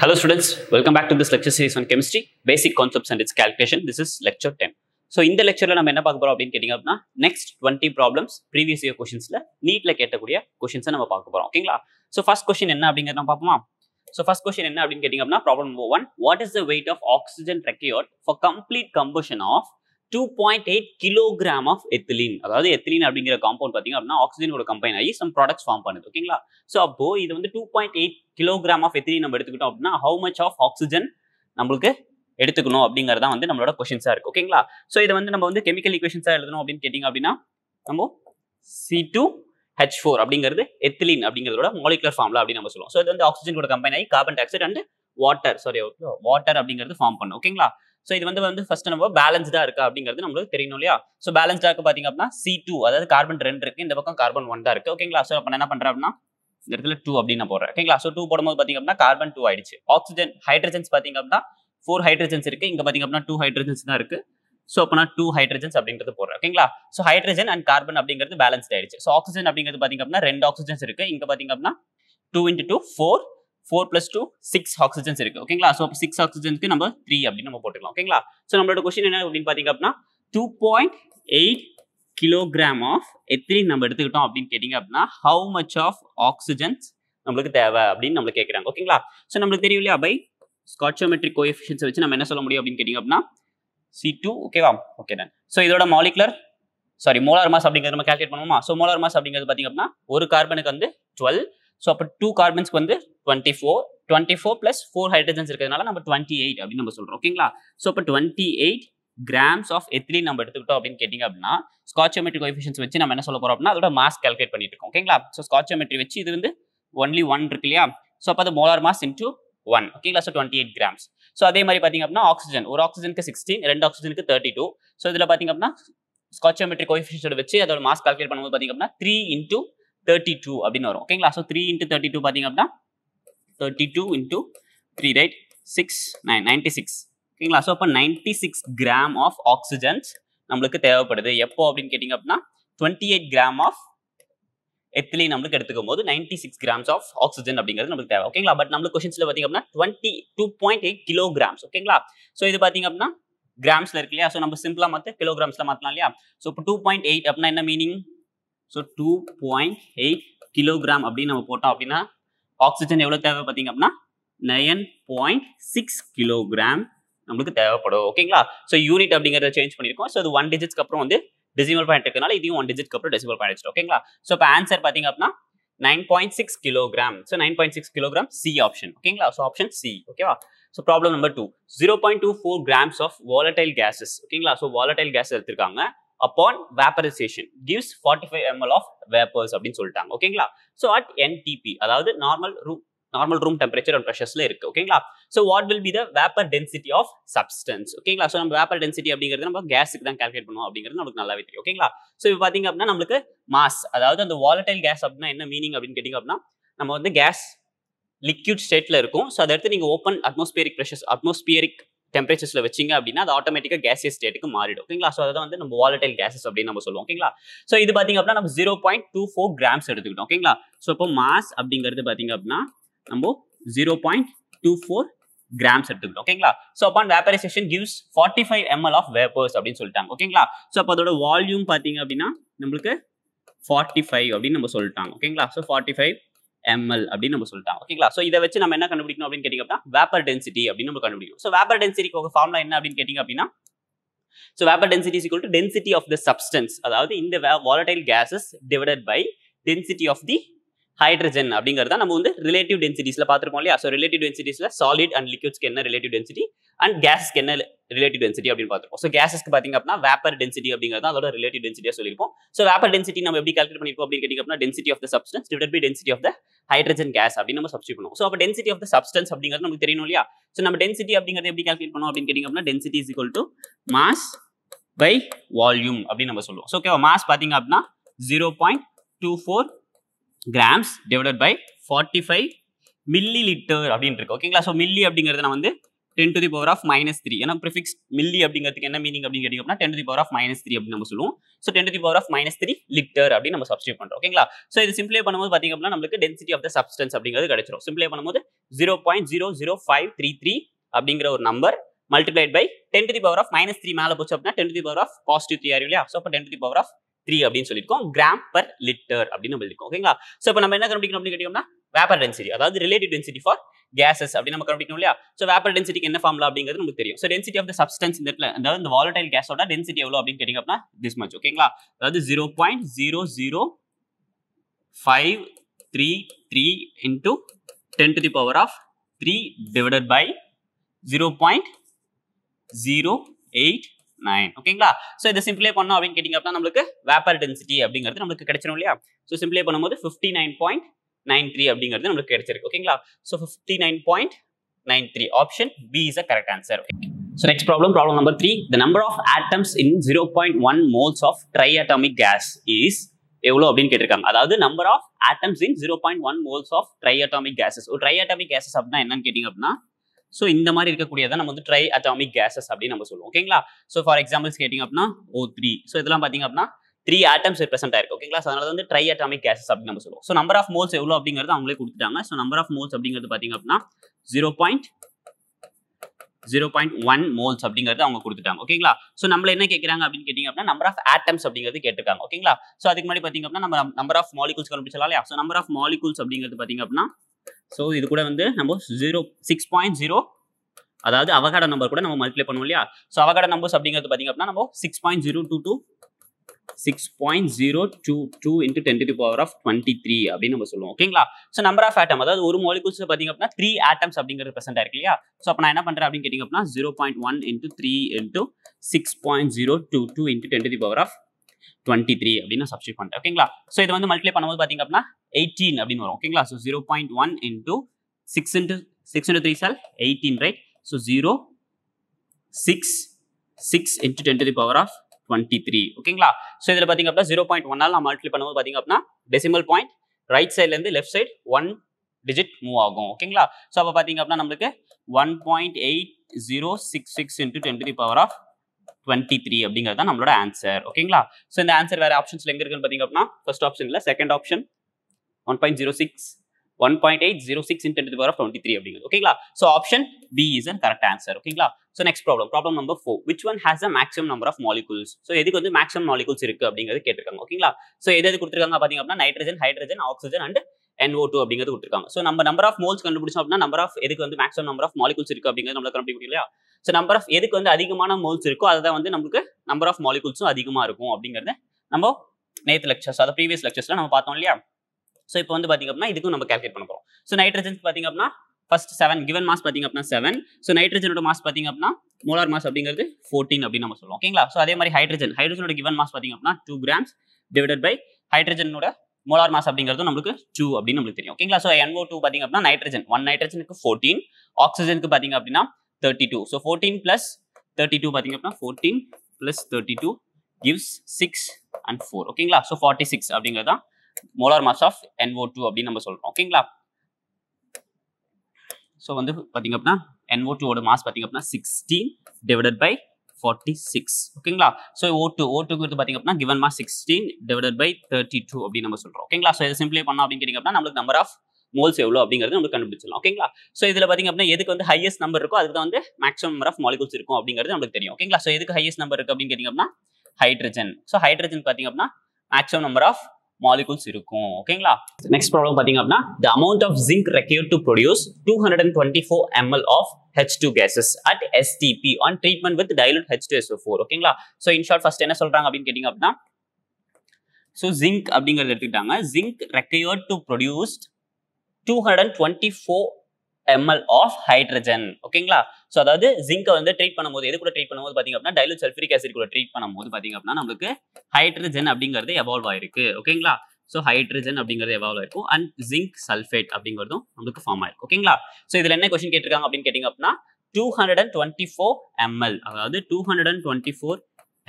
Hello students, welcome back to this lecture series on chemistry, basic concepts and its calculation. This is lecture 10. So இந்த லெக்சரில் நம்ம என்ன பார்க்க போகிறோம் அப்படின்னு கேட்டிங்க அப்படின்னா next twenty problems previous year கொஷின்ஸில் நீட்டில் கேட்டக்கூடிய கொஷின்ஸை நம்ம பார்க்க போகிறோம் ஓகேங்களா ஸோ ஃபஸ்ட் கொஷின் என்ன அப்படிங்கிறத நம்ம பார்ப்போமா ஸோ ஃபஸ்ட் கொஸ்டின் என்ன அப்படின்னு கேட்டிங்க அப்படின்னா problem number one what is the weight of oxygen required complete combustion of two point eight kilogram of ethylene அதாவது எத்திலின் அப்படிங்கிற காம்பவுண்ட் பார்த்தீங்க அப்படின்னா ஆக்சிஜனோட கம்பைன் ஆகி சம் ப்ராடக்ட்ஸ் ஃபார்ம் பண்ணுது ஓகேங்களா ஸோ அப்போ இது வந்து two point eight kilogram of ethylene நம்ம எடுத்துக்கிட்டோம் அப்படின்னா ஹவு மச் ஆஃப் ஆக்சிஜன் நம்மளுக்கு எடுத்துக்கணும் அப்படிங்கிறதா வந்து நம்மளோட கொஷின்ஸாக இருக்குது ஓகேங்களா ஸோ இதை வந்து நம்ம வந்து கெமிக்கல் ஈக்குவேஷன்ஸாக எழுதணும் அப்படின்னு கேட்டிங்க அப்படின்னா நம்ம சி டூ ஹெச் ஃபோர் அப்படிங்கிறது எத்திலின் அப்படிங்கிறதோட மாலிகுலர் ஃபார்ம்ல அப்படின்னு நம்ம சொல்லுவோம் ஸோ இது வந்து ஆக்சிஜன் கூட கம்பைன் ஆகி carbon dioxide and water sorry water அப்படிங்கிறது ஃபார்ம் பண்ணும் ஓகேங்களா ஸோ இது வந்து வந்து ஃபர்ஸ்ட் நம்ம பேலன்ஸ்டாக இருக்கா அப்படிங்கிறது நம்மளுக்கு தெரியணும் இல்லையா ஸோ பேலன்ஸ்டாக பார்த்தீங்க அப்படின்னா சி டூ அதாவது கார்பன் ரெண்டு இருக்கு இந்த பக்கம் கார்பன் ஒன் தான் இருக்கு ஓகேங்களா ஸோ அப்போ என்ன பண்ணுற அப்படின்னா இந்த இடத்துல டூ அப்படின்னு நான் போடுறேன் ஓகேங்களா ஸோ டூ போடும்போது பார்த்தீங்க அப்படின்னா கார்பன் டூ ஆயிடுச்சு ஆக்சிஜன் ஹைட்ரஜன்ஸ் பார்த்தீங்க அப்படின்னா ஃபோர் ஹைட்ரஜன்ஸ் இருக்கு இங்கே பார்த்தீங்க அப்படின்னா டூ ஹைட்ரஜன்ஸ் தான் இருக்கு ஸோ அப்போ நான் டூ ஹைட்ரஜன்ஸ் அப்படிங்கிறது போடுறேன் ஓகேங்களா ஸோ ஹைட்ரஜன் அண்ட் கார்பன் அப்படிங்கிறது பேலன்ஸ்ட் ஆயிடுச்சு ஸோ ஆக்சிஜன் அப்படிங்கிறது பார்த்தீங்க அப்படின்னா ரெண்டு ஆக்சிஜன்ஸ் இருக்கு இங்கே பார்த்தீங்க அப்படின்னா two into two four four plus two six oxygens இருக்கு ஓகேங்களா ஸோ சிக்ஸ் ஆக்சிஜனுக்கு நம்ம த்ரீ அப்படின்னு நம்ம போட்டுக்கலாம் ஓகேங்களா ஸோ நம்மளோட கொஸ்டின் என்ன அப்படின்னு பார்த்தீங்க அப்படின்னா two point eight kilogram of ethylene நம்ம எடுத்துக்கிட்டோம் அப்படின்னு கேட்டிங்க அப்படின்னா ஹவு மச் ஆஃப் ஆக்சிஜன்ஸ் நம்மளுக்கு தேவை அப்படின்னு நம்மளுக்கு கேட்குறாங்க ஓகேங்களா ஸோ நம்மளுக்கு தெரியும் இல்லையா பை ஸ்காட்சோமெட்ரிக் கோஎஃபிஷியன்ஸை வச்சு நம்ம என்ன சொல்ல முடியும் அப்படின்னு கேட்டிங்க அப்படின்னா சி டூ ஓகேவா ஓகே தான் ஸோ இதோட மாலிகுலர் சாரி மோலார் மாஸ் அப்படிங்கிறது நம்ம கால்குலேட் பண்ணுவோமா ஸோ மோலார் மாஸ் அப்படிங்கிறது பார்த்தீங்க அப்படின்னா ஒரு கார்பனுக்கு வந்து டுவெல் ஸோ அப்போ டூ கார்பன்ஸ்க்கு வந்து twenty four twenty four plus four hydrogens இருக்கிறதுனால நம்ம டுவெண்ட்டி எயிட் அப்படின்னு நம்ம சொல்கிறோம் ஓகேங்களா ஸோ இப்போ twenty eight grams of ethylene நம்ம எடுத்துக்கிட்டோம் அப்படின்னு கேட்டிங்க அப்படின்னா ஸ்காச்சோமெட்ரி கோஎஃபிஷியன்ஸ் வச்சு நம்ம என்ன சொல்ல போகிறோம் அப்படின்னா அதோட மாஸ் கால்குலேட் பண்ணிட்டு இருக்கோம் ஓகேங்களா ஸோ ஸ்காச்சோமெட்ரி வச்சு இது வந்து ஒன்லி ஒன் இருக்கு இல்லையா ஸோ அப்போ அது மோலார் மாஸ் இன்டூ ஒன் ஓகேங்களா so twenty eight grams so அதே மாதிரி பார்த்தீங்க அப்படின்னா ஆக்சிஜன் ஒரு ஆக்சிஜனுக்கு சிக்ஸ்டீன் ரெண்டு ஆக்சிஜனுக்கு தேர்ட்டி டூ ஸோ இதில் பார்த்தீங்க அப்படின்னா ஸ்காச்சோமெட்ரிக் கோஎஃபிஷியன்ஸோட வச்சு அதோட மாஸ் கால்குலேட் பண்ணும்போது பார்த்தீங்க அப்படின்னா த்ரீ இன்ட்டு தேர்ட்டி டூ அப்படின்னு வரும் ஓகேங்களா so three into thirty two பார்த்தீங்க அப்படின்னா thirty two into three right six nine ninety six ஓகேங்களா ஸோ அப்போ ninety six gram of oxygens நம்மளுக்கு தேவைப்படுது எப்போ அப்படின்னு கேட்டிங்க அப்படின்னா twenty eight gram of ethylene நம்மளுக்கு எடுத்துக்கும் போது ninety six grams of oxygen அப்படிங்கிறது நமக்கு தேவை ஓகேங்களா பட் நம்மளுக்கு கொஸ்டின்ஸில் பார்த்திங்க அப்படின்னா twenty two point eight kilo grams ஓகேங்களா ஸோ இது பார்த்திங்க அப்படின்னா கிராம்ஸில் இருக்கு இல்லையா ஸோ நம்ம சிம்பிளாக மாற்ற கிலோகிராம்ஸில் மாற்றலாம் இல்லையா ஸோ இப்போ டூ பாயிண்ட் எயிட் அப்படின்னா என்ன meaning so two point eight kilogram அப்படின்னு நம்ம போட்டோம் அப்படின்னா ஆக்சிஜன் எவ்வளோ தேவை பார்த்தீங்க அப்படின்னா நயன் பாயிண்ட் சிக்ஸ் கிலோகிராம் நம்மளுக்கு தேவைப்படும் ஓகேங்களா ஸோ யூனிட் அப்படிங்கிறத சேஞ்ச் பண்ணியிருக்கோம் ஸோ அது ஒன் டிஜிட்ஸ்க்கு அப்புறம் வந்து டெசிமல் பாயிண்ட் இருக்கனால இதையும் ஒன் டிஜிட்க்கு அப்புறம் டெசிமல் பாயிண்ட் வச்சுட்டு ஓகேங்களா ஸோ இப்போ ஆன்சர் பார்த்தீங்க அப்படின்னா nine point six kilogram so nine point six kilogram C option ஓகேங்களா ஸோ ஆப்ஷன் சி ஓகேவா so problem number two zero point two four grams of volatile gases ஓகேங்களா so volatile gas எடுத்திருக்காங்க upon vaporisation gives forty five ML of vapours அப்படின்னு சொல்லிட்டாங்க ஓகேங்களா so at NTP அதாவது normal room normal room temperature and ப்ரெஷர்ஸ்ல இருக்கு ஓகேங்களா so what will be the vapour density of substance ஓகேங்களா ஸோ நம்ம வேப்பர் டென்சிட்டி அப்படிங்கிறது நம்ம கேஸுக்கு தான் கால்குலேட் பண்ணுவோம் அப்படிங்கிறது நமக்கு நல்லாவே தெரியும் ஓகேங்களா ஸோ இப்போ பார்த்தீங்க அப்படின்னா நம்மளுக்கு மாஸ் அதாவது அந்த வாலட்டைல் கேஸ் அப்படின்னா என்ன மீனிங் அப்படின்னு கேட்டிங்க அப்படின்னா நம்ம வந்து கேஸ் லிக்யூட் ஸ்டேட்ல இருக்கும் ஸோ அதை எடுத்து நீங்கள் ஓப்பன் அட்மாஸ்பியரிக் ப்ரெஷர்ஸ் அட்மாஸ்பியரிக் டெம்பரேச்சர்ஸில் வச்சிங்க அப்படின்னா அது ஆட்டோமேட்டிக்காக கேசியஸ் ஸ்டேட்டுக்கு மாறிடும் ஓகேங்களா ஸோ அதை வந்து நம்ம வாலட்டைல் கேசஸ் அப்படின்னு நம்ம சொல்லுவோம் ஓகேங்களா ஸோ இது பார்த்திங்க அப்படின்னா நம்ம zero point two four grams எடுத்துக்கிட்டோம் ஓகேங்களா ஸோ இப்போ மாஸ் அப்படிங்கிறது பார்த்திங்க அப்படின்னா நம்ம zero point two four grams எடுத்துக்கிட்டோம் ஓகேங்களா so upon vaporisation gives forty five ML of vapours அப்படின்னு சொல்லிட்டாங்க ஓகேங்களா ஸோ அப்போ அதோட வால்யூம் பார்த்தீங்க அப்படின்னா நம்மளுக்கு ஃபார்ட்டி ஃபைவ் அப்படின்னு நம்ம சொல்லிட்டாங்க ஓகேங்களா ஸோ ஃபார்ட்டி ஃபைவ் எம்எல் அப்படின்னு நம்ம சொல்லிட்டோம் ஓகேங்களா ஸோ இதை வச்சு நம்ம என்ன கண்டுபிடிக்கணும் அப்படின்னு கேட்டிங்க அப்படின்னா வேப்பர் டென்சிட்டி அப்படின்னு நம்ம கண்டுபிடிக்கணும் ஸோ வேப்பர் டென்சிட்டிக்கு ஒரு ஃபார்முலா என்ன அப்படின்னு கேட்டிங்க அப்படின்னா so vapour density is equal to density of the substance அதாவது இந்த volatile gases divided by density of the hydrogen அப்படிங்கிறத நம்ம வந்து ரிலேட்டிவ் டென்சிட்டிஸ்ல பார்த்துருக்கோம் இல்லையா ஸோ ரிலேட்டிவ் டென்சிட்டிஸ்ல சாலிட் அண்ட் லிக்விட்ஸ்க்கு என்ன ரிலேட்டிவ் டென்சிட்டி அண்ட் கேஸ்க்கு என்ன ரிலேட்டிவ் டென்சிட்டி அப்படின்னு பார்த்துருப்போம் ஸோ கேஸஸ்க்கு பார்த்தீங்க அப்படின்னா வேப்பர் டென்சிட்டி அப்படிங்கிறது அதோட ரிலேட்டிவ் டென்சிட்டியாக சொல்லியிருப்போம் ஸோ வேப்பர் டென்சிட்டி நம்ம எப்படி கால்குலேட் பண்ணிருப்போம் அப்படின்னு கேட்டிங்க அப்படின்னா density of the substance divide by density of the hydrogen gas அப்படின்னு நம்ம சப்ஸ்டியூட் பண்ணுவோம் ஸோ அப்போ டென்சிட்டி ஆஃப் த சப்ஸ்டன்ஸ் அப்படிங்கிறது நமக்கு தெரியணும் இல்லையா ஸோ நம்ம டென்சிட்டி அப்படிங்கிறது எப்படி கால்குலேட் பண்ணுவோம் அப்படின்னு கேட்டிங்க அப்படின்னா density is equal to mass by volume அப்படின்னு நம்ம சொல்லுவோம் ஸோ ஓகேவா மாஸ் பார்த்தீங்க அப்படின்னா zero point two four grams divided by forty five millilitre அப்படின்னு இருக்கு ஓகேங்களா ஸோ மில்லி அப்படிங்கிறது நான் வந்து ten to the power of minus three ஏன்னா ப்ரிஃபிக்ஸ் மில்லி அப்படிங்கிறதுக்கு என்ன மீனிங் அப்படின்னு கேட்டிங்க ten to the power of minus three அப்படின்னு நம்ம சொல்லுவோம் so ten to the power of minus three litre அப்படின்னு நம்ம சப்ஸ்டியூட் பண்ணுறோம் ஓகேங்களா ஸோ இது சிம்பிளே பண்ணும்போது பார்த்திங்க அப்படின்னா நம்மளுக்கு டென்சிட்டி ஆஃப் த சப்ஸ்டன்ஸ் அப்படிங்கிறது கிடைச்சிரும் சிம்பிளே பண்ணும்போது zero point zero zero five three three அப்படிங்கிற ஒரு number multiplied by ten to the power of minus three மேலே போச்சு அப்படின்னா ten to the power of positive three ஆயிரம் இல்லையா ஸோ அப்போ ten to the power of three அப்படின்னு சொல்லியிருக்கோம் கிராம் பர் லிட்டர் அப்படின்னு நம்ம இருக்கோம் ஓகேங்களா ஸோ இப்போ நம்ம என்ன கண்டுபிடிக்கணும் அப்படின்னு கேட்டிங்கன்னா வேப்பர் டென்சிட்டி அதாவது ரிலேட்டிவ் டென்சிட்டி ஃபார் கேசஸ் அப்படின்னு நம்ம கண்டுபிடிக்கணும் இல்லையா ஸோ வேப்பர் டென்சிட்டிக்கு என்ன ஃபார்ம்ல அப்படிங்கிறது நமக்கு தெரியும் so density of the substance இந்த இடத்துல அதாவது இந்த வாலடைல் கேஸோட டென்சிட்டி எவ்வளோ அப்படின்னு கேட்டிங்க அப்படின்னா திஸ் மச் ஓகேங்களா அதாவது zero point zero zero five three three into ten to the power of three divided by zero point zero eight nine ஓகேங்களா ஸோ இதை சிம்பிளே பண்ணோம் அப்படின்னு கேட்டிங்க அப்படின்னா நம்மளுக்கு வேப்பர் டென்சிட்டி அப்படிங்கிறது நம்மளுக்கு கிடைச்சிடும் இல்லையா ஸோ சிம்பிளே பண்ணும்போது fifty nine point nine three அப்படிங்கிறது நம்மளுக்கு கிடைச்சிருக்கு ஓகேங்களா so fifty nine point nine three option B is a correct answer problem number three the number of atoms in zero point one moles of triatomic gas is எவ்வளோ அப்படின்னு கேட்டிருக்காங்க அதாவது number of atoms in zero point one moles of triatomic gases ஒரு triatomic gases அப்படின்னா என்னன்னு கேட்டிங்க அப்படின்னா so இந்த மாதிரி இருக்கக்கூடியதான் நம்ம வந்து ட்ரை அட்டாமிக் கேசஸ் அப்படின்னு நம்ம சொல்லுவோம் ஓகேங்களா ஸோ ஃபார் எக்ஸாம்பிள்ஸ் கேட்டிங்க அப்படின்னா ஓ த்ரீ ஸோ இதெல்லாம் பார்த்தீங்க அப்படின்னா த்ரீ ஆட்டம்ஸ் ரெப்ரசென்ட் ஆயிருக்கு ஓகேங்களா அதனால வந்து ட்ரை அட்டாமிக் கேஸஸ் அப்படின்னு நம்ம சொல்லுவோம் ஸோ நம்பர் ஆஃப் மோல்ஸ் எவ்வளோ அப்படிங்கிறது அவங்களே கொடுத்துட்டாங்க ஸோ நம்பர் ஆஃப் மோல்ஸ் அப்படிங்கிறது பார்த்தீங்க அப்படின்னா zero point zero point one moles அப்படிங்கிறது அவங்க கொடுத்துட்டாங்க ஓகேங்களா ஸோ நம்மள என்ன கேட்குறாங்க அப்படின்னு கேட்டிங்க அப்படின்னா நம்பர் ஆஃப் ஆட்டம்ஸ் அப்படிங்கிறது கேட்டுருக்காங்க ஓகேங்களா ஸோ அதுக்கு முன்னாடி பார்த்திங்க அப்படின்னா நம்ம நம்பர் ஆஃப் மாலிகூல்ஸ் கண்டுபிடிச்சலாம் இல்லையா ஸோ நம்பர் ஆஃப் மாலிகூல்ஸ் அப்படிங்கிறது பார்த்திங்க அப்படின்னா ஸோ இது கூட வந்து நம்ம ஜீரோ சிக்ஸ் பாயிண்ட் ஜீரோ அதாவது அவகாட நம்பர் கூட நம்ம மல்டிப்ளை பண்ணுவோம் இல்லையா ஸோ அவகாட நம்பர்ஸ் அப்படிங்கிறது பார்த்திங்க அப்படின்னா நம்ம six point zero two two six point zero two two into ten to power of twenty three அப்படின்னு நம்ம சொல்லுவோம் ஓகேங்களா ஸோ நம்பர் ஆஃப் ஆட்டம் அதாவது ஒரு மோலிகுல்ஸ் பார்த்திங்க அப்படின்னா த்ரீ ஆட்டம்ஸ் அப்படிங்கிறது பிரசென்ட் இருக்கு இல்லையா ஸோ அப்போ நான் என்ன பண்ணுறேன் அப்படின்னு கேட்டிங்க அப்படின்னா zero point one into three into six point zero two two into ten to power of twenty three அப்படின்னு சப்ஸ்ட் பண்ணிட்டேன் ஓகேங்களா ஸோ இது வந்து மல்டிப்ளை பண்ணும்போது பார்த்திங்க அப்படின்னா எயிட்டீன் அப்படின்னு வரும் ஓகேங்களா so zero point one into six into six into three சால் eighteen right so zero six six into ten to the power of twenty three ஓகேங்களா ஸோ இதில் பார்த்தீங்க அப்படின்னா ஜீரோ பாயிண்ட் ஒன்னால் நான் மல்டிப்ளை பண்ணும்போது பார்த்தீங்க அப்படின்னா டெசிமல் பாயிண்ட் ரைட் சைட்லேருந்து left side one digit move ஆகும் ஓகேங்களா ஸோ அப்போ பார்த்தீங்க அப்படின்னா நம்மளுக்கு one point eight zero six six into ten three power of twenty three அப்படிங்கிறது தான் நம்மளோட ஆன்சர் ஓகேங்களா ஸோ இந்த ஆன்சர் வேறு ஆப்ஷன்ஸில் எங்கே இருக்குன்னு பார்த்தீங்க அப்படின்னா ஃபர்ஸ்ட் ஆப்ஷன் இல்லை second option one point zero six one point eight zero six into ten power of twenty three அப்படிங்கிறது ஓகேங்களா so option B is an correct answer ஓகேங்களா so next problem problem number four which one has a maximum number of molecules so எதுக்கு வந்து maximum molecules இருக்கு அப்படிங்கிறது கேட்டிருக்காங்க ஓகேங்களா so எது எது கொடுத்துருக்காங்க பார்த்தீங்க அப்படின்னா nitrogen hydrogen oxygen and NO two அப்படிங்கிறது கொடுத்துருக்காங்க ஸோ நம்ம நம்பர் ஆஃப் மோல்ஸ் கண்டுபிடிச்சோம் அப்படின்னா நம்பர் ஆஃப் எதுக்கு வந்து மேக்ஸிமம் நம்பர் ஆஃப் மாலிகுல்ஸ் இருக்கு அப்படிங்கிறது நம்மளுக்கு கண்டுபிடிக்க இல்லையா ஸோ நம்பர் ஆஃப் எதுக்கு வந்து அதிகமான மோல்ஸ் இருக்கோ அதுதான் வந்து நமக்கு நம்பர் ஆஃப் மாலிகுல்ஸும் அதிகமாக இருக்கும் அப்படிங்கிறத நம்ம நேற்று லெக்சர்ஸ் அதை ப்ரீவியஸ் லெக்சர்ஸ்ல நம்ம பார்த்தோம் இல்லையா ஸோ இப்போ வந்து பார்த்திங்க அப்படின்னா இதுக்கும் நம்ம கேல்குலேட் பண்ண போகிறோம் ஸோ நைட்ரஜன்ஸ் பார்த்திங்க அப்படின்னா ஃபர்ஸ்ட் செவன் கிவன் மாஸ் பார்த்திங்க அப்படின்னா செவன் ஸோ நைட்ரஜனோட மாஸ் பார்த்திங்க அப்படின்னா மோலார் மாஸ் அப்படிங்கிறது ஃபோர்டீன் அப்படின்னு நம்ம சொல்லுவோம் ஓகேங்களா ஸோ அதே மாதிரி ஹைட்ரஜன் ஹைட்ரஜனோட கிவன் மாஸ் பார்த்திங்க அப்படின்னா டூ கிராம்ஸ் டிவைடட் பை ஹைட்ரஜனோட மோலார் மாஸ் அப்படிங்கிறது நம்மளுக்கு டூ அப்படின்னு நம்மளுக்கு தெரியும் ஓகேங்களா ஸோ என்ஓ டூ பார்த்திங்க அப்படின்னா நைட்ரஜன் ஒன் நைட்ரஜனுக்கு ஃபோர்டீன் ஆக்சிஜனுக்கு பார்த்திங்க அப்படின்னா thirty two so fourteen plus thirty two பார்த்திங்க அப்படின்னா fourteen plus thirty two gives six and four ஓகேங்களா ஸோ ஃபார்ட்டி சிக்ஸ் அப்படிங்கிறது தான் molar mass of NO two அப்படின்னு நம்ம சொல்கிறோம் ஓகேங்களா ஸோ வந்து பார்த்தீங்க அப்படின்னா என்ஓ டூவோட மாஸ் பார்த்தீங்க அப்படின்னா sixteen divided by forty six ஓகேங்களா ஸோ ஓ டூ ஓ டூங்கிறது பார்த்தீங்க அப்படின்னா given mass sixteen divided by thirty two அப்படின்னு நம்ம சொல்கிறோம் ஓகேங்களா ஸோ இதை சிம்பிளே பண்ணோம் அப்படின்னு கேட்டிங்க நம்மளுக்கு நம்பர் ஆஃப் மோல்ஸ் எவ்வளோ அப்படிங்கிறது நம்மளுக்கு கண்டுபிடிச்சிடலாம் ஓகேங்களா ஸோ இதில் பார்த்திங்க அப்படின்னா எதுக்கு வந்து ஹையஸ்ட் நம்பர் இருக்கோ அதுக்கு தான் வந்து மேக்ஸிமம் நம்பர் ஆஃப் மாலிகூல்ஸ் இருக்கும் அப்படிங்கிறது நம்மளுக்கு தெரியும் ஓகேங்களா ஸோ எதுக்கு ஹையஸ்ட் நம்பர் இருக்குது அப்படின்னு கேட்டிங்க அப்படின்னா ஹைட்ரஜன் ஸோ ஹைட்ரஜன் பார்த்திங்க அப்படின்னா மேக்ஸிமம் நம்பர் ஆஃப் மாலிகூல்ஸ் இருக்கும் ஓகேங்களா நெக்ஸ்ட் ப்ராப்ளம் பார்த்தீங்க அப்படின்னா the amount of zinc require to produce two hundred and twenty four ML of H two gases at STP on treatment with dilute H two S four ஓகேங்களா so in short first என்ன சொல்றாங்க அப்படின்னு கேட்டிங்க அப்படின்னா so zinc அப்படிங்கிறது எடுத்துக்கிட்டாங்க zinc require to produced two hundred and twenty four ML of hydrogen ஓகேங்களா so அதாவது ஜிங்கை வந்து ட்ரீட் பண்ணும்போது எது கூட ட்ரீட் பண்ணும்போது பார்த்தீங்க அப்படின்னா டைலூட் சல்ஃபரிக் ஆசிட் கூட ட்ரீட் பண்ணும்போது பார்த்தீங்க அப்படின்னா நம்மளுக்கு ஹைட்ரஜன் அப்படிங்கிறது எவால்வ் ஆயிருக்கு ஓகேங்களா ஸோ ஹைட்ரஜன் அப்படிங்கிறது எவால்வ் ஆயிருக்கும் அண்ட் ஜிங்க் சல்ஃபேட் அப்படிங்கிறதும் நம்மளுக்கு ஃபார்ம் ஆயிருக்கும் ஓகேங்களா ஸோ இதில் என்ன கொஸ்டின் கேட்டிருக்காங்க அப்படின்னு கேட்டிங்க அப்படின்னா two hundred and twenty four ML அதாவது two hundred and twenty four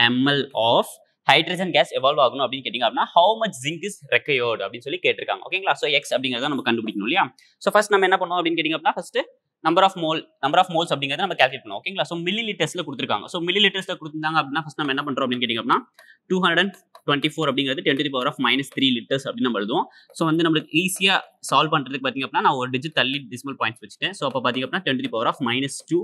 ML of hydrogen gas evolve ஆகணும் அப்படின்னு கேட்டிங்க அப்படின்னா how much zinc is required அப்படின்னு சொல்லி கேட்டிருக்காங்க ஓகேங்களா ஸோ எக்ஸ் அப்படிங்கிறத நம்ம கண்டுபிடிக்கணும் இல்லையா ஸோ ஃபர்ஸ்ட் நம்ம என்ன பண்ணுவோம் அப்படின்னு கேட்டிங்க அப்படின்னா first number of mole number of moles அப்படிங்கிறத நம்ம கேல்குலேட் பண்ணுவோம் ஓகேங்களா ஸோ மில்லி லிட்டர்ஸில் கொடுத்துருக்காங்க ஸோ மில்லி லிட்டர்ஸில் கொடுத்துருந்தாங்க அப்படின்னா ஃபஸ்ட் நம்ம என்ன பண்ணுறோம் அப்படின்னு கேட்டிங்க அப்படின்னா two hundred and twenty four அப்படிங்கிறது ten to power of minus three litres அப்படின்னு நம்ம எழுதுவோம் ஸோ வந்து நம்மளுக்கு ஈஸியாக சால்வ் பண்ணுறதுக்கு பார்த்திங்க அப்படின்னா நான் ஒரு டிஜிட் தள்ளி டிசிமல் பாயிண்ட்ஸ் வச்சுட்டேன் ஸோ அப்போ பார்த்திங்க அப்படின்னா ten to power of minus two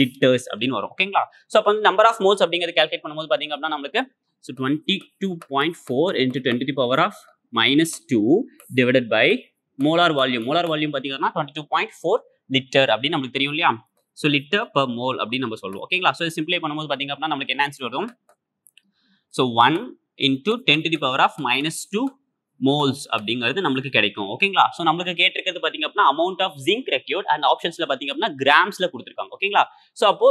litres அப்படின்னு வரும் ஓகேங்களா ஸோ அப்போ வந்து நம்பர் ஆஃப் மோல்ஸ் அப்படிங்கிறது கேல்குலேட் பண்ணும்போது பார்த்தீங்க அப்படின்னா நம்மளுக்கு so twenty two point four into twenty the power of minus two divided by molar volume molar volume பார்த்தீங்கன்னா twenty two point four litre அப்படின்னு நம்மளுக்கு தெரியும் இல்லையா ஸோ லிட்டர் பர் மோல் அப்படின்னு நம்ம சொல்லுவோம் ஓகேங்களா ஸோ சிம்பிளை பண்ணும்போது பார்த்தீங்க அப்படின்னா நம்மளுக்கு என்ன ஆன்சர் வரும் so one into ten to the power of minus two moles அப்படிங்கிறது நம்மளுக்கு கிடைக்கும் ஓகேங்களா ஸோ நம்மளுக்கு கேட்டிருக்கிறது பார்த்தீங்க அப்படின்னா amount of zinc required and ஆப்ஷன்ஸில் பார்த்தீங்க அப்படின்னா கிராம்ஸில் கொடுத்துருக்காங்க ஓகேங்களா ஸோ அப்போ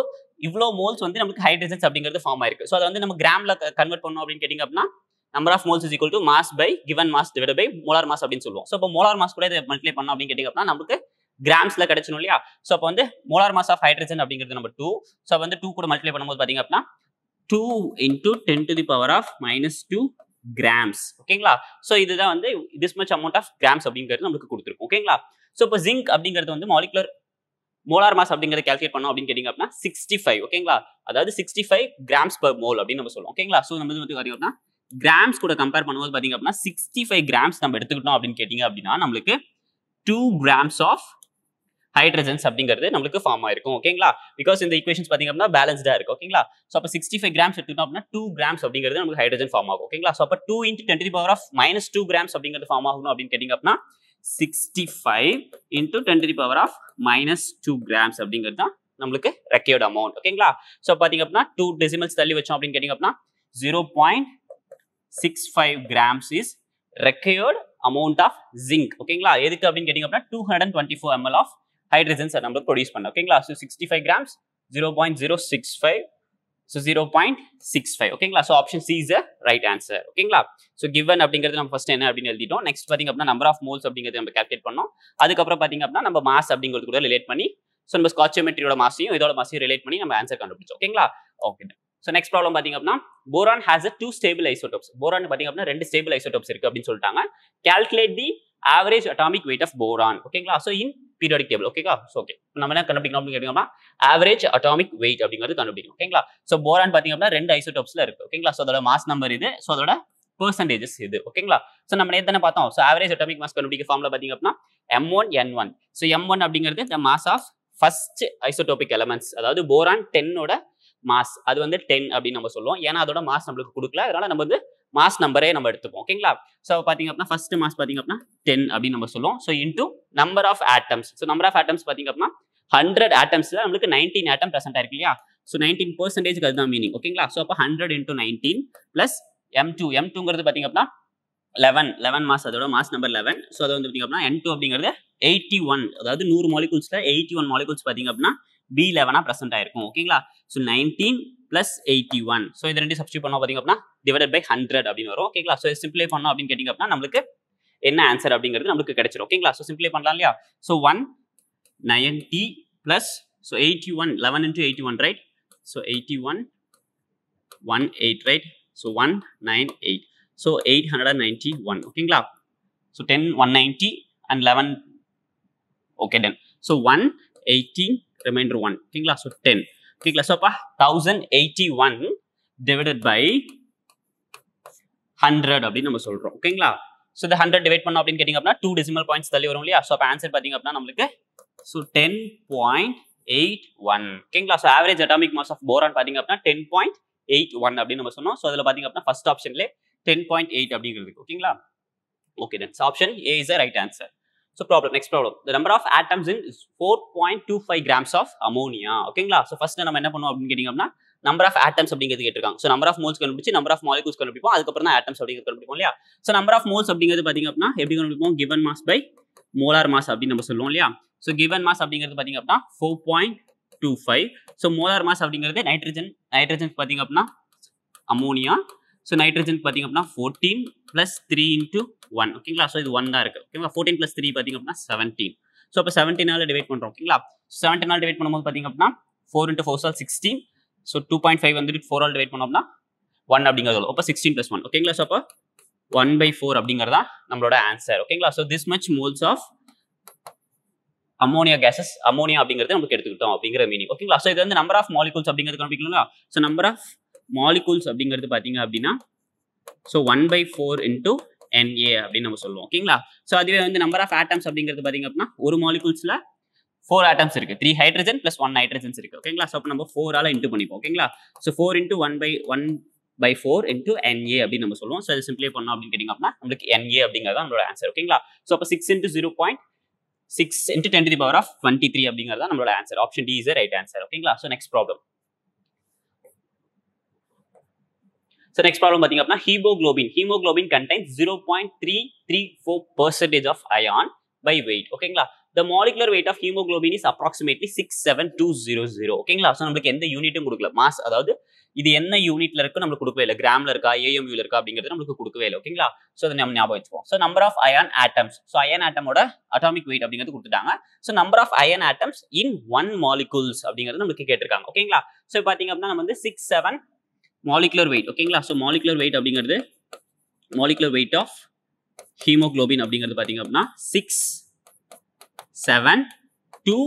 இவ்வளோ மோல்ஸ் வந்து நமக்கு ஹைட்ரஜன்ஸ் அப்படிங்கிறது ஃபார்ம் ஆயிருக்கு ஸோ அதை வந்து நம்ம கிராமில் கன்வெர்ட் பண்ணோம் அப்படின்னு கேட்டிங்க அப்படின்னா number of moles is equal to mass by given mass divide by molar mass அப்படின்னு சொல்லுவோம் ஸோ இப்போ மோலார் மாஸ் கூட இதை மல்டிப்ளை பண்ணோம் அப்படின்னு கேட்டிங்க அப்படின்னா நமக்கு கிராம்ஸில் கிடைச்சணும் இல்லையா ஸோ அப்போ வந்து மோலார் மாஸ் ஆஃப் ஹைட்ரஜன் அப்படிங்கிறது நம்பர் டூ ஸோ வந்து டூ கூட மல்டிப்ளை பண்ணும்போது பார்த்தீங்க அப்படின்னா two into ten to the power of minus two grams ஓகேங்களா ஸோ இதுதான் வந்து this much amount of grams அப்படிங்கிறது நம்மளுக்கு கொடுத்துருக்கும் ஓகேங்களா ஸோ இப்போ ஜிங்க் அப்படிங்கிறது வந்து மாலிகுலர் மோலார் மாஸ் அப்படிங்கிறத கேல்குலேட் பண்ணோம் அப்படின்னு கேட்டிங்க அப்படின்னா சிக்ஸ்டி ஃபைவ் ஓகேங்களா அதாவது sixty five grams per mole அப்படின்னு நம்ம சொல்லுவோம் ஓகேங்களா ஸோ நம்ம வந்து பார்த்தீங்கன்னா கிராம்ஸ் கூட கம்பேர் பண்ணும்போது பார்த்தீங்க அப்படின்னா சிக்ஸ்டி ஃபைவ் கிராம்ஸ் நம்ம எடுத்துக்கிட்டோம் அப்படின்னு கேட்டிங்க அப்படின்னா நம்மளுக்கு டூ கிராம்ஸ் ஆஃப் ஹைட்ரஜன்ஸ் அப்படிங்கிறது நம்மளுக்கு ஃபார்ம் ஆயிருக்கும் ஓகேங்களா பிகாஸ் இந்த இக்வேஷன்ஸ் பார்த்திங்க அப்படின்னா பேலன்ஸ்டாக இருக்கும் ஓகேங்களா ஸோ அப்போ சிக்ஸ்டி ஃபைவ் கிராம்ஸ் எடுத்துக்கணும் அப்படின்னா டூ கிராம்ஸ் அப்படிங்கிறது நமக்கு ஹைட்ரஜன் ஃபார்ம் ஆகும் ஓகேங்களா ஸோ அப்போ two into twenty power of minus two grams அப்படிங்கிறது ஃபார்ம் ஆகணும் அப்படின்னு கேட்டிங்க அப்படின்னா sixty five into twenty power of minus two grams அப்படிங்கிறது தான் நம்மளுக்கு ரெக்கியர்ட் அமௌண்ட் ஓகேங்களா ஸோ பார்த்தீங்க அப்படின்னா டூ டெசிமல்ஸ் தள்ளி வச்சோம் அப்படின்னு கேட்டிங்க அப்படின்னா zero point six five grams is required amount of zinc ஓகேங்களா எதுக்கு அப்படின்னு கேட்டிங்க அப்படின்னா two hundred twenty four ML of ஹைட்ரஜன்ஸை நம்ம ப்ரொடியூஸ் பண்ண ஓகேங்களா so sixty five grams zero point zero six five so zero point six five ஓகேங்களா so option C is a right answer ஓகேங்களா ஸோ கிவன் அப்படிங்கிறது நம்ம ஃபஸ்ட் என்ன அப்படின்னு எழுதிட்டோம் நெக்ஸ்ட் பார்த்திங்க அப்படின்னா நம்பர் ஆஃப் மோல்ஸ் அப்படிங்கிறது நம்ம கேல்குலேட் பண்ணோம் அதுக்கப்புறம் பார்த்திங்க அப்படின்னா நம்ம மாஸ் அப்படிங்கிறது கூட ரிலேட் பண்ணி ஸோ நம்ம ஸ்காட்சியோமெட்ரியோட மாசையும் இதோட மாசையும் ரிலேட் பண்ணி நம்ம ஆன்சர் கண்டுபிடிச்சோம் ஓகேங்களா ஓகே ஸோ நெக்ஸ்ட் ப்ராப்ளம் பார்த்திங்க அப்படின்னா boron has a two stable isotopes boron பார்த்திங்க அப்படின்னா ரெண்டு ஸ்டேபிள் ஐசோட்டோப்ஸ் இருக்குது அப்படின்னு சொல்லிட்டாங்க calculate the average atomic weight of boron ஓகேங்களா ஸோ இன் பீரியாடிக் டேபிள் ஓகேங்களா ஸோ ஓகே நம்ம என்ன கண்டுபிடிக்கணும் அப்படின்னு கேட்டிங்கன்னா ஆவரேஜ் அட்டாமிக் வெயிட் அப்படிங்கிறது கண்டுபிடிக்கணும் ஓகேங்களா ஸோ போரான் பார்த்தீங்க அப்படின்னா ரெண்டு ஐசோடோப்ஸ்ல இருக்கு ஓகேங்களா ஸோ அதோட மாஸ் நம்பர் இது ஸோ அதோட பர்சன்டேஜஸ் இது ஓகேங்களா ஸோ நம்ம நேற்று பார்த்தோம் ஸோ ஆவரேஜ் அட்டாமிக் மாஸ் கண்டுபிடிக்க ஃபார்ம்ல பார்த்தீங்க அப்படின்னா M one N one so M one அப்படிங்கிறது the mass of first isotopic elements அதாவது போரான் டென்னோட மாஸ் அது வந்து டென் அப்படின்னு நம்ம சொல்லுவோம் ஏன்னா அதோட மாஸ் நம்மளுக்கு கொடுக்கல அதனால நம்ம வந்து மாஸ் நம்பரே நம்ம எடுத்துப்போம் ஓகேங்களா ஸோ பார்த்தீங்க அப்படின்னா ஃபர்ஸ்ட் மாஸ் பார்த்தீங்க அப்படின்னா டென் அப்படின்னு நம்ம சொல்லுவோம் so into number of atoms so number of atoms பார்த்தீங்க அப்படின்னா ஹண்ட்ரட் ஆட்டம்ஸில் நம்மளுக்கு நைன்டீன் ஆட்டம் ப்ரெசென்ட் ஆயிருக்கு இல்லையா ஸோ நைன்டீன் பர்சன்டேஜ்க்கு அதுதான் மீனிங் ஓகேங்களா ஸோ அப்போ hundred into nineteen plus M two M டூங்கிறது பார்த்தீங்க அப்படின்னா லெவன் லெவன் மாஸ் அதோட மாஸ் நம்பர் லெவன் ஸோ அது வந்து பார்த்தீங்க அப்படின்னா எம் டூ அப்படிங்கிறது எயிட்டி ஒன் அதாவது நூறு மாலிகூல்ஸில் எயிட்டி ஒன் மாலிகூல்ஸ் பார்த்தீங்க அப்படின்னா பி லெவனா ப்ரெசென்ட் ஆயிருக்கும் ஓகேங்களா so nineteen plus eighty one so இது ரெண்டு சப்ஸ்டியூட் பண்ணோம் பார்த்தீங்க அப்படின்னா டிவைட் பை ஹண்ட்ரட் அப்படின்னு வரும் ஓகேங்களா ஸோ சிம்பிளை பண்ணோம் அப்படின்னு கேட்டிங்க அப்படின்னா நம்மளுக்கு என்ன ஆன்சர் அப்படிங்கிறது நம்மளுக்கு கிடைச்சிரும் ஓகேங்களா ஸோ சிம்பிளை பண்ணலாம் இல்லையா so one ninety plus so eighty one eleven into eighty one right so eighty one one eight right so one nine eight so eight hundred and ninety one ஓகேங்களா so ten one ninety and eleven okay ten so one eighteen remainder one ஓகேங்களா so ten ஓகேங்களா so அப்போ thousand eighty one divided by hundred அப்படின்னு நம்ம சொல்கிறோம் ஓகேங்களா so இந்த hundred divide பண்ணோம் அப்படின்னு கேட்டிங்க அப்படின்னா டூ டெசிமல் பாயிண்ட்ஸ் தள்ளி வரும் இல்லையா ஸோ அப்போ ஆன்சர் பார்த்தீங்க அப்படின்னா நம்மளுக்கு so ten point eight one ஓகேங்களா so average atomic mass of boron பார்த்தீங்க அப்படின்னா டென் பாயிண்ட் எயிட் ஒன் அப்படின்னு நம்ம சொன்னோம் ஸோ அதில் பார்த்தீங்க அப்படின்னா ஃபர்ஸ்ட் ஆப்ஷன்லேயே டென் பாயிண்ட் எயிட் அப்படிங்கிறது ஓகேங்களா okay thence option A is right answer so problem next problem the number of atoms in is four point two five grams of ammonia ஓகேங்களா ஸோ ஃபர்ஸ்ட் நம்ம என்ன பண்ணுவோம் அப்படின்னு கேட்டிங்க நம்பர் ஆஃப் ஆட்டம்ஸ் அப்படிங்கிறது கேட்டிருக்காங்க ஸோ நம்பர் ஆஃப் மோல்ஸ் கண்டுபிடிச்சு number of molecules கண்டுபிடிப்போம் அதுக்கப்புறம் தான் ஆட்டம்ஸ் அப்படிங்கிறது கண்டுபிடிப்போம் இல்லையா ஸோ நம்பர் ஆஃப் மோல்ஸ் அப்படிங்கிறது பார்த்தீங்க அப்படின்னா எப்படி கண்டுபிடிப்போம் given mass by molar mass அப்படின்னு நம்ம சொல்லுவோம் இல்லையா ஸோ கிவன் மாஸ் அப்படிங்கிறது பார்த்தீங்க அப்படின்னா four point two five so molar mass அப்படிங்கிறது நைட்ரஜன் நைட்ரஜன் பார்த்தீங்க அப்படின்னா அமோனியா ஸோ நைட்ரஜன் பார்த்திங்க அப்படின்னா fourteen plus three into one ஓகேங்களா ஸோ இது ஒன் தான் இருக்குது ஓகேங்களா ஃபோர்டீன் ப்ளஸ் த்ரீ பார்த்திங்க அப்படின்னா செவன்டீன் ஸோ அப்போ செவன்டீனால் டிவைட் பண்ணுறோம் ஓகேங்களா செவன்டீனால் டிவைட் பண்ணும்போது பார்த்திங்க அப்படின்னா ஃபோர் இன்ட்டு ஃபோர் சால் sixteen so two point five வந்துட்டு ஃபோர் ஆல் டிவைட் பண்ணோம் அப்படின்னா ஒன் அப்படிங்கிறது அப்போ சிக்ஸ்டீன் ப்ளஸ் ஒன் ஓகேங்களா ஸோ அப்போ ஒன் பை ஃபோர் அப்படிங்கிறதா நம்மளோட ஆன்சர் ஓகேங்களா so this much moles of ammonia gases ammonia அப்படிங்கிறது நமக்கு எடுத்துக்கிட்டோம் அப்படிங்கிற மீனிங் ஓகேங்களா ஸோ இது வந்து நம்பர் ஆஃப் மாலிகூல்ஸ் அப்படிங்கிறது கண்டுபிடிக்கணும்ல ஸோ நம்பர் ஆஃப் மாலிகூல்ஸ் அப்படிங்கிறது பார்த்தீங்க அப்படின்னா so one by four into NA அப்படின்னு நம்ம சொல்லுவோம் ஓகேங்களா ஸோ அதுவே வந்து நம்பர் ஆஃப் ஆட்டம்ஸ் அப்படிங்கிறது பார்த்தீங்க அப்படின்னா ஒரு மாலிகூல்ஸில் ஃபோர் ஆட்டம்ஸ் இருக்குது three hydrogen plus one hydrogens இருக்குது ஓகேங்களா ஸோ அப்போ நம்ம ஃபோரால் இன்ட்டு பண்ணிப்போம் ஓகேங்களா so four into one by one by four into NA அப்படின்னு நம்ம சொல்லுவோம் ஸோ அது சிம்பிளே பண்ணோம் அப்படின்னு கேட்டிங்க அப்படின்னா நம்மளுக்கு என்ஏ அப்படிங்கிறது நம்மளோட ஆன்சர் ஓகேங்களா ஸோ அப்போ six into zero point six into ten to power of twenty three அப்படிங்கிறது நம்மளோட answer option D is right answer ஓகேங்களா so next problem so next problem பார்த்தீங்க அப்படின்னா haemoglobin haemoglobin contains zero point three three four percentage of iron by weight ஓகேங்களா the molecular weight of haemoglobin is approximately six seven two zero zero ஓகேங்களா so நம்மளுக்கு எந்த யூனிட்டும் கொடுக்கல mass அதாவது இது என்ன யூனிட்ல இருக்கு நம்மளுக்கு கொடுக்கவே இல்லை கிராம்ல இருக்கா ஏஎம்யூல இருக்கா அப்படிங்கறது நம்மளுக்கு கொடுக்கவே இல்லை ஓகேங்களா சோ அதை நம்ம ஞாபகம் வச்சுப்போம் so number of iron atoms so iron ஆட்டமோட அட்டாமிக் வெயிட் அப்படிங்கிறது கொடுத்துட்டாங்க so number of iron atoms in one molecules அப்படிங்கிறது நம்மளுக்கு கேட்டிருக்காங்க ஓகேங்களா ஸோ பார்த்தீங்க அப்படின்னா நம்ம வந்து சிக்ஸ் செவன் மாலிகுலர் வெயிட் ஓகேங்களா ஸோ மாலிகுலர் வெயிட் அப்படிங்கிறது மாலிகுலர் வெயிட் ஆஃப் ஹீமோக்ளோபின் அப்படிங்கிறது பார்த்தீங்க அப்படின்னா six seven two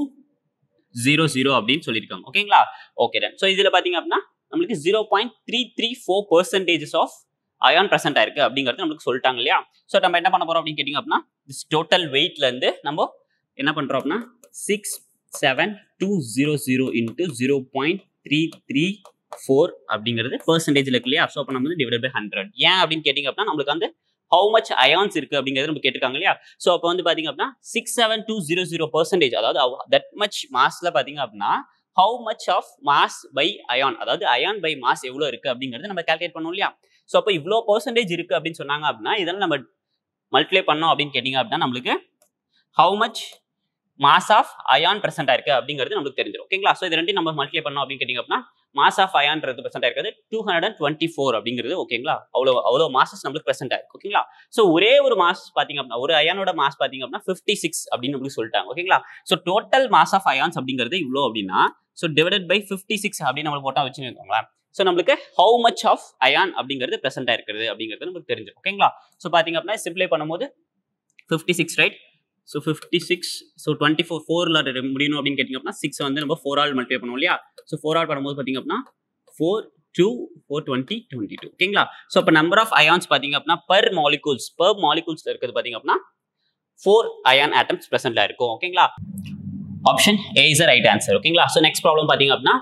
zero zero அப்படின்னு சொல்லியிருக்காங்க ஓகேங்களா ஓகே தான் ஸோ இதில் பார்த்தீங்க அப்படின்னா நம்மளுக்கு zero point three three four percentages of iron present ஆயிருக்கு அப்படிங்கிறது நம்மளுக்கு சொல்லிட்டாங்க இல்லையா ஸோ நம்ம என்ன பண்ண போறோம் அப்படின்னு கேட்டிங்க அப்படின்னா திஸ் டோட்டல் வெயிட்லேருந்து நம்ம என்ன பண்ணுறோம் அப்படின்னா six seven two zero zero into zero point three three four அப்படிங்கிறது பர்சன்டேஜில் இருக்கு இல்லையா ஸோ வந்து டிவைட் பை ஹண்ட்ரட் ஏன் அப்படின்னு கேட்டிங்க அப்படின்னா நம்மளுக்கு வந்து ஹவு மச் அயான்ஸ் இருக்கு அப்படிங்கிறது நம்ம கேட்டிருக்காங்க இல்லையா ஸோ அப்போ வந்து பார்த்தீங்க அப்படின்னா six seven two zero zero percentage அதாவது தட் மச் மாஸ்ல பார்த்தீங்க அப்படின்னா how much of mass by iron அதாவது அயான் பை மாஸ் எவ்வளோ இருக்கு அப்படிங்கிறது நம்ம கால்குலேட் பண்ணோம் இல்லையா ஸோ அப்போ இவ்வளோ பர்சன்டேஜ் இருக்கு அப்படின்னு சொன்னாங்க அப்படின்னா இதெல்லாம் நம்ம மல்டிப்ளை பண்ணோம் அப்படின்னு கேட்டிங்க அப்படின்னா நம்மளுக்கு how much mass of iron present ஆயிருக்கு அப்படிங்கிறது நமக்கு தெரிஞ்சிடும் ஓகேங்களா ஸோ இது ரெண்டு நம்ம மல்டிப்ளை பண்ணோம் அப்படின்னு கேட்டிங்க அப்படின்னா மாஸ் ஆஃப் அயான்றது பிரசென்ட் ஆயிருக்கு two hundred and twenty four அப்படிங்கிறது ஓகேங்களா அவ்வளோ அவ்வளோ மாசஸ் நம்மளுக்கு பிரசென்ட் ஆயிருக்கு ஓகேங்களா ஸோ ஒரே ஒரு மாஸ் பார்த்தீங்க அப்படின்னா ஒரு அயானோட மாஸ் பார்த்தீங்க அப்படின்னா ஃபிஃப்டி சிக்ஸ் அப்படின்னு நம்மளுக்கு சொல்லிட்டாங்க ஓகேங்களா so total mass of irons அப்படிங்கிறது இவ்வளோ அப்படின்னா so divide by fifty six அப்படின்னு நம்ம போட்டால் வச்சுக்கோங்களேன் ஸோ நம்மளுக்கு ஹவு மச் ஆஃப் அயான் அப்படிங்கிறது பிரசென்ட் ஆயிருக்கிறது அப்படிங்கிறது நமக்கு தெரிஞ்சிடும் ஓகேங்களா ஸோ பார்த்தீங்க அப்படின்னா சிம்பிளை பண்ணும்போது fifty six right so fifty six so twenty four ஃபோரில் முடியணும் அப்படின்னு கேட்டிங்க அப்படின்னா சிக்ஸ் வந்து நம்ம ஃபோர் ஆல் மல்டிப்ளை பண்ணுவோம் இல்லையா ஸோ ஃபோர் ஆல் பண்ணும்போது பார்த்திங்க அப்படின்னா four two four twenty twenty two ஓகேங்களா ஸோ இப்போ நம்பர் ஆஃப் அயான்ஸ் பார்த்திங்க அப்படின்னா பர் மாலிகூல்ஸ் பர் மாலிகூல்ஸ் இருக்கிறது பார்த்திங்க அப்படின்னா ஃபோர் அயான் ஆட்டம்ஸ் ப்ரெசென்ட்டில் இருக்கும் ஓகேங்களா option A is right answer ஓகேங்களா ஸோ நெக்ஸ்ட் ப்ராப்ளம் பார்த்திங்க அப்படின்னா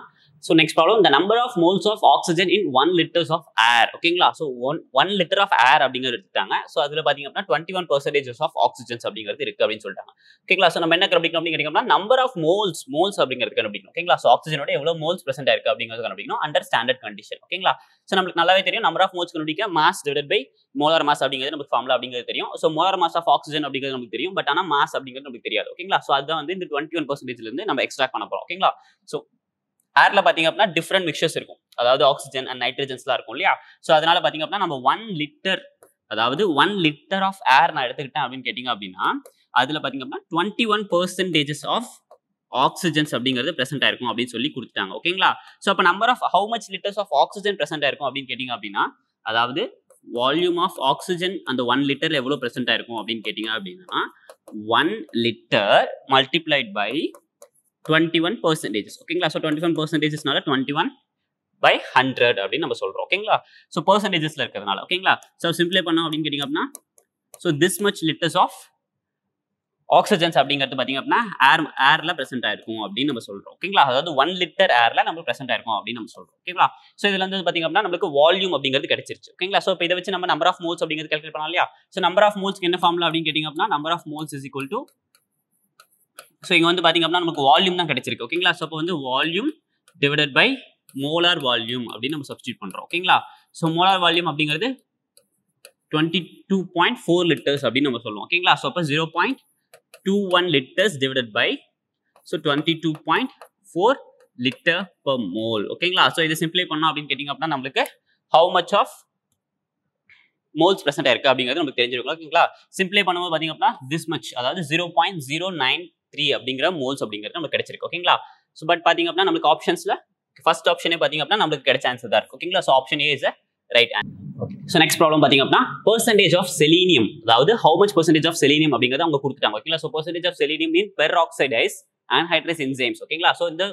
ஸோ நெக்ஸ்ட் ப்ராப்ளம் இந்த number of moles of oxygen in one litres of air ஓகேங்களா so one one litre of air அப்படிங்கிறது எடுத்துட்டாங்க ஸோ அதில் பார்த்தீங்க அப்படின்னா twenty one percentages of oxygens அப்படிங்கிறது இருக்குது அப்படின்னு சொல்லிட்டாங்க ஓகேங்களா ஸோ நம்ம என்ன கண்டுபிடிக்கணும் அப்படின்னு கேட்டிங்கன்னா நம்பர் ஆஃப் மோல்ஸ் மோல்ஸ் அப்படிங்கறது கண்டுபிடிக்கணும் ஓகேங்களா ஸோ ஆக்சிஜனோட எவ்வளோ மோல்ஸ் பிரசென்ட் இருக்குது அப்படிங்கறது கண்டுபிடிக்கணும் அண்டர் ஸ்டாண்டர்ட் கண்டிஷன் ஓகேங்களா ஸோ நமக்கு நல்லாவே தெரியும் நம்பர் ஆஃப் மோல்ஸ் கண்டுபிடிக்க mass divide by molar mass அப்படிங்கறது நமக்கு ஃபார்முலா அப்படிங்கிறது தெரியும் so molar mass of oxygen அப்படிங்கறது நமக்கு தெரியும் பட் ஆனா மாஸ் அப்படிங்கிறது நமக்கு தெரியாது ஓகேங்களா ஸோ அதுதான் வந்து இந்த டுவெண்ட்டி ஒன் பர்சன்டேஜ்லேருந்து நம்ம எக்ஸ்ட்ராக்ட் பண்ண போகிறோம் ஓகேங்களா so ஏர்ல பார்த்தீங்க அப்படின்னா டிஃப்ரெண்ட் மிக்சர்ஸ் இருக்கும் அதாவது ஆக்சிஜன் அண்ட் நைட்ரஜன்ஸ்லாம் இருக்கும் இல்லையா ஸோ அதனால பார்த்தீங்க அப்படின்னா நம்ம ஒன் லிட்டர் அதாவது ஒன் லிட்டர் ஆஃப் ஏர் நான் எடுத்துக்கிட்டேன் அப்படின்னு கேட்டிங்க அப்படின்னா அதில் பார்த்தீங்க அப்படின்னா twenty one percentages of oxygens அப்படிங்கிறது பிரசென்ட் ஆயிருக்கும் அப்படின்னு சொல்லி கொடுத்துட்டாங்க ஓகேங்களா ஸோ அப்போ number of how much litres of oxygen present ஆயிருக்கும் அப்படின்னு கேட்டிங்க அப்படின்னா அதாவது வால்யூம் ஆஃப் ஆக்சிஜன் அந்த ஒன் லிட்டர் எவ்வளோ ப்ரெசென்ட் ஆயிருக்கும் அப்படின்னு கேட்டிங்க அப்படின்னா one litre multiplied by twenty one percentages ஓகேங்களா so twenty one பர்சன்டேஜஸ்னால twenty one by hundred அப்படின்னு நம்ம சொல்கிறோம் ஓகேங்களா ஸோ பர்சன்டேஜஸில் இருக்கிறதுனால ஓகேங்களா ஸோ சிம்பிளே பண்ணோம் அப்படின்னு கேட்டிங்க அப்படின்னா so this much litres of oxygens அப்படிங்கிறது பார்த்தீங்க அப்படின்னா ஏர் ஏரில் ப்ரெசென்ட் ஆயிருக்கும் அப்படின்னு நம்ம சொல்கிறோம் ஓகேங்களா அதாவது ஒன் லிட்டர் ஏரில் நம்ம ப்ரெசென்ட் ஆயிருக்கும் அப்படின்னு நம்ம சொல்கிறோம் ஓகேங்களா ஸோ இதில் வந்து பார்த்திங்க அப்படின்னா நம்மளுக்கு வால்யூம் அப்படிங்கிறது கிடைச்சிருச்சு ஓகேங்களா ஸோ இப்போ இதை வச்சு நம்ம நம்பர் ஆஃப் மோல்ஸ் அப்படிங்கிறது கேல்குலேட் பண்ணலாம் இல்லையா ஸோ நம்பர் ஆஃப் மோல்ஸ்க்கு என்ன ஃபார்ம்ல அப்படின்னு கேட்டிங்க அப்படின்னா number of moles is equal to so இங்கே வந்து பார்த்திங்க அப்படின்னா நமக்கு வால்யூம் தான் கிடச்சிருக்கு ஓகேங்களா ஸோ அப்போ வந்து volume divided by molar volume அப்படின்னு நம்ம சப்ஸ்டியூட் பண்ணுறோம் ஓகேங்களா ஸோ மோலார் வால்யூம் அப்படிங்கிறது twenty two point four litres அப்படின்னு நம்ம சொல்லுவோம் ஓகேங்களா ஸோ அப்போ zero point two one litres divided by so twenty two point four litre per mole ஓகேங்களா ஸோ இதை சிம்பிளை பண்ணோம் அப்படின்னு கேட்டிங்க அப்படின்னா நம்மளுக்கு how much of moles present ஆயிருக்கு அப்படிங்கிறது நமக்கு தெரிஞ்சிருக்கலாம் ஓகேங்களா சிம்பிளை பண்ணும்போது பார்த்தீங்க அப்படின்னா திஸ் மச் அதாவது zero point zero nine three அப்படிங்கிற மோல்ஸ் அப்படிங்கிறது நமக்கு கிடைச்சிருக்கு ஓகேங்களா ஸோ பட் பார்த்திங்க அப்படின்னா நம்மளுக்கு ஆப்ஷன்ஸில் ஃபஸ்ட் ஆப்ஷனே பார்த்திங்க அப்படின்னா நம்மளுக்கு கிடைச்ச ஆன்சர் தான் இருக்கும் ஓகேங்களா so option A is right answer okay so next problem பார்த்திங்க அப்படின்னா பர்சன்டேஜ் ஆஃப் செலீனியம் அதாவது how much percentage of selenium அப்படிங்கிறத அவங்க கொடுத்துட்டாங்க ஓகேங்களா so percentage of selenium mean peroxidase anhydrous enzymes ஓகேங்களா ஸோ இந்த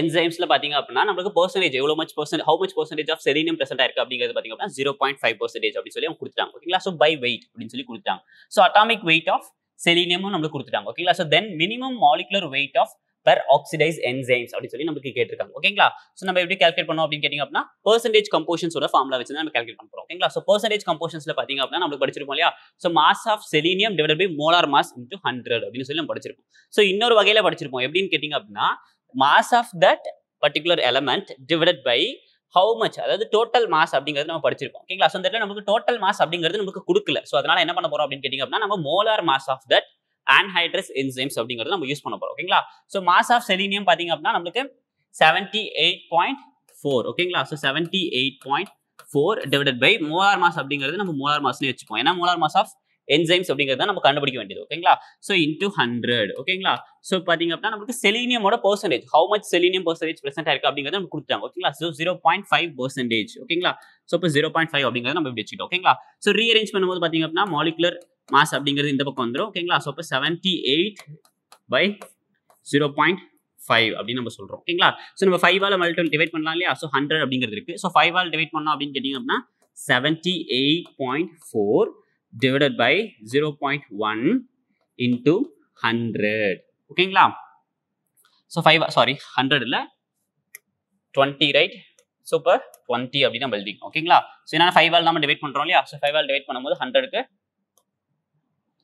என்சைம்ஸில் பார்த்திங்க அப்படின்னா நம்மளுக்கு பர்சன்டேஜ் எவ்வளோ much percent how much percentage of selenium present ஆயிருக்கு அப்படிங்கிறது பார்த்திங்க அப்படின்னா ஜீரோ பாயிண்ட் ஃபைவ் பர்சன்டேஜ் அப்படின்னு சொல்லி அவங்க கொடுத்துட்டாங்க ஓகேங்களா ஸோ பை வெயிட் அப்படின்னு சொல்லி கொடுத்தாங்க ஸோ அட்டாமிக் வெயிட் ஆஃப் செலீனியமும் நம்மளுக்கு கொடுத்துட்டாங்க ஓகேங்களா so then minimum molecular weight of peroxidase enzymes அப்படின்னு சொல்லி நம்மளுக்கு கேட்டிருக்காங்க ஓகேங்களா ஸோ நம்ம எப்படி கேல்குலேட் பண்ணோம் அப்படின்னு கேட்டிங்க அப்படின்னா பர்சன்டேஜ் கம்போஷன்ஸோட ஃபார்மலா வச்சு நம்ம கேல்குலேட் பண்ணுறோம் ஓகேங்களா ஸோ பர்சன்டேஜ் கம்போஷன்ஸில் பார்த்தீங்க அப்படின்னா நம்மளுக்கு படிச்சிருப்போம் இல்லையா so mass of selenium divide by molar mass into hundred அப்படின்னு சொல்லி நம்ம படிச்சிருப்போம் ஸோ இன்னொரு வகையில் படிச்சிருப்போம் எப்படின்னு கேட்டிங்க அப்படின்னா mass of that particular element divide by how much அதாவது டோட்டல் மாஸ் அப்படிங்கிறது நம்ம படிச்சிருக்கோம் ஓகேங்களா ஸோ அந்த இடத்துல நமக்கு டோட்டல் மாஸ் அப்படிங்கிறது நமக்கு கொடுக்கல ஸோ அதனால என்ன பண்ண போறோம் அப்படின்னு கேட்டிங்க அப்படின்னா நம்ம molar mass of that anhydrous enzymes அப்படிங்கிறது நம்ம யூஸ் பண்ண போறோம் ஓகேங்களா ஸோ மாஸ் ஆஃப் செலினியம் பார்த்தீங்க அப்படின்னா நமக்கு செவன்டி எயிட் பாயிண்ட் ஃபோர் ஓகேங்களா so seventy eight point four divided by molar mass அப்படிங்கிறது நம்ம மோலார் மாஸ்ன்னு வச்சுப்போம் ஏன்னா மோலார் மாஸ் ஆஃப் என்சைம்ஸ் அப்படிங்கிறத நம்ம கண்டுபிடிக்க வேண்டியது ஓகேங்களா ஸோ இன்டூ ஹண்ட்ரட் ஓகேங்களா ஸோ பார்த்தீங்க அப்படின்னா நமக்கு செலீனியமோட percentage how much selenium percentage present இருக்கு அப்படிங்கிறத நம்ம கொடுத்தாங்க ஓகேங்களா so zero point five percentage ஓகேங்களா ஸோ இப்போ ஜீரோ பாயிண்ட் ஃபைவ் அப்படிங்கிறத நம்ம இப்படி வச்சுக்கிட்டோம் ஓகேங்களா ஸோ ரீஅரேஞ்ச் பண்ணும்போது பார்த்தீங்க அப்படின்னா மாலிகுலர் மாஸ் அப்படிங்கிறது இந்த பக்கம் வந்துடும் ஓகேங்களா ஸோ இப்போ seventy eight by zero point five அப்படின்னு நம்ம சொல்கிறோம் ஓகேங்களா ஸோ நம்ம ஃபைவ் ஆல் மல்டிபிள் டிவைட் பண்ணலாம் இல்லையா ஸோ ஹண்ட்ரட் அப்படிங்கிறது இருக்குது ஸோ ஃபைவ் ஆல் டிவைட் பண்ணோம் அப்படின்னு கேட்டிங்க அப்படின்னா seventy eight point four divided by zero point one into hundred ஓகேங்களா ஸோ ஃபைவ் சாரி ஹண்ட்ரட் இல்லை டுவெண்ட்டி ரைட் ஸோ டுவெண்ட்டி அப்படின்னு நம்ம எழுதிக்கணும் ஓகேங்களா ஸோ என்னென்ன ஃபைவ் ஆல் நம்ம டிவைட் பண்ணுறோம் இல்லையா ஸோ ஃபைவ் ஆல் டிவைட் பண்ணும்போது ஹண்ட்ரடுக்கு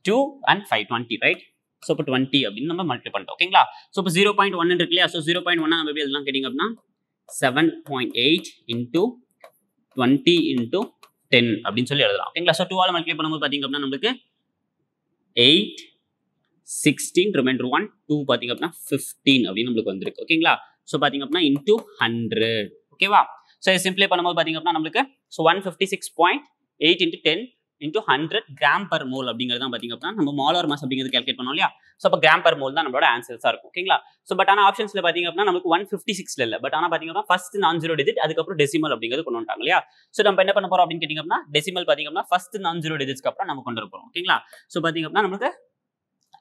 two and five twenty right so இப்போ டுவெண்ட்டி அப்படின்னு நம்ம மல்டிப்ளை பண்ணுறோம் ஓகேங்களா ஸோ இப்போ ஜீரோ பாயிண்ட் ஒன் இருக்கு இல்லையா ஸோ ஜீரோ பாயிண்ட் ஒன் நம்ம எப்படி எல்லாம் கேட்டிங்க அப்படின்னா seven point eight into twenty into ten அப்படின்னு சொல்லி எழுதலாம் ஓகேங்களா ஸோ டூவால் மல்டிப்ளை பண்ணும்போது பார்த்திங்க அப்படின்னா நம்மளுக்கு eight sixteen remainder one two பார்த்தீங்க அப்படின்னா ஃபிஃப்டீன் அப்படின்னு நம்மளுக்கு வந்திருக்கு ஓகேங்களா ஸோ பார்த்தீங்க அப்படின்னா இன்டூ ஹண்ட்ரட் ஓகேவா ஸோ சிம்பிளை பண்ணும்போது பார்த்தீங்க அப்படின்னா நம்மளுக்கு so one fifty six point eight into ten into hundred gram per mole அப்படிங்கிறது தான் பார்த்திங்க அப்படின்னா நம்ம மாலர் மாஸ் அப்படிங்கிறது கேல்குலேட் பண்ணோம் இல்லையா ஸோ அப்போ கிராம் பர் மோல் தான் நம்மளோட ஆன்சர்ஸாக இருக்கும் ஓகேங்களா ஸோ பட் ஆனால் ஆப்ஷன்ஸில் பார்த்திங்க அப்படின்னா நமக்கு ஒன் ஃபிஃப்டி சிக்ஸில் இல்லை பட் ஆனால் பார்த்திங்க அப்படின்னா ஃபஸ்ட் நான் ஜீரோ டிஜிட் அதுக்கப்புறம் டெசிமல் அப்படிங்கிறது கொண்டு வந்துட்டாங்க இல்லையா ஸோ நம்ம என்ன பண்ண போகிறோம் அப்படின்னு கேட்டிங்க அப்படின்னா டெசிமல் பார்த்திங்க அப்படின்னா ஃபஸ்ட் நான் ஜீரோ டிஜிட்ஸ்க்கு அப்புறம் நம்ம கொண்டு போகிறோம் ஓகேங்களா ஸோ பார்த்திங்க அப்படின்னா நமக்கு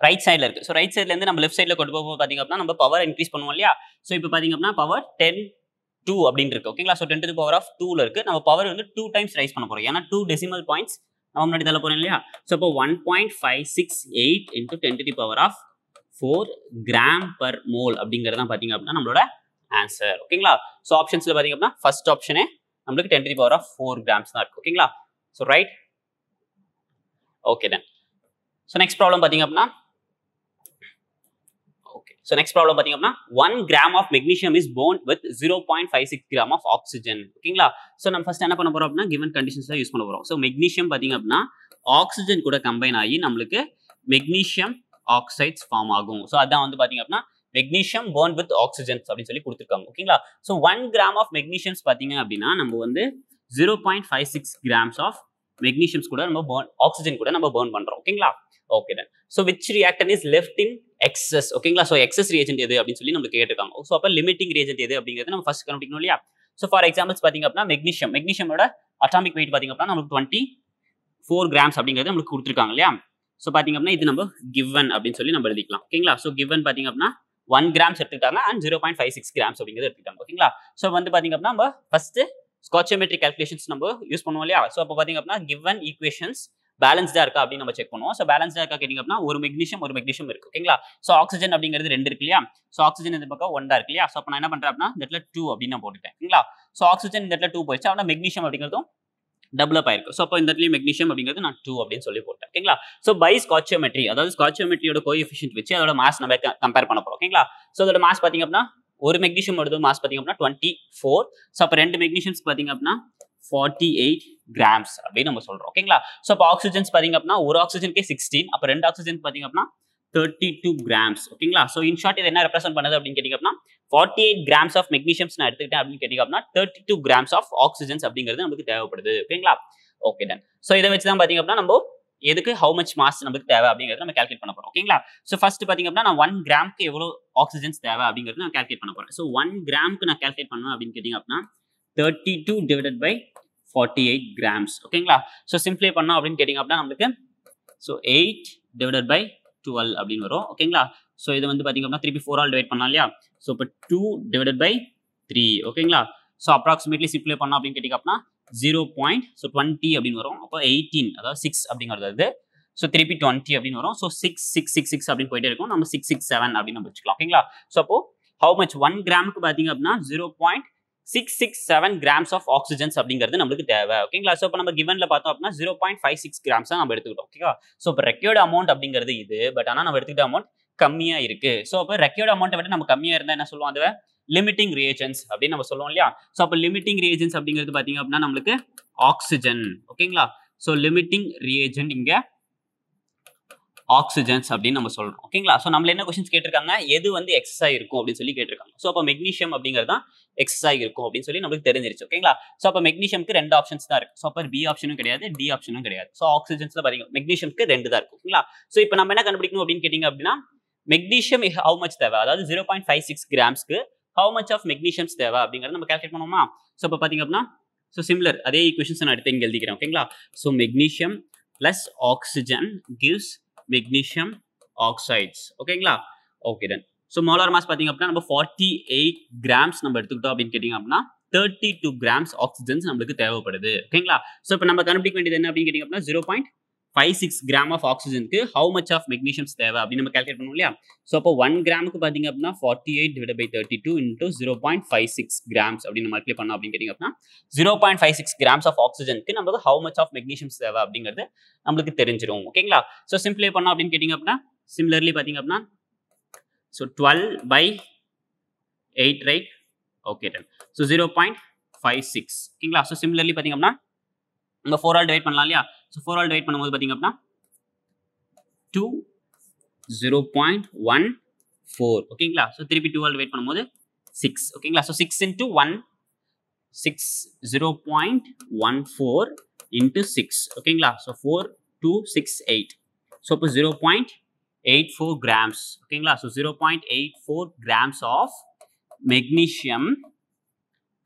ரைட் சைடில் இருக்குது ஸோ ரைட் சைட்லேருந்து நம்ம லெஃப்ட் சைடில் கொண்டு போகும்போது பார்த்திங்க அப்படின்னா நம்ம பவர் இன்க்ரீஸ் பண்ணுவோம் இல்லையா ஸோ இப்போ பார்த்திங்க அப்படின்னா பவர் டென் டூ அப்படின்னு இருக்கு ஓகேங்களா so ten to power of டூவில் இருக்குது நம்ம பவர் வந்து டூ டைம்ஸ் ரைஸ் பண்ண போகிறோம் ஏன்னா டூ டெசிமல் பாயிண்ட்ஸ் முன்னாடி தள்ள போறேன் இல்லையா சோ அப்போ eight into ten to the power of four gram per mole அப்படிங்கிறது பார்த்தீங்க பாத்தீங்க அப்படின்னா நம்மளோட ஆன்சர் ஓகேங்களா ஸோ ஆப்ஷன்ஸ்ல பாத்தீங்க அப்படின்னா ஃபர்ஸ்ட் ஆப்ஷனே நம்மளுக்கு ten to the power of four grams தான் இருக்கு ஓகேங்களா so right okay then so next problem பார்த்தீங்க அப்படின்னா ஸோ நெக்ஸ்ட் ப்ராப்ளம் பார்த்தீங்கன்னா one gram of magnesium is burn with zero point five six gram of oxygen ஓகேங்களா so நம்ம first என்ன பண்ண போறோம் அப்படின்னா கிவன் கண்டிஷன்ஸ்ல யூஸ் பண்ண போறோம் ஸோ மெக்னீஷியம் பார்த்தீங்க அப்படின்னா ஆக்சிஜன் கூட கம்பைன் ஆகி நம்மளுக்கு மெக்னீஷியம் ஆக்சைட்ஸ் ஃபார்ம் ஆகும் ஸோ அதான் வந்து பார்த்தீங்க அப்படின்னா மெக்னீஷியம் போன் வித் ஆக்சிஜன்ஸ் அப்படின்னு சொல்லி கொடுத்துருக்காங்க ஓகேங்களா so one gram of magnesiums பார்த்தீங்க அப்படின்னா நம்ம வந்து zero point five six grams of magnesiums கூட நம்ம பேர்ன் ஆக்சிஜன் கூட நம்ம பேர்ன் பண்ணுறோம் ஓகேங்களா okay done so which reactant is left in excess ஓகேங்களா ஸோ எக்ஸஸ் ரேஜென்ட் எது அப்படின்னு சொல்லி நம்மளுக்கு கேட்டிருக்காங்க ஸோ அப்போ லிமிட்டிங் ரேஜென்ட் எது அப்படிங்கிறது நம்ம ஃபர்ஸ்ட் கண்டுபிடிக்கணும் இல்லையா ஸோ ஃபார் எக்ஸாம்பிள்ஸ் பார்த்தீங்க அப்படின்னா மெக்னிஷியம் மெக்னிஷியமோட அட்டாமிக் வெயிட் பார்த்திங்க அப்படின்னா நமக்கு டுவெண்ட்டி ஃபோர் கிராம்ஸ் அப்படிங்கிறது நம்மளுக்கு கொடுத்துருக்காங்க இல்லையா ஸோ பார்த்திங்க அப்படின்னா இது நம்ம கிவன் அப்படின்னு சொல்லி நம்ம எழுதிக்கலாம் ஓகேங்களா ஸோ கிவன் பார்த்திங்க அப்படின்னா ஒன் கிராம்ஸ் எடுத்துக்கிட்டாங்க and zero point five six grams அப்படிங்கிறது எடுத்துக்கிட்டாங்க ஓகேங்களா ஸோ வந்து பார்த்திங்க அப்படின்னா நம்ம ஃபஸ்ட்டு ஸ்காட்சியோமெட்ரிக் கால்குலேஷன்ஸ் நம்ம யூஸ் பண்ணுவோம் இல்லையா ஸோ அப்போ பார்த்திங்க அப்படின்னா கிவன் ஈக்குவேஷன்ஸ் பேலன்ஸ்டா இருக்கா அப்படின்னு நம்ம செக் பண்ணுவோம் ஸோ பேலன்ஸ்டா இருக்கா கேட்டிங்க அப்படின்னா ஒரு மெக்னீஷியம் ஒரு மெக்னீஷியம் இருக்கு ஓகேங்களா ஸோ ஆக்சிஜன் அப்படிங்கிறது ரெண்டு இருக்கு இல்லையா ஸோ ஆக்சிஜன் இந்த பக்கம் ஒன்றா இருக்கு இல்லையா ஸோ அப்போ நான் என்ன பண்ணுறேன் அப்படின்னா இந்த இடத்துல டூ அப்படின்னு நான் போட்டுட்டேன் ஓகேங்களா ஸோ ஆக்சிஜன் இந்த இடத்துல டூ போயிடுச்சு அப்படின்னா மெக்னீஷியம் அப்படிங்கிறதும் டெவலப் ஆயிருக்கு ஸோ அப்போ இந்த இடத்துல மெக்னீஷியம் அப்படிங்கிறது நான் டூ அப்படின்னு சொல்லி போட்டேன் ஓகேங்களா ஸோ பை ஸ்காச்சியோமெட்ரி அதாவது ஸ்காச்சியோமெட்ரியோட எஃபிஷியன்ட் வச்சு அதோட மாஸ் நம்ம கம்பேர் பண்ண போகிறோம் ஓகேங்களா ஸோ அதோட மாஸ் பார்த்தீங்க அப்படின்னா ஒரு மெக்னீஷியம் எடுத்து மாஸ் பார்த்தீங்க அப்படின்னா டுவெண்ட்டி ஃபோர் ஸோ அப்போ ரெண்டு மெக்னீஷியம்ஸ் பார்த்தீங்க அப்படின்னா ஃபார்ட்டி எயிட் கிராம்ஸ் அப்படின்னு நம்ம சொல்றோம் ஓகேங்களா ஸோ அப்போ ஆக்சிஜன்ஸ் பாத்தீங்க அப்படின்னா ஒரு ஆக்சிஜனுக்கே சிக்ஸ்டீன் அப்போ ரெண்டு ஆக்சிஜன் பாத்தீங்க அப்படின்னா தேர்ட்டி டூ கிராம்ஸ் ஓகேங்களா ஸோ இன் ஷார்ட் இது என்ன ரெப்ரசென்ட் பண்ணது அப்படின்னு கேட்டிங்க அப்படின்னா forty eight grams of magnesiums நான் எடுத்துக்கிட்டேன் அப்படின்னு கேட்டிங்க அப்படின்னா thirty two grams of oxygens அப்படிங்கிறது நமக்கு தேவைப்படுது ஓகேங்களா ஓகே டன் ஸோ இதை வச்சு தான் பார்த்தீங்க அப்படின்னா நம்ம எதுக்கு ஹவு மச் மாஸ் நமக்கு தேவை அப்படிங்கிறது நம்ம கேல்குலேட் பண்ண போறோம் ஓகேங்களா ஸோ ஃபர்ஸ்ட் பார்த்தீங்க அப்படின்னா நான் ஒன் கிராமுக்கு எவ்வளோ ஆக்சிஜன்ஸ் தேவை அப்படிங்கிறது நான் கேல்குலேட் பண்ண போறேன் ஸோ ஒன் கிராமுக்கு நான் கேல்குலேட் பண்ணுவேன் அப்படின்னு கேட்டிங்க அப்படின்னா thirty two divided by forty eight grams ஓகேங்களா ஸோ சிம்பிளை பண்ணோம் அப்படின்னு கேட்டிங்க அப்படின்னா நம்மளுக்கு so eight divided by twelve அப்படின்னு வரும் ஓகேங்களா ஸோ இதை வந்து பார்த்திங்க அப்படின்னா திருப்பி ஃபோர் ஆல் டிவைட் பண்ணலாம் இல்லையா ஸோ இப்போ டூ டிவைடட் பை த்ரீ ஓகேங்களா ஸோ அப்ராக்சிமேட்லி சிம்பிளை பண்ணோம் அப்படின்னு கேட்டிங்க அப்படின்னா ஜீரோ பாயிண்ட் ஸோ டுவெண்ட்டி அப்படின்னு வரும் அப்போ எயிட்டீன் அதாவது சிக்ஸ் அப்படிங்கிறது அது ஸோ திருப்பி டுவெண்ட்டி அப்படின்னு வரும் so six six six six அப்படின்னு போயிட்டே இருக்கும் நம்ம சிக்ஸ் சிக்ஸ் செவன் அப்படின்னு நம்ம வச்சுக்கலாம் ஓகேங்களா ஸோ அப்போ ஹவு மச் ஒன் கிராமுக்கு பார்த்தீங்க அப்படின்னா zero point six six seven grams of oxygens அப்படிங்கிறது நம்மளுக்கு தேவை ஓகேங்களா ஸோ இப்போ நம்ம கிவனில் பார்த்தோம் அப்படின்னா zero point five six grams தான் நம்ம எடுத்துக்கிட்டோம் ஓகேவா ஸோ இப்போ ரெக்யூர்டு அமௌண்ட் அப்படிங்கிறது இது பட் ஆனால் நம்ம எடுத்துக்கிட்ட அமௌண்ட் கம்மியாக இருக்குது ஸோ அப்போ ரெக்கியோட அமௌண்ட்டை விட நம்ம கம்மியாக இருந்தால் என்ன சொல்லுவோம் அதுவே லிமிட்டிங் ரியேஜன்ஸ் அப்படின்னு நம்ம சொல்லுவோம் இல்லையா ஸோ அப்போ லிமிட்டிங் ரியேஜன்ஸ் அப்படிங்கிறது பார்த்தீங்க அப்படின்னா நம்மளுக்கு ஆக்சிஜன் ஓகேங்களா ஸோ லிமிட்டிங் ரியேஜன் இங்கே ஆக்சிஜன்ஸ் அப்படின்னு நம்ம சொல்கிறோம் ஓகேங்களா ஸோ நம்மள என்ன கொஸ்டின்ஸ் கேட்டிருக்காங்க எது வந்து எக்ஸசைஸ் இருக்கும் அப்படின்னு சொல்லி கேட்டிருக்காங்க ஸோ அப்போ மெக்னீஷியம் அப்படிங்கிறது தான் எக்ஸசைஸ் இருக்கும் அப்படின்னு சொல்லி நம்மளுக்கு தெரிஞ்சிருச்சு ஓகேங்களா ஸோ அப்போ மெக்னீஷியம்க்கு ரெண்டு ஆப்ஷன்ஸ் தான் இருக்கு ஸோ அப்போ பி ஆப்ஷனும் கிடையாது டி ஆப்ஷனும் கிடையாது ஸோ ஆக்சிஜன்ஸில் பார்த்தீங்க மெக்னீஷியம்க்கு ரெண்டு தான் இருக்கும் ஓகேங்களா ஸோ இப்போ நம்ம என்ன கண்டுபிடிக்கணும் அப்படின்னு கேட்டிங்க அப்படின்னா மெக்னீஷியம் ஹவு மச் தேவை அதாவது ஜீரோ பாயிண்ட் ஃபைவ் சிக்ஸ் கிராம்ஸ்க்கு ஹவு மச் ஆஃப் மெக்னீஷியம்ஸ் தேவை அப்படிங்கிறது நம்ம கேல்குலேட் பண்ணுவோமா ஸோ இப்போ பார்த்தீங்க அப்படின்னா ஸோ சிம்லர் அதே ஈக்குவேஷன்ஸ் நான் எடுத்து இங்கே எழுதிக்கிறேன் ஓகேங்களா so magnesium plus oxygen gives magnesium oxides ஓகேங்களா okay done so molar mass பார்த்தீங்க அப்படின்னா நம்ம ஃபார்ட்டி எயிட் கிராம்ஸ் நம்ம எடுத்துக்கிட்டோம் அப்படின்னு கேட்டிங்க அப்படின்னா தேர்ட்டி டூ கிராம்ஸ் ஆக்சிஜன்ஸ் நம்மளுக்கு தேவைப்படுது ஓகேங்களா ஸோ இப்போ நம்ம கண்டுபிடிக்க வேண்டியது என்ன அப்படின்னு கேட்டிங்க அப்படின்னா zero point five six gram of ஆக்சிஜனுக்கு ஹவு மச் ஆஃப் மெக்னீஷியம்ஸ் தேவை அப்படின்னு நம்ம கேல்குலேட் பண்ணுவோம் இல்லையா ஸோ அப்போ ஒன் கிராமுக்கு பார்த்தீங்க அப்படின்னா forty eight divide by thirty two into zero point five six grams அப்படின்னு நம்ம பண்ணோம் அப்படின்னு கேட்டிங்க அப்படின்னா zero point five six grams of ஆக்சிஜனுக்கு நம்மளுக்கு ஹவு மச் ஆஃப் மெக்னீஷியம்ஸ் தேவை அப்படிங்கிறது நம்மளுக்கு தெரிஞ்சிடும் ஓகேங்களா ஸோ சிம்பிளை பண்ணோம் அப்படின்னு கேட்டிங்க அப்படின்னா சிம்லர்லி பார்த்தீங்க அப்படின்னா so twelve by eight right okay done so zero point five six ஓகேங்களா ஸோ சிம்லர்லி பார்த்தீங்க அப்படின்னா நம்ம ஃபோர் ஆல் டிவைட் பண்ணலாம் இல்லையா ஸோ ஃபோர் ஆல் டிவைட் பண்ணும்போது பார்த்தீங்க அப்படின்னா two zero point one four ஓகேங்களா ஸோ திருப்பி டூ ஆல் டிவைட் பண்ணும்போது சிக்ஸ் ஓகேங்களா so six into one six zero point one four into six ஓகேங்களா so four two six eight so இப்போ zero point eight four grams ஓகேங்களா so zero point eight four grams of magnesium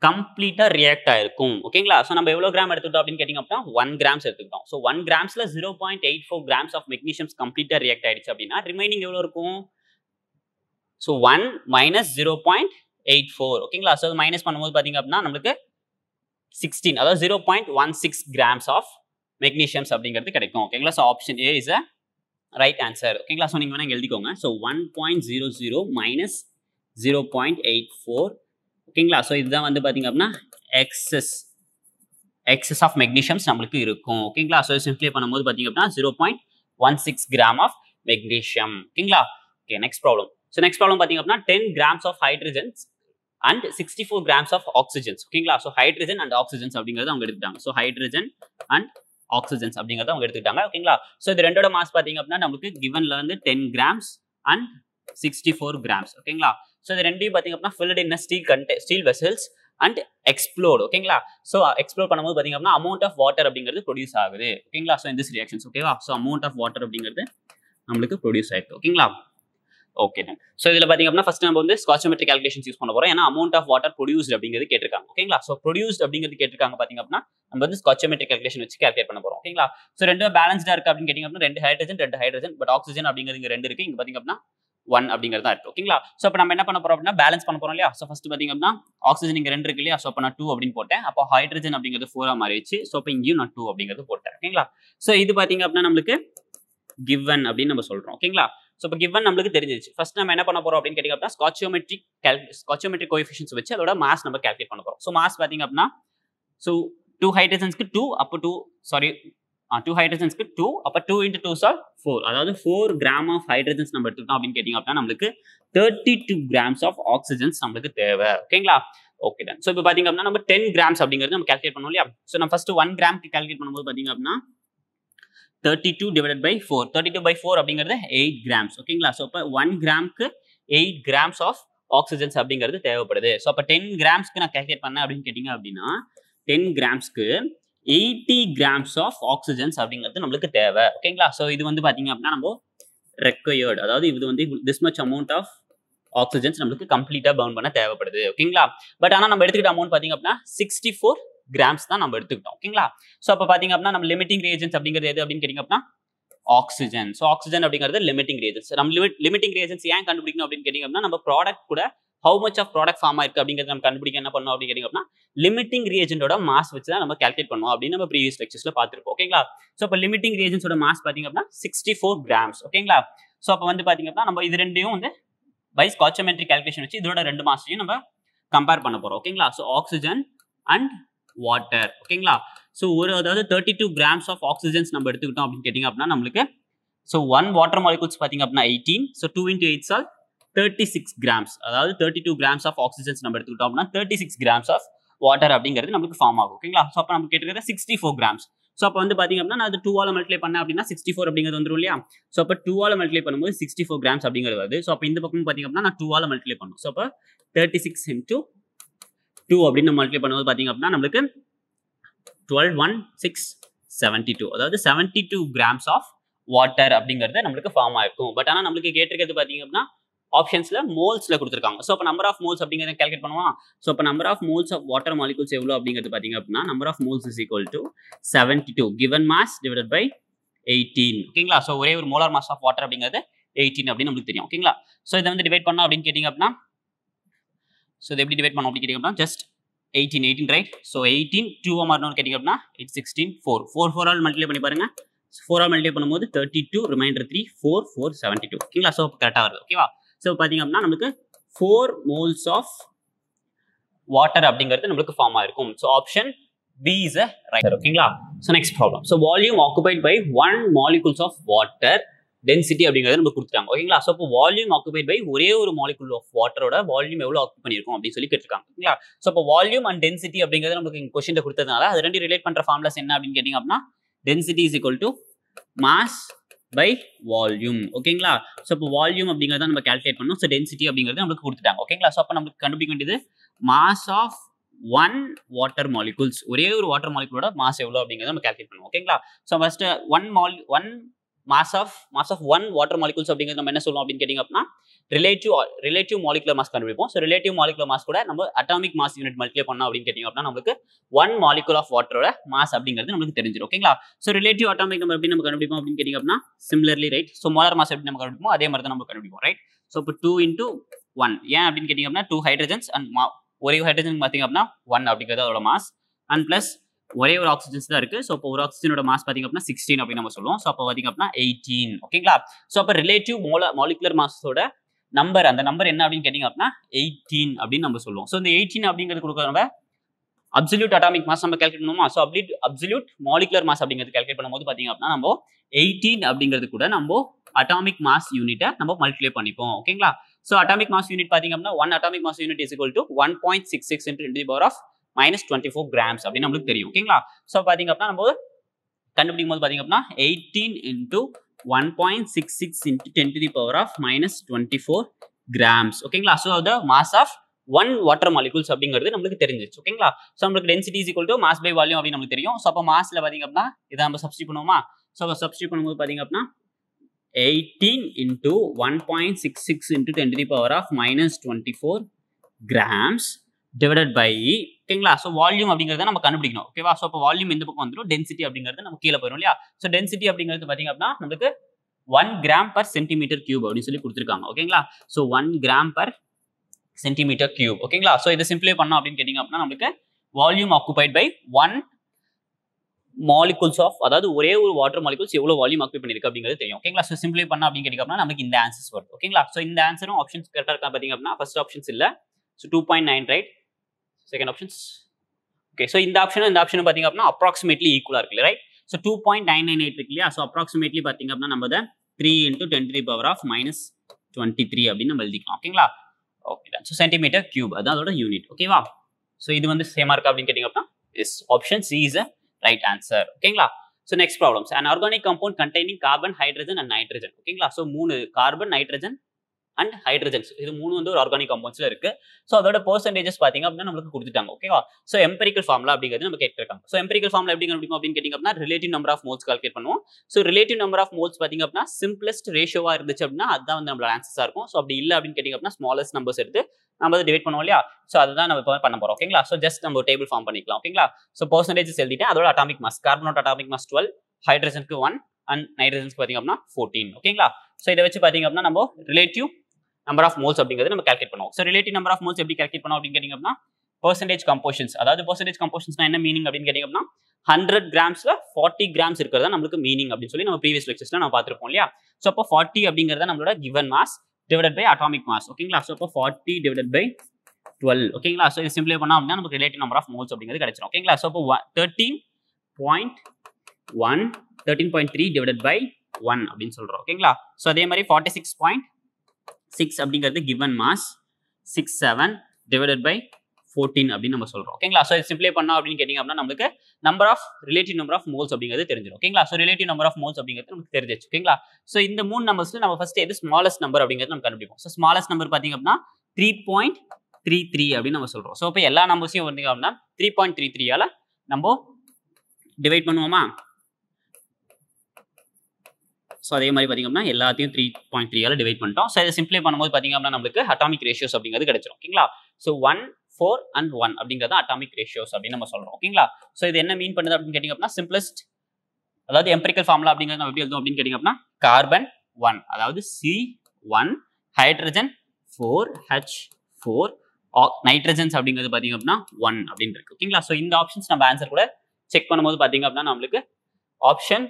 கம்ப்ளீட்டாக react ஆயிருக்கும் ஓகேங்களா so நம்ம எவ்வளோ gram எடுத்துக்கிட்டோம் அப்படின்னு கேட்டிங்க அப்படின்னா ஒன் கிராம்ஸ் எடுத்துக்கிட்டோம் ஸோ ஒன் கிராம்ஸில் zero point eight four grams of magnesiums கம்ப்ளீட்டாக ரியாக்ட் ஆயிடுச்சு அப்படின்னா ரிமைனிங் எவ்வளோ இருக்கும் so one minus zero point eight four ஓகேங்களா ஸோ மைனஸ் பண்ணும்போது பார்த்தீங்க அப்படின்னா நம்மளுக்கு சிக்ஸ்டீன் அதாவது zero point one six grams of magnesiums அப்படிங்கிறது கிடைக்கும் ஓகேங்களா so option A is a right answer ஓகேங்களா ஸோ நீங்கள் வேணால் எழுதிக்கோங்க so one point zero zero minus zero point eight four ஓகேங்களா ஸோ இதுதான் வந்து பார்த்திங்க அப்படின்னா எக்ஸஸ் எக்ஸஸ் ஆஃப் மெக்னீஷியம்ஸ் நம்மளுக்கு இருக்கும் ஓகேங்களா ஸோ சிம்ப்ளை பண்ணும்போது பார்த்திங்க அப்படின்னா zero point one six gram of magnesium ஓகேங்களா okay next problem so next problem பார்த்திங்க அப்படின்னா ten grams of hydrogens and sixty four grams of oxygens ஓகேங்களா ஸோ ஹைட்ரஜன் அண்ட் ஆக்சிஜன்ஸ் அப்படிங்கிறது அவங்க எடுத்துட்டாங்க ஸோ ஹைட்ரஜன் அண்ட் ஆக்சிஜன்ஸ் அப்படிங்கிறது அவங்க எடுத்துக்கிட்டாங்க ஓகேங்களா ஸோ இது ரெண்டோட மாஸ் பார்த்தீங்க அப்படின்னா நமக்கு கிவன்ல வந்து ten grams and sixty four grams ஓகேங்களா ஸோ இது ரெண்டையும் பார்த்திங்க அப்படின்னா ஃபில்ட் இன்ன ஸ்டீல் கண்டே ஸ்டீல் வெசல்ஸ் அண்ட் எக்ஸ்ப்ளோர்டு ஓகேங்களா ஸோ எக்ஸ்ப்ளோர் பண்ணும்போது பார்த்திங்க அப்படின்னா அமௌண்ட் ஆஃப் வாட்டர் அப்படிங்கிறது ப்ரொடியூஸ் ஆகுது ஓகேங்களா ஸோ இந்த ரியாக்ஷன்ஸ் ஓகேவா ஸோ அமௌண்ட் ஆஃப் வாட்டர் அப்படிங்கிறது நம்மளுக்கு ப்ரொடியூஸ் ஆயிருக்கு ஓகேங்களா ஓகே தான் ஸோ இதில் பார்த்திங்க அப்படின்னா ஃபஸ்ட் நம்ம வந்து ஸ்காச்சோமெட்ரிக் கால்குலேஷன்ஸ் யூஸ் பண்ண போகிறோம் ஏன்னா அமௌண்ட் ஆஃப் வாட்டர் ப்ரொடியூஸ் அப்படிங்கிறது கேட்டிருக்காங்க ஓகேங்களா ஸோ ப்ரொடியூஸ் அப்படிங்கிறது கேட்டிருக்காங்க பார்த்திங்க அப்படின்னா நம்ம வந்து ஸ்காச்சோமெட்ரிக் கால்குலேஷன் வச்சு கேல்குலேட் பண்ண போகிறோம் ஓகேங்களா ஸோ ரெண்டு பேலன்ஸ்டாக இருக்குது அப்படின்னு கேட்டிங்க அப்படின்னா ரெண்டு ஹைட்ரஜன் ரெண்டு ஹைட்ரஜன் பட் ஆக்சிஜன் அப்படிங்கிறது ரெண்டு இருக்குது இங்கே பார்த்திங்க அப்படின்னா ஒன் அப்படிங்கிறதா இருக்கு ஓகேங்களா ஸோ இப்போ நம்ம என்ன பண்ண போறோம் அப்படின்னா பேலன்ஸ் பண்ண போறோம் இல்லையா ஸோ ஃபர்ஸ்ட் பார்த்தீங்க அப்படின்னா ஆக்சிஜன் இங்கே ரெண்டு இருக்கு இல்லையா ஸோ அப்போ நான் டூ அப்படின்னு போட்டேன் அப்போ ஹைட்ரஜன் அப்படிங்கிறது ஃபோரா மாறிடுச்சு ஸோ இப்போ இங்கேயும் நான் டூ அப்படிங்கிறது போட்டேன் ஓகேங்களா ஸோ இது பார்த்தீங்க அப்படின்னா நம்மளுக்கு கிவன் அப்படின்னு நம்ம சொல்றோம் ஓகேங்களா ஸோ இப்போ கிவன் நம்மளுக்கு தெரிஞ்சிச்சு ஃபர்ஸ்ட் நம்ம என்ன பண்ண போறோம் அப்படின்னு கேட்டிங்க அப்படின்னா ஸ்காச்சியோமெட்ரிக் கேல் ஸ்காச்சியோமெட்ரிக் கோஎஃபிஷியன்ஸ் வச்சு அதோட மாஸ் நம்ம கேல்குலேட் பண்ண போறோம் ஸோ மாஸ் பார்த்தீங்க அப்படின்னா ஸோ டூ ஹைட்ரஜன்ஸ்க்கு டூ அப்போ டூ சாரி டூ ஹைட்ரஜன்ஸ்க்கு டூ அப்போ two into two sir four அதாவது ஃபோர் கிராம் ஆஃப் ஹைட்ரஜன்ஸ் நம்ம எடுத்துக்கிட்டோம் அப்படின்னு கேட்டிங்க அப்படின்னா நம்மளுக்கு thirty two grams of oxygens நம்மளுக்கு தேவை ஓகேங்களா ஓகே தான் ஸோ இப்போ பார்த்தீங்க அப்படின்னா நம்ம டென் கிராம்ஸ் அப்படிங்கிறது நம்ம கேல்குலேட் பண்ணுவோம் இல்லையா ஸோ நம்ம ஃபஸ்ட்டு ஒன் கிராம் கேல்குலேட் பண்ணும்போது பார்த்தீங்க அப்படின்னா thirty two divide by four thirty two by four அப்படிங்கிறது எயிட் கிராம்ஸ் ஓகேங்களா ஸோ இப்போ ஒன் கிராம்க்கு எயிட் கிராம்ஸ் ஆஃப் ஆக்சிஜன்ஸ் அப்படிங்கிறது தேவைப்படுது ஸோ அப்போ டென் கிராம்ஸ்க்கு நான் கேல்குலேட் பண்ணேன் அப்படின்னு கேட்டிங்க அப்படின்னா டென் கிராம்ஸ்க்கு எயிட்டி கிராம்ஸ் ஆஃப் ஆக்சிஜன்ஸ் அப்படிங்கிறது நம்மளுக்கு தேவை ஓகேங்களா ஸோ இது வந்து பார்த்தீங்க அப்படின்னா நம்ம ரெக்வயர்டு அதாவது இது வந்து this much amount of oxygens நம்மளுக்கு கம்ப்ளீட்டாக பவுன் பண்ண தேவைப்படுது ஓகேங்களா பட் ஆனால் நம்ம எடுத்துக்கிட்ட அமௌண்ட் பார்த்தீங்க அப்படின்னா சிக்ஸ்டி ஃபோர் கிராம்ஸ் தான் நம்ம எடுத்துக்கிட்டோம் ஓகேங்களா ஸோ அப்போ பார்த்தீங்க அப்படின்னா நம்ம லிமிட்டிங் ரேஜன்ஸ் அப்படிங்கிறது எது அப்படின்னு கேட்டிங்க அப்படின்னா ஆக்சிஜன் ஸோ ஆக்சிஜன் அப்படிங்கிறது லிமிட்டிங் ரீசன்ஸ் நம்ம லிமிட் லிமிட்டிங் ரீசன்ஸ் ஏன் கண்டுபிடிக்கணும் அப்படின்னு கேட்டிங்கன்னா நம்ம ப்ராடக்ட் கூட how much of product form ஆயிருக்கு அப்படிங்கிறது நம்ம கண்டுபிடிக்க என்ன பண்ணோம் அப்படின்னு கேட்டிங்கன்னா லிமிட்டிங் ரீஜென்டோட மாஸ் வச்சு தான் நம்ம கால்குலேட் பண்ணுவோம் அப்படின்னு நம்ம ப்ரீவியஸ் லெக்சர்ஸில் பார்த்துருப்போம் ஓகேங்களா ஸோ இப்போ லிமிட்டிங் ரீஜன்ஸோட மாஸ் பார்த்திங்க அப்படின்னா சிக்ஸ்டி ஃபோர் கிராம்ஸ் ஓகேங்களா ஸோ அப்போ வந்து பார்த்திங்க அப்படின்னா நம்ம இது ரெண்டையும் வந்து வைஸ் ஸ்காட்சமெட்ரி கால்குலேஷன் வச்சு இதோட ரெண்டு மாசையும் நம்ம கம்பேர் பண்ண போகிறோம் ஓகேங்களா ஸோ ஆக்சிஜன் அண்ட் வாட்டர் ஓகேங்களா ஸோ ஒரு அதாவது thirty two grams of oxygens நம்ம எடுத்துக்கிட்டோம் அப்படின்னு கேட்டிங்க அப்படின்னா நம்மளுக்கு ஸோ ஒன் வாட்டர் மாலிகூல்ஸ் பார்த்திங்க அப்படின்னா eighteen so two into eights all thirty six grams அதாவது thirty two grams of oxygens நம்ம எடுத்துக்கிட்டோம் அப்படின்னா thirty six grams of water அப்படிங்கிறது நம்மளுக்கு ஃபார்ம் ஆகும் ஓகேங்களா ஸோ அப்போ நம்ம கேட்டுக்கிறது சிக்ஸ்டி ஃபோர் கிராம்ஸ் ஸோ அப்போ வந்து பார்த்திங்க அப்படின்னா நான் அது டூவால் மல்டிப்ளை பண்ணேன் அப்படின்னா சிக்ஸ்டி ஃபோர் அப்படிங்கிறது வந்துடும் இல்லையா ஸோ அப்போ டூவால் மல்டிப்ளை பண்ணும்போது சிக்ஸ்டி ஃபோர் கிராம்ஸ் அப்படிங்கிறது வருது ஸோ அப்போ இந்த பக்கம் பார்த்திங்க அப்படின்னா நான் டூவால் மல்டிப்ளை பண்ணுவோம் ஸோ அப்போ தேர்ட்டி சிக்ஸ் இன்ட்டு டூ அப்படின்னு மல்டிப்ளை பண்ணும்போது பார்த்திங்க அப்படின்னா நம்மளுக்கு twelve one six seventy two அதாவது seventy two grams of water அப்படிங்கிறது நம்மளுக்கு ஃபார்ம் ஆயிருக்கும் பட் ஆனால் நம்மளுக்கு கேட்டிருக்கிறது பார்த்தீங்க அப்படின்னா ஆப்ஷன்ஸில் மோல்ஸில் கொடுத்துருக்காங்க ஸோ இப்போ நம்பர் ஆஃப் மோல்ஸ் அப்படிங்கிறத கேல்குலேட் பண்ணுவோம் ஸோ இப்போ number of moles of water molecules எவ்வளோ அப்படிங்கிறது பார்த்தீங்க அப்படின்னா number of moles is equal to seventy two given mass divide by eighteen ஓகேங்களா ஸோ ஒரே ஒரு மோலார் மாஸ் ஆஃப் வாட்டர் அப்படிங்கிறது எயிட்டீன் அப்படின்னு நம்மளுக்கு தெரியும் ஓகேங்களா ஸோ இதை வந்து டிவைட் பண்ணோம் அப்படின்னு கேட்டிங்க அப்படின்னா ஸோ இதை எப்படி டிவைட் பண்ணோம் அப்படின்னு கேட்டிங்க அப்படின்னா just eighteen eighteen right so eighteen two மாறணும்னு கேட்டிங்க அப்படின்னா eight sixteen four four four all multiply பண்ணி பாருங்க ஃபோர் ஆல் மல்டிப்ளை பண்ணும்போது thirty two remainder three four four seventy two ஓகேங்களா ஸோ கரெக்டாக வருது ஓகேவா ஸோ பார்த்தீங்க அப்படின்னா நம்மளுக்கு ஃபோர் மோல்ஸ் ஆஃப் வாட்டர் அப்படிங்கிறது நம்மளுக்கு ஃபார்ம் ஆயிருக்கும் so option B is a writer ஓகேங்களா so next problem so volume occupied by one molecules of water density அப்படிங்கிறத நம்ம கொடுத்துட்டாங்க ஓகேங்களா ஸோ அப்போ வால்யூம் ஆக்குபைட் பை ஒரே ஒரு மாலிகுல் ஆஃப் வாட்டரோட வால்யூம் எவ்வளோ ஆக்குபை பண்ணியிருக்கும் அப்படின்னு சொல்லி கேட்டிருக்காங்க ஓகேங்களா ஸோ அப்போ வால்யூம் அண்ட் டென்சிட்டி அப்படிங்கிறது நமக்கு இங்கே கொஸ்டின் கொடுத்ததுனால அது ரெண்டு ரிலேட் பண்ணுற ஃபார்ம்லஸ் என்ன அப்படின்னு கேட்டிங்க அப்படின்னா density is equal to mass by volume ஓகேங்களா ஸோ இப்போ வால்யூம் அப்படிங்கிறத நம்ம கேல்குலேட் பண்ணோம் ஸோ டென்சிட்டி அப்படிங்கிறது நமக்கு கொடுத்துட்டாங்க ஓகேங்களா ஸோ அப்போ நமக்கு கண்டுபிடிக்க வேண்டியது mass of one water molecules ஒரே ஒரு வாட்டர் மாலிகுலோட மாஸ் எவ்வளோ அப்படிங்கிறத நம்ம கேல்குலேட் பண்ணுவோம் ஓகேங்களா ஸோ ஃபஸ்ட்டு ஒன் மாலி one mass of mass of one water molecules அப்படிங்கிறது நம்ம என்ன சொல்லுவோம் அப்படின்னு கேட்டிங்க அப்படின்னா ரிலேட்டிவ் ரிலேட்டிவ் மாலிகுலர் மாஸ் கண்டுபிடிப்போம் ஸோ ரிலேட்டிவ் மாலிகுலர் மாஸ் கூட நம்ம அட்டாமிக் மாஸ் யூனிட் மல்டிப்ளை பண்ணோம் அப்படின்னு கேட்டிங்க அப்படின்னா நமக்கு ஒன் மாலிகுல் ஆஃப் வாட்டரோட மாஸ் அப்படிங்கிறது நமக்கு தெரிஞ்சிடும் ஓகேங்களா ஸோ ரிலேட்டிவ் அட்டாமிக் நம்ம எப்படி நம்ம கண்டுபிடிப்போம் அப்படின்னு கேட்டிங்க அப்படின்னா similarly right so molar mass எப்படி நம்ம கண்டுபிடிப்போம் அதே மாதிரி தான் நம்ம கண்டுபிடிப்போம் ரைட் ஸோ இப்போ டூ இன்ட்டு ஒன் ஏன் அப்படின்னு கேட்டிங்க அப்படின்னா டூ ஹைட்ரஜன்ஸ் அண்ட் ஒரே ஹைட்ரஜன் பார்த்தீங்க அப்படின்னா ஒன் அப்படிங்கிறது அதோட மாஸ் அண்ட் பிளஸ் ஒரே ஒரு ஆக்சிஜன்ஸ் தான் இருக்கு ஸோ இப்போ ஒரு ஆக்சிஜனோட மாஸ் பார்த்திங்க அப்படின்னா சிக்ஸ்டீன் அப்படின்னு நம்ம சொல்லுவோம் ஸோ அப்போ பார்த்திங்க அப்படின்னா எயிட்டீன் ஓகேங்களா ஸோ அப்போ ரிலேட்டிவ் மோல மாலிகுலர் மாஸோட நம்பர் அந்த நம்பர் என்ன அப்படின்னு கேட்டிங்க அப்படின்னா எயிட்டீன் அப்படின்னு நம்ம சொல்லுவோம் ஸோ இந்த எயிட்டீன் அப்படிங்கிறது கொடுக்குறவங்க அப்சல்யூட் அட்டாமிக் மாஸ் நம்ம கேல்குலேட் பண்ணுவோம் ஸோ அப்படி அப்சல்யூட் மாலிகுலர் மாஸ் அப்படிங்கிறது கேல்குலேட் பண்ணும்போது பார்த்திங்க அப்படின்னா நம்ம எயிட்டீன் அப்படிங்கிறது கூட நம்ம அட்டாமிக் மாஸ் யூனிட்டை நம்ம மல்டிப்ளை பண்ணிப்போம் ஓகேங்களா ஸோ அட்டாமிக் மாஸ் யூனிட் பார்த்திங்க அப்படின்னா one atomic mass unit is equal to one point six six into power of minus twenty four grams அப்படின்னு நம்மளுக்கு தெரியும் ஓகேங்களா ஸோ பார்த்தீங்க அப்படின்னா நம்ம கண்டுபிடிக்கும் போது பார்த்தீங்க அப்படின்னா eighteen into one point six six into ten to the power of minus twenty four grams ஓகேங்களா so the mass of one water molecules அப்படிங்கிறது நம்மளுக்கு தெரிஞ்சிச்சு ஓகேங்களா ஸோ நம்மளுக்கு density is equal to mass by volume அப்படின்னு நம்மளுக்கு தெரியும் so அப்போ மாஸில் பார்த்தீங்க அப்படின்னா இதை நம்ம சப்ஸ்டி பண்ணுவோமா ஸோ சப்ஸ்டி பண்ணும்போது பார்த்தீங்க அப்படின்னா eighteen into one point six six into ten to the power of minus twenty four grams divided by ஓகேங்களா ஸோ வால்யூம் அப்படிங்கிறத நம்ம கண்டுபிடிக்கணும் ஓகேவா ஸோ இப்போ வால்யூம் எந்த பக்கம் வந்துடும் டென்சிட்டி அப்படிங்கிறது நம்ம கீழே போயிடும் இல்லையா ஸோ டென்சிட்டி அப்படிங்கிறது பார்த்தீங்க அப்படின்னா நம்மளுக்கு one gram per centimetre cube அப்படின்னு சொல்லி கொடுத்துருக்காங்க ஓகேங்களா so one gram per centimetre cube ஓகேங்களா ஸோ இதை சிம்பிளை பண்ணோம் அப்படின்னு கேட்டிங்க அப்படின்னா நம்மளுக்கு volume occupied by one molecules of அதாவது ஒரே ஒரு வாட்டர் மாலிகுல்ஸ் எவ்வளோ வால்யூம் ஆக்குபை பண்ணிருக்கு அப்படிங்கிறது தெரியும் ஓகேங்களா ஸோ சிம்பிளை பண்ண அப்படின்னு கேட்டிங்கன்னா நமக்கு இந்த ஆன்சர்ஸ் வரும் ஓகேங்களா ஸோ இந்த ஆன்சரும் ஆப்ஷன்ஸ் கரெக்டாக இருக்கா பார்த்தீங்க அப்படின்னா ஃபர்ஸ்ட் ஆப்ஷன்ஸ் இல்லை so two point nine right second options okay so இந்த ஆப்ஷனும் இந்த ஆப்ஷனும் பார்த்திங்க அப்படின்னா அப்ராக்சிமேட்லி ஈக்குவலாக இருக்குது right so two point nine nine eight இருக்கு இல்லையா ஸோ அப்ராக்சிமேட்லி பார்த்திங்க அப்படின்னா நம்ம அதை three into ten three power of minus twenty three அப்படின்னு நம்ம எழுதிக்கலாம் ஓகேங்களா ஓகே தான் ஸோ சென்டிமீட்டர் கியூப் அதான் அதோட யூனிட் ஓகேவா ஸோ இது வந்து சேமாக இருக்கா அப்படின்னு கேட்டிங்க அப்படின்னா is option C is a right answer ஓகேங்களா so next problems and organic compound containing carbon hydrogen and nitrogen ஓகேங்களா ஸோ மூணு கார்பன் நைட்ரஜன் அண்ட் ஹைட்ரஜன்ஸ் இது மூணு வந்து ஒரு ஆர்கானிக் காம்பவுண்ட்ஸ்ல இருக்கு ஸோ அதோட பர்சன்டேஜஸ் பாத்தீங்க அப்படின்னா நம்மளுக்கு கொடுத்துட்டாங்க ஓகேவா ஸோ எம்பரிக்கல் ஃபார்ம்ல அப்படிங்கிறது நம்ம கேட்டிருக்காங்க ஸோ எம்பரிக்கல் ஃபார்ம்ல எப்படி கண்டுபிடிக்கும் அப்படின்னு கேட்டிங்க அப்படின்னா relative number of moles calculate பண்ணுவோம் so relative number of moles பாத்தீங்க அப்படின்னா சிம்பிளஸ்ட் ரேஷியோவா இருந்துச்சு அப்படின்னா அதுதான் வந்து நம்மளோட ஆன்சர்ஸாக இருக்கும் ஸோ அப்படி இல்லை அப்படின்னு கேட்டிங்க அப்படின்னா ஸ்மாலஸ்ட் நம்பர்ஸ் எடுத்து நம்ம அதை டிவைட் பண்ணுவோம் இல்லையா ஸோ அதுதான் நம்ம இப்போ பண்ண போகிறோம் ஓகேங்களா ஸோ ஜஸ்ட் நம்ம டேபிள் ஃபார்ம் பண்ணிக்கலாம் ஓகேங்களா ஸோ பர்சன்டேஜ் எழுதிட்டேன் அதோட அட்டாமிக் மாஸ் கார்பனோட் அட்டாமிக் மாஸ் டுவெல் ஹைட்ரஜனுக்கு ஒன் அண்ட் நைட்ரஜனுக்கு பார்த்தீங்க அப்படின்னா ஃபோர்டீன் ஓகேங்களா ஸோ இதை வச்சு பார்த்திங்க அப்படின்னா நம்ம ரிலேட்டிவ் நம்பர் ஆஃப் மோல்ஸ் அப்படிங்கிறது நம்ம கால்குலேட் பண்ணுவோம் so relative number of moles எப்படி கால்குலேட் பண்ணுவோம் அப்படின்னு கேட்டிங்கன்னா பர்சன்டேஜ் கம்போஷன்ஸ் அதாவது பர்சன்டேஜ் கம்போஷன்ஸ்னா என்ன மீனிங் அப்படின்னு கேட்டிங்கன்னா ஹண்ட்ரட் கிராம்ஸில் ஃபார்ட்டி கிராம்ஸ் இருக்கிறத நம்மளுக்கு மீனிங் அப்படின்னு சொல்லி நம்ம ப்ரீவியஸ் லெக்சர்ஸ்ல நம்ம பார்த்துருப்போம் இல்லையா ஸோ அப்போ ஃபார்ட்டி அப்படிங்கிறத நம்மளோட given mass divide by atomic mass ஓகேங்களா ஸோ அப்போ ஃபார்ட்டி டிவைட் பை டுவெல் ஓகேங்களா ஸோ இது சிம்பிளே பண்ணா அப்படின்னா நமக்கு ரிலேட்டிவ் நம்பர் ஆஃப் மோல்ஸ் அப்படிங்கிறது கிடைச்சிரும் ஓகேங்களா ஸோ அப்போ thirteen point one thirteen point three divide by one அப்படின்னு சொல்றோம் ஓகேங்களா ஸோ அதே மாதிரி ஃபார்ட்டி சிக்ஸ் பாயிண்ட் சிக்ஸ் அப்படிங்கிறது given mass six seven divided by fourteen அப்படின்னு நம்ம சொல்கிறோம் ஓகேங்களா ஸோ சிம்ப்ளை பண்ணோம் அப்படின்னு கேட்டிங்க அப்படின்னா நம்மளுக்கு number of relative number of moles அப்படிங்கிறது தெரிஞ்சிடும் ஓகேங்களா so relative number of moles அப்படிங்கிறது நமக்கு தெரிஞ்சிச்சு ஓகேங்களா ஸோ இந்த மூணு நம்பர்ஸில் நம்ம ஃபஸ்ட்டு எது ஸ்மாலஸ்ட் நம்பர் அப்படிங்கிறது நம்ம கண்டுபிடிப்போம் ஸோ ஸ்மாலஸ்ட் நம்பர் பார்த்தீங்க அப்படின்னா த்ரீ பாயிண்ட் த்ரீ த்ரீ அப்படின்னு நம்ம சொல்கிறோம் ஸோ இப்போ எல்லா நம்பர்ஸையும் வந்தீங்க அப்படின்னா த்ரீ பாயிண்ட் த்ரீ த்ரீயால் நம்ம டிவைட் பண்ணுவோமா ஸோ அதே மாதிரி பார்த்திங்கன்னா எல்லாத்தையும் த்ரீ பாயிண்ட் த்ரீயால் டிவைட் பண்ணிட்டோம் ஸோ இதை சிம்பிளை பண்ணும்போது பார்த்திங்க அப்படின்னா நம்மளுக்கு அட்டாமிக் ரேஷியோஸ் அப்படிங்கிறது கிடைச்சிரும் ஓகேங்களா so one four and one அப்படிங்கிறது அட்டாமிக் ரேஷியோஸ் அப்படின்னு நம்ம சொல்கிறோம் ஓகேங்களா ஸோ இது என்ன மீன் பண்ணுது அப்படின்னு கேட்டிங்க அப்படின்னா சிம்பிளஸ்ட் அதாவது எம்பரிக்கல் ஃபார்முலா அப்படிங்கிறது நம்ம எப்படி எழுதும் அப்படின்னு கேட்டிங்க அப்படின்னா கார்பன் ஒன் அதாவது C one hydrogen four H four nitrogens அப்படிங்கிறது பார்த்தீங்க அப்படின்னா ஒன் அப்படின்னு இருக்கு ஓகேங்களா ஸோ இந்த ஆப்ஷன்ஸ் நம்ம ஆன்சர் கூட செக் பண்ணும்போது பார்த்தீங்க அப்படின்னா நம்மளுக்கு ஆப்ஷன்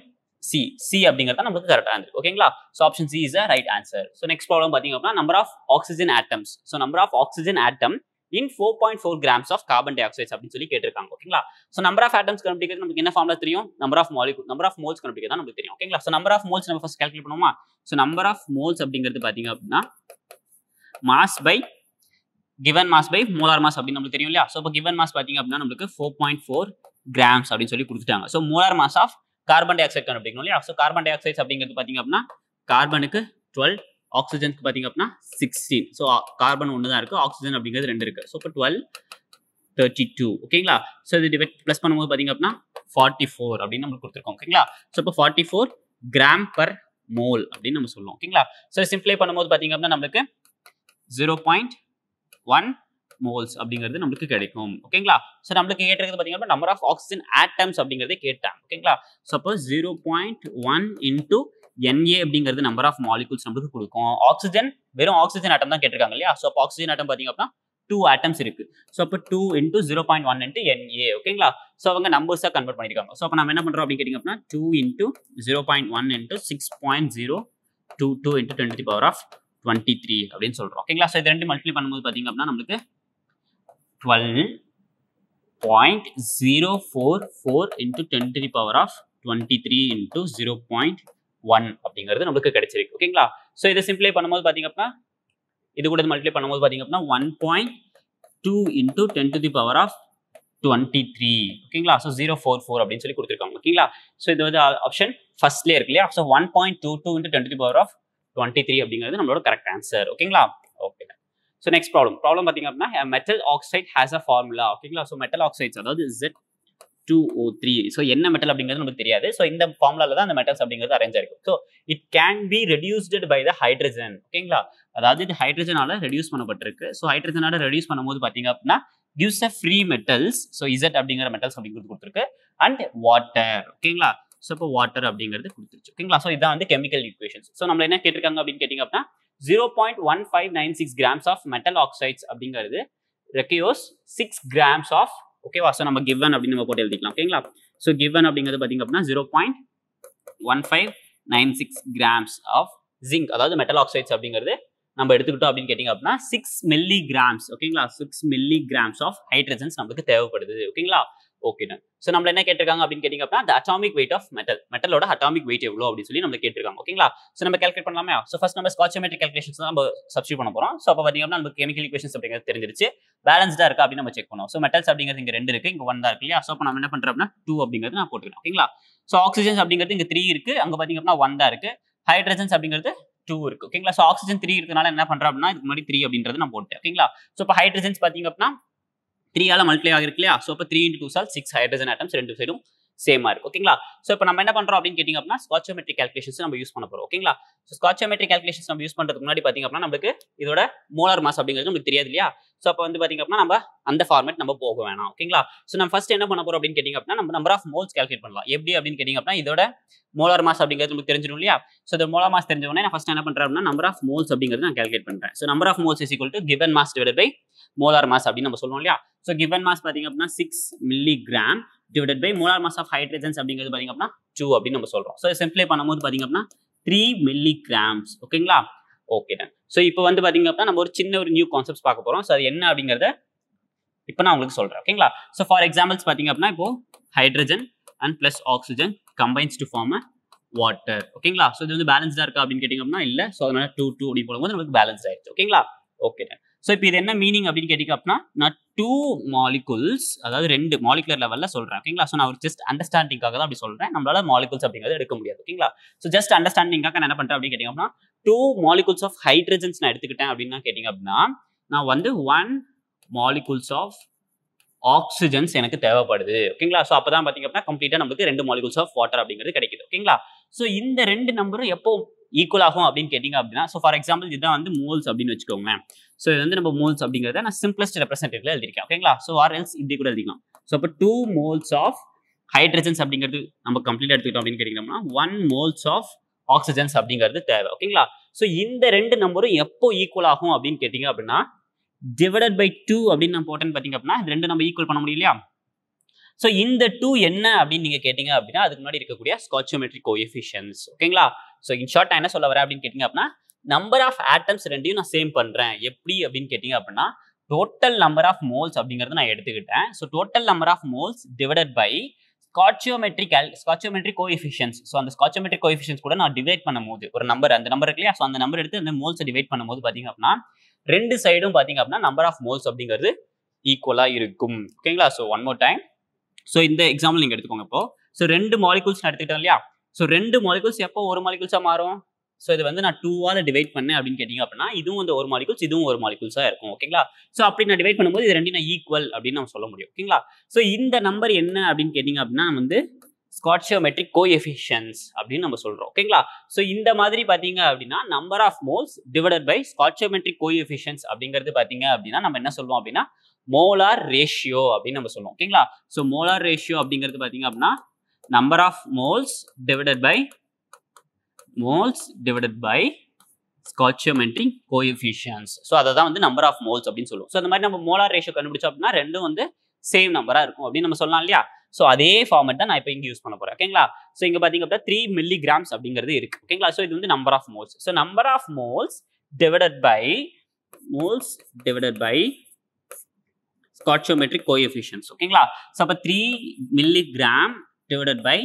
சி சி அப்படிங்கிறது நம்மளுக்கு கரெக்டாக ஆன்சர் ஓகேங்களா so option C is the right answer so next problem பாத்தீங்க அப்படின்னா number of oxygen atoms so number of oxygen atom in four point four grams of carbon dioxides அப்படின்னு சொல்லி கேட்டிருக்காங்க ஓகேங்களா ஸோ நம்பர் ஆஃப் ஆட்டம்ஸ் கண்டுபிடிக்கிறது நமக்கு என்ன ஃபார்ம்ல தெரியும் number of molecule number of moles கண்டுபிடிக்கிறது நமக்கு தெரியும் ஓகேங்களா ஸோ நம்பர் ஆஃப் மோல்ஸ் நம்ம ஃபர்ஸ்ட் கால்குலேட் பண்ணுவோமா ஸோ நம்பர் ஆஃப் மோல்ஸ் அப்படிங்கிறது பாத்தீங்க அப்படின்னா mass by given mass by molar mass அப்படின்னு நம்மளுக்கு தெரியும் இல்லையா ஸோ இப்போ கிவன் மாஸ் பாத்தீங்க அப்படின்னா நம்மளுக்கு ஃபோர் பாயிண்ட் ஃபோர் கிராம்ஸ் அப்படின்னு சொல்லி கொடுத்துட்டாங்க so molar mass of carbon dioxide கண்டுபிடிக்கணும் இல்லையா ஸோ கார்பன் டை ஆக்சைடு அப்படிங்கிறது பார்த்தீங்க அப்படின்னா கார்பனுக்கு டுவெல் ஆக்சிஜனுக்கு பார்த்தீங்க அப்படின்னா சிக்ஸ்டீன் ஸோ கார்பன் ஒன்று தான் இருக்குது ஆக்சிஜன் அப்படிங்கிறது ரெண்டு இருக்குது ஸோ இப்போ டுவெல் தேர்ட்டி டூ ஓகேங்களா ஸோ இது டிவைட் ப்ளஸ் பண்ணும்போது பார்த்தீங்க அப்படின்னா ஃபார்ட்டி ஃபோர் அப்படின்னு நம்மளுக்கு கொடுத்துருக்கோம் ஓகேங்களா ஸோ இப்போ forty four gram per mole அப்படின்னு நம்ம சொல்லுவோம் ஓகேங்களா ஸோ சிம்ப்ளை பண்ணும்போது பார்த்தீங்க அப்படின்னா நம்மளுக்கு ஜீரோ பாயிண்ட் ஒன் மோல்ஸ் அப்படிங்கிறது நம்மளுக்கு கிடைக்கும் ஓகேங்களா ஸோ நம்மளுக்கு கேட்டிருக்கிறது பார்த்தீங்கன்னா நம்பர் ஆஃப் ஆக்சிஜன் ஆட்டம்ஸ் அப்படிங்கிறதே கேட்டாங்க ஓகேங்களா suppose zero point one into NA அப்படிங்கிறது நம்பர் ஆஃப் மாலிகூல்ஸ் நம்மளுக்கு கொடுக்கும் ஆக்சிஜன் வெறும் ஆக்சிஜன் ஆட்டம் தான் கேட்டிருக்காங்க இல்லையா ஸோ ஆக்சிஜன் ஆட்டம் பார்த்தீங்க அப்படின்னா டூ ஆட்டம்ஸ் இருக்கு ஸோ அப்போ two into zero point one into NA ஓகேங்களா ஸோ அவங்க நம்பர்ஸாக கன்வெர்ட் பண்ணியிருக்காங்க ஸோ அப்போ நம்ம என்ன பண்ணுறோம் அப்படின்னு கேட்டிங்க அப்படின்னா two into zero point one into six point zero two two into twenty power of twenty three அப்படின்னு சொல்கிறோம் ஓகேங்களா ஸோ இது ரெண்டு மல்டிப்ளை பண்ணும்போது பார்த்தீங்க அப்படின்னா நம்மளுக்கு 12 0.044 into 10 to the power of 23 into 0.1 அப்படிங்கிறது நம்மளுக்கு கிடைச்சிருக்கு ஓகேங்களா ஸோ இதை சிம்பிளை பண்ணும்போது பார்த்தீங்க அப்படின்னா இது கூட மல்டிப்ளை பண்ணும்போது பார்த்தீங்க அப்படின்னா one point two into ten to the power of twenty three ஓகேங்களா ஸோ ஜீரோ ஃபோர் ஃபோர் அப்படின்னு சொல்லி கொடுத்துருக்காங்க ஓகேங்களா ஸோ இது வந்து ஆப்ஷன் ஃபர்ஸ்ட்லேயே இருக்கு இல்லையா so one point two two into ten to the power of twenty three அப்படிங்கிறது நம்மளோட கரெக்ட் ஆன்சர் ஓகேங்களா okay so next problem problem பார்த்தீங்க அப்படின்னா metal oxide has a formula ஓகேங்களா ஸோ மெட்டல் ஆக்சைட்ஸ் அதாவது Z two O three so என்ன metal அப்படிங்கிறது நமக்கு தெரியாது ஸோ இந்த ஃபார்முலாவில் தான் அந்த மெட்டல்ஸ் அப்படிங்கிறது அரேஞ்ச் ஆயிருக்கும் so it can be reduced by the hydrogen ஓகேங்களா அதாவது இது ஹைட்ரஜனால ரெடியூஸ் பண்ணப்பட்டிருக்கு ஸோ ஹைட்ரஜனால ரெடியூஸ் பண்ணும்போது பார்த்தீங்க அப்படின்னா gives a free metals so Z அப்படிங்கிற மெட்டல்ஸ் அப்படிங்கிறது கொடுத்துருக்கு அண்ட் வாட்டர் ஓகேங்களா ஸோ இப்போ வாட்டர் அப்படிங்கிறது கொடுத்துருச்சு ஓகேங்களா ஸோ இதான் வந்து கெமிக்கல் ஈக்குவேஷன்ஸ் ஸோ நம்மள என்ன கேட்டிருக்காங்க அப்படின்னு கேட்டிங்க அப்படின்னா zero point one five nine six grams of metal oxides அப்படிங்கிறது ரெக்கியோஸ் சிக்ஸ் கிராம்ஸ் ஆஃப் ஓகேவா ஸோ நம்ம கிவன் அப்படின்னு நம்ம போட்டு எழுதிக்கலாம் ஓகேங்களா ஸோ கிவன் அப்படிங்கிறது பார்த்தீங்க அப்படின்னா zero point one five nine six grams of zinc அதாவது மெட்டல் ஆக்சைட்ஸ் அப்படிங்கிறது நம்ம எடுத்துக்கிட்டோம் அப்படின்னு கேட்டிங்க அப்படின்னா சிக்ஸ் மில்லி கிராம்ஸ் ஓகேங்களா six milligrams of hydrogens நமக்கு தேவைப்படுது ஓகேங்களா ஓகேண்ணா டன் ஸோ நம்மள என்ன கேட்டிருக்காங்க அப்படின்னு கேட்டிங்க அப்படின்னா அட்டாமிக் வெயிட் ஆஃப் மெட்டல் மெட்டலோட அட்டாமிக் வெயிட் எவ்வளோ அப்படின்னு சொல்லி நம்ம கேட்டிருக்காங்க ஓகேங்களா ஸோ நம்ம கேல்குலேட் பண்ணலாமே ஸோ ஃபஸ்ட் நம்ம ஸ்காட்சோமெட்ரிக் கேல்குலேஷன்ஸ் தான் நம்ம சப்ஸ்டியூட் பண்ண போகிறோம் ஸோ அப்போ பார்த்தீங்கன்னா நம்ம கெமிக்கல் இக்குவேஷன்ஸ் அப்படிங்கிறது தெரிஞ்சிருச்சு பேலன்ஸ்டாக இருக்கா அப்படின்னு நம்ம செக் பண்ணோம் ஸோ மெட்டல்ஸ் அப்படிங்கிறது இங்கே ரெண்டு இருக்குது இங்கே ஒன் தான் இருக்கு இல்லையா ஸோ நம்ம என்ன பண்ணுறோம் அப்படின்னா டூ அப்படிங்கிறது நான் போட்டுக்கிறேன் ஓகேங்களா ஸோ ஆக்சிஜன்ஸ் அப்படிங்கிறது இங்கே த்ரீ இருக்குது அங்கே பார்த்தீங்க அப்படின்னா ஒன் தான் இருக்குது ஹைட்ரஜன்ஸ் அப்படிங்கிறது டூ இருக்கு ஓகேங்களா ஸோ ஆக்சிஜன் த்ரீ இருக்கனால என்ன பண்ணுறோம் அப்படின்னா இதுக்கு முன்னாடி த்ரீ அப்படின்றது நான் போட்டேன் ஓகேங்களா ஸோ இப்போ ஹைட்ரஜன்ஸ் பார்த்தீங்க அப்படின்னா த்ரீயால் மல்டிப்ளை ஆகிருக்கு இல்லையா ஸோ இப்போ three into two so six hydrogen atoms ரெண்டு சைடும் சேமாக இருக்குது ஓகேங்களா ஸோ இப்போ நம்ம என்ன பண்ணுறோம் அப்படின்னு கேட்டிங்க அப்படின்னா ஸ்காச்சோமெட்ரிக் கேல்குலேஷன்ஸ் நம்ம யூஸ் பண்ண போகிறோம் ஓகேங்களா ஸோ ஸ்காச்சோமெட்ரிக் கேல்குலேஷன்ஸ் நம்ம யூஸ் பண்ணுறதுக்கு முன்னாடி பார்த்திங்க அப்படின்னா நம்மளுக்கு இதோட மோலார் மாஸ் அப்படிங்கிறது நம்மளுக்கு தெரியாது இல்லையா ஸோ அப்போ வந்து பார்த்திங்க அப்படின்னா நம்ம அந்த ஃபார்மேட் நம்ம போக வேணாம் ஓகேங்களா ஸோ நம்ம ஃபஸ்ட் என்ன பண்ண போகிறோம் அப்படின்னு கேட்டிங்க அப்படின்னா நம்ம நம்பர் ஆஃப் மோல்ஸ் கேல்குலேட் பண்ணலாம் எப்படி அப்படின்னு கேட்டிங்க அப்படின்னா இதோட மோலார் மாஸ் அப்படிங்கிறது உங்களுக்கு தெரிஞ்சிடும் இல்லையா ஸோ இந்த மோலார் மாஸ் தெரிஞ்சவொன்னே நான் ஃபஸ்ட் என்ன பண்ணுறேன் அப்படின்னா நம்பர் ஆஃப் மோல்ஸ் அப்படிங்கிறது நான் கேல்குலேட் பண்ணுறேன் so number of moles is equal to given mass divide by molar mass அப்படின்னு நம்ம சொல்லுவோம் இல்லையா ஸோ கிவன் மாஸ் பார்த்தீங்க அப்படின்னா six milligrams divided by molar mass of hydrogens அப்படிங்கிறது பார்த்தீங்க அப்படின்னா டூ அப்படின்னு நம்ம சொல்கிறோம் ஸோ சிம்பிளை பண்ணும்போது பார்த்தீங்க அப்படின்னா த்ரீ மில்லி கிராம்ஸ் ஓகேங்களா ஓகே தான் ஸோ இப்போ வந்து பார்த்தீங்க அப்படின்னா நம்ம ஒரு சின்ன ஒரு நியூ கான்செப்ட்ஸ் பார்க்க போகிறோம் ஸோ அது என்ன அப்படிங்கிறத இப்போ நான் உங்களுக்கு சொல்கிறேன் ஓகேங்களா ஸோ ஃபார் எக்ஸாம்பிள்ஸ் பார்த்தீங்க அப்படின்னா இப்போ hydrogen and plus oxygen combines to form water ஓகேங்களா ஸோ இது வந்து பேலன்ஸ்டாக இருக்கா அப்படின்னு கேட்டிங்க அப்படின்னா இல்லை ஸோ அதனால் டூ டூ அப்படின்னு போகும்போது நமக்கு பேலன்ஸ் ஆகிடுச்சு ஓகேங்களா ஓகே ஸோ இப்போ இது என்ன மீனிங் அப்படின்னு கேட்டிங்க அப்படின்னா நான் டூ மாலிகுல்ஸ் அதாவது ரெண்டு மாலிகுலர் லெவலில் சொல்கிறேன் ஓகேங்களா ஸோ நான் ஒரு ஜஸ்ட் அண்டர்ஸ்டாண்டிங்காக தான் அப்படி சொல்கிறேன் நம்மளால மாலிகுல்ஸ் அப்படிங்கிறது எடுக்க முடியாது ஓகேங்களா ஸோ ஜஸ்ட் அண்டர்ஸ்டாண்டிங்காக நான் என்ன பண்ணுறேன் அப்படின்னு கேட்டிங்கன்னா டூ மாலிகுல்ஸ் ஆஃப் ஹைட்ரஜன்ஸ் நான் எடுத்துக்கிட்டேன் அப்படின்னா கேட்டிங்க அப்படின்னா நான் வந்து ஒன் மாலிகுல்ஸ் ஆஃப் ஆக்சிஜன்ஸ் எனக்கு தேவைப்படுது ஓகேங்களா ஸோ அப்போ தான் பார்த்தீங்க அப்படின்னா கம்ப்ளீட்டாக நம்மளுக்கு ரெண்டு மாலிகுல்ஸ் ஆஃப் வாட்டர் அப்படிங்கிறது கிடைக்குது ஓகேங்களா ஸோ இந்த ரெண்டு நம்பரும் எப்போ ஈக்குவல் ஆகும் அப்படின்னு கேட்டிங்க அப்படின்னா ஸோ ஃபார் எக்ஸாம்பிள் இதுதான் வந்து மோல்ஸ் அப்படின்னு வச்சுக்கோங்களேன் ஸோ இது வந்து நம்ம மோல்ஸ் அப்படிங்கிறத நான் சிம்பிளஸ்ட் ரெப்ரஸன்டேட்டில் எழுதிருக்கேன் ஓகேங்களா ஸோ ஆர் எல்ஸ் இப்படி கூட எழுதிக்கலாம் ஸோ அப்போ டூ மோல்ஸ் ஆஃப் ஹைட்ரஜன்ஸ் அப்படிங்கிறது நம்ம கம்ப்ளீட்டாக எடுத்துக்கிட்டோம் அப்படின்னு கேட்டிங்கன்னா ஒன் மோல்ஸ் ஆஃப் ஆக்சிஜன்ஸ் அப்படிங்கிறது தேவை ஓகேங்களா ஸோ இந்த ரெண்டு நம்பரும் எப்போ ஈக்குவல் ஆகும் அப்படின்னு கேட்டிங்க அப்படின்னா டிவைடட் பை டூ அப்படின்னு நம்ம போட்டேன்னு பார்த்தீங்க அப்படின்னா இது ரெண்டு நம்ம ஈக்குவல் பண்ண முடியும் இல்லையா ஸோ இந்த டூ என்ன அப்படின்னு நீங்கள் கேட்டிங்க அப்படின்னா அதுக்கு முன்னாடி இருக்கக்கூடிய ஸ்காச்சோமெட்ரிக் கோஎஃபிஷியன்ஸ் ஓகேங்களா ஸோ இன் ஷார்ட் நான் என்ன சொல்ல வரேன் அப்படின்னு கேட்டிங்க அப்படின்னா நம்பர் ஆஃப் ஆட்டம்ஸ் ரெண்டையும் நான் சேம் பண்ணுறேன் எப்படி அப்படின்னு கேட்டிங்க அப்படின்னா டோட்டல் நம்பர் ஆஃப் மோல்ஸ் அப்படிங்கிறது நான் எடுத்துக்கிட்டேன் so total number of moles divided by stoichiometric stoichiometric coefficients so அந்த ஸ்காச்சியோமெட்ரிக் கோஎஃபிஷியன்ஸ் கூட நான் டிவைட் பண்ணும்போது ஒரு நம்பர் அந்த நம்பர் இல்லையா ஸோ அந்த நம்பர் எடுத்து அந்த மோல்ஸை டிவைட் பண்ணும்போது பார்த்திங்க அப்படின்னா ரெண்டு சைடும் பார்த்திங்க அப்படின்னா நம்பர் ஆஃப் மோல்ஸ் அப்படிங்கிறது ஈக்குவலாக இருக்கும் ஓகேங்களா so one more time so இந்த எக்ஸாம்பிள் நீங்கள் எடுத்துக்கோங்க இப்போ ஸோ ரெண்டு மாலிகூல்ஸ் எடுத்துக்கிட்டோம் இல்லையா ஸோ ரெண்டு மாலிகூல்ஸ் எப்போ ஒரு மாலிகூல்ஸாக மாறும் ஸோ இது வந்து நான் டூவால் டிவைட் பண்ணேன் அப்படின்னு கேட்டிங்க அப்படின்னா இதுவும் வந்து ஒரு மாலிகூல்ஸ் இதுவும் ஒரு மாலிகூல்ஸாக இருக்கும் ஓகேங்களா ஸோ அப்படி நான் டிவைட் பண்ணும்போது இது ரெண்டு நான் ஈக்குவல் அப்படின்னு நம்ம சொல்ல முடியும் ஓகேங்களா ஸோ இந்த நம்பர் என்ன அப்படின்னு கேட்டிங்க அப்படின்னா வந்து ஸ்காட்சியோமெட்ரிக் கோஎஃபிஷியன்ஸ் அப்படின்னு நம்ம சொல்கிறோம் ஓகேங்களா ஸோ இந்த மாதிரி பார்த்தீங்க அப்படின்னா number of moles divided by stoichiometric coefficients அப்படிங்கிறது பார்த்தீங்க அப்படின்னா நம்ம என்ன சொல்லுவோம் அப்படின்னா மோலார் ரேஷியோ அப்படின்னு நம்ம சொல்லுவோம் ஓகேங்களா ஸோ மோலார் ரேஷியோ அப்படிங்கிறது பார்த்தீங்க அப்படின்னா number of moles divided by moles divided by co coefficients so அதை தான் வந்து நம்பர் ஆஃப் மோல்ஸ் அப்படின்னு சொல்லுவோம் ஸோ அந்த மாதிரி நம்ம மோலார் ரேஷியோ கண்டுபிடிச்சோம் அப்படின்னா ரெண்டும் வந்து சேம் நம்பராக இருக்கும் அப்படின்னு நம்ம சொல்லலாம் இல்லையா ஸோ அதே ஃபார்மெட் தான் நான் இப்போ இங்கே யூஸ் பண்ண போகிறேன் ஓகேங்களா ஸோ இங்கே பார்த்தீங்க அப்படின்னா த்ரீ மில்லி கிராம்ஸ் அப்படிங்கிறது இருக்கு ஓகேங்களா ஸோ இது வந்து number of moles so number of moles divided by moles divided by stoichiometric coefficients ஓகேங்களா ஸோ அப்போ three milligrams divided by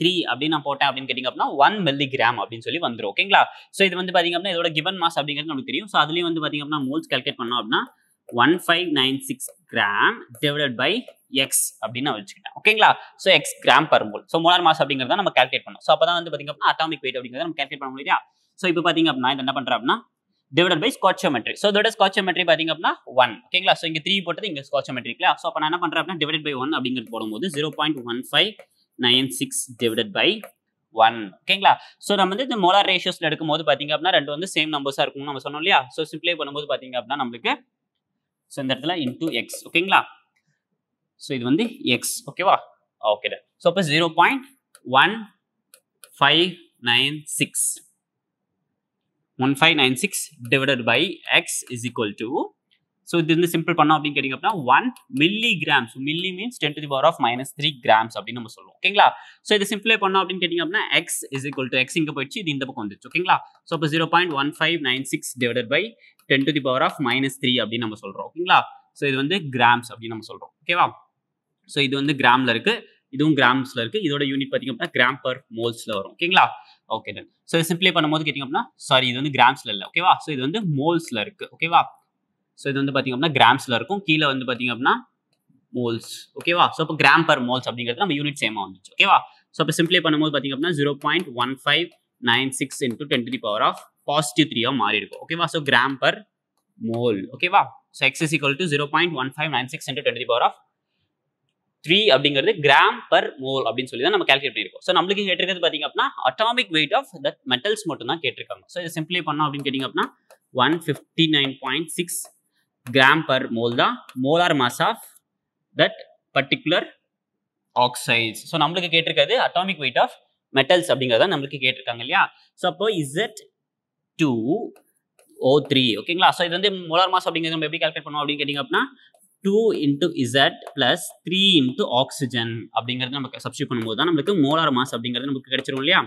three அப்படின்னு நான் போட்டேன் அப்படின்னு கேட்டிங்க அப்படின்னா ஒன் மில்லி கிராம் அப்படின்னு சொல்லி வந்துடும் ஓகேங்களா ஸோ இது வந்து பார்த்தீங்க அப்படின்னா இதோட கிவன் மாஸ் அப்படிங்கிறது நமக்கு தெரியும் ஸோ அதுலேயும் வந்து பார்த்தீங்க அப்படின்னா மோல்ஸ் கல்குலேட் பண்ணோம் அப்படின்னா one five nine six gram divided by x அப்படின்னு வச்சுக்கிட்டேன் ஓகேங்களா so x gram per mole so molar மாசம் அப்படிங்கிறத நம்ம கால்குலேட் பண்ணோம் ஸோ அப்போ தான் வந்து பார்த்திங்க அப்படின்னா அட்டாமிக் வெயிட் அப்படிங்கிறத நம்ம கால்குலேட் பண்ண முடியா ஸோ இப்போ பார்த்திங்க அப்படின்னா இது என்ன பண்ணுறேன் அப்படின்னா டிவைட் பை ஸ்காட்சியோமெட்ரி ஸோ இதோட ஸ்காட்சியோமெட்ரி பார்த்திங்க அப்படின்னா ஒன் ஓகேங்களா ஸோ இங்கே த்ரீ போட்டது இங்கே ஸ்காட்சியோமெட்ரி இருக்குல்ல ஸோ அப்போ நான் என்ன பண்ணுறேன் அப்படின்னா டிவைட் பை ஒன் அப்படிங்கிறது போடும்போது zero point one five nine six divide by one ஓகேங்களா ஸோ நம்ம வந்து இந்த மோலார் ரேஷியோஸில் எடுக்கும்போது பார்த்திங்க அப்படின்னா ரெண்டு வந்து சேம் நம்பர்ஸாக இருக்கும்னு நம்ம சொன்னோம் இல்லையா ஸோ சிம்ப்ளை பண்ணும்போது பார்த்திங்க அப்படின்னா நம்மளுக்கு ஸோ இந்த இடத்துல இன்டூ எக்ஸ் ஓகேங்களா ஸோ இது வந்து எக்ஸ் ஓகேவா ஓகே ஸோ அப்போ zero point one five nine six 1596 divided by x is equal to so இது வந்து சிம்பிள் பண்ணோம் அப்படின்னு கேட்டிங்க அப்படின்னா one milligrams milli means ten to the power of minus three grams அப்படின்னு நம்ம சொல்லுவோம் ஓகேங்களா ஸோ இது சிம்பிளே பண்ணோம் அப்படின்னு கேட்டிங்க அப்படின்னா x is equal to x இங்கே போயிடுச்சு இது இந்த பக்கம் வந்துச்சு ஓகேங்களா ஸோ இப்போ zero point one five nine six divide by ten to the power of minus three அப்படின்னு நம்ம சொல்கிறோம் ஓகேங்களா ஸோ இது வந்து கிராம்ஸ் அப்படின்னு நம்ம சொல்கிறோம் ஓகேவா ஸோ இது வந்து கிராமில் இருக்குது இதுவும் கிராம்ஸில் இருக்கு இதோட யூனிட் பார்த்திங்க அப்படின்னா கிராம் பர் மோல்ஸில் வரும் ஓகேங்களா ஓகே டன் ஸோ பண்ணும்போது கேட்டிங்க அப்படின்னா சாரி இது வந்து கிராம்ஸ்ல இல்லை ஓகேவா ஸோ இது வந்து மோல்ஸ்ல இருக்கு ஓகேவா ஸோ இது வந்து பார்த்திங்க அப்படின்னா கிராம்ஸில் இருக்கும் கீழே வந்து பார்த்திங்க அப்படின்னா மோல்ஸ் ஓகேவா ஸோ இப்போ கிராம் பர் மோல்ஸ் அப்படிங்கிறது நம்ம யூனிட் சேமாக வந்துச்சு ஓகேவா ஸோ இப்போ சிம்பிளே பண்ணும்போது பார்த்திங்க அப்படின்னா zero point one five nine six into ten three power of positive த்ரீயாக மாறி இருக்கும் ஓகேவா ஸோ கிராம் பர் மோல் ஓகேவா so x is equal to zero point one five nine six into ten power of three அப்படிங்கிறது gram per mole அப்படின்னு சொல்லி தான் நம்ம கேல்குலேட் பண்ணியிருக்கோம் ஸோ நம்மளுக்கு கேட்டிருக்கிறது பார்த்திங்க அப்படின்னா atomic weight of the metals மட்டும் தான் கேட்டிருக்காங்க ஸோ இதை சிம்பிளே பண்ணோம் அப்படின்னு கேட்டிங்க அப்படின்னா one fifty nine point six gram per mole தான் molar mass of that particular oxides so நம்மளுக்கு கேட்டிருக்கிறது அட்டாமிக் வெயிட் ஆஃப் மெட்டல்ஸ் அப்படிங்கிறத நம்மளுக்கு கேட்டிருக்காங்க இல்லையா ஸோ அப்போ இசட் டூ ஓ த்ரீ ஓகேங்களா ஸோ இது வந்து மோலார் மாஸ் அப்படிங்கிறது நம்ம எப்படி கேல்குலேட் பண்ணுவோம் அப்படின்னு கேட்டிங்க அப்படின்னா two into Z plus three into oxygen அப்படிங்கிறது நம்ம சப்ஸ்டியூட் பண்ணும்போது தான் நம்மளுக்கு மோலார் மாஸ் அப்படிங்கிறது நமக்கு கிடைச்சிரும் இல்லையா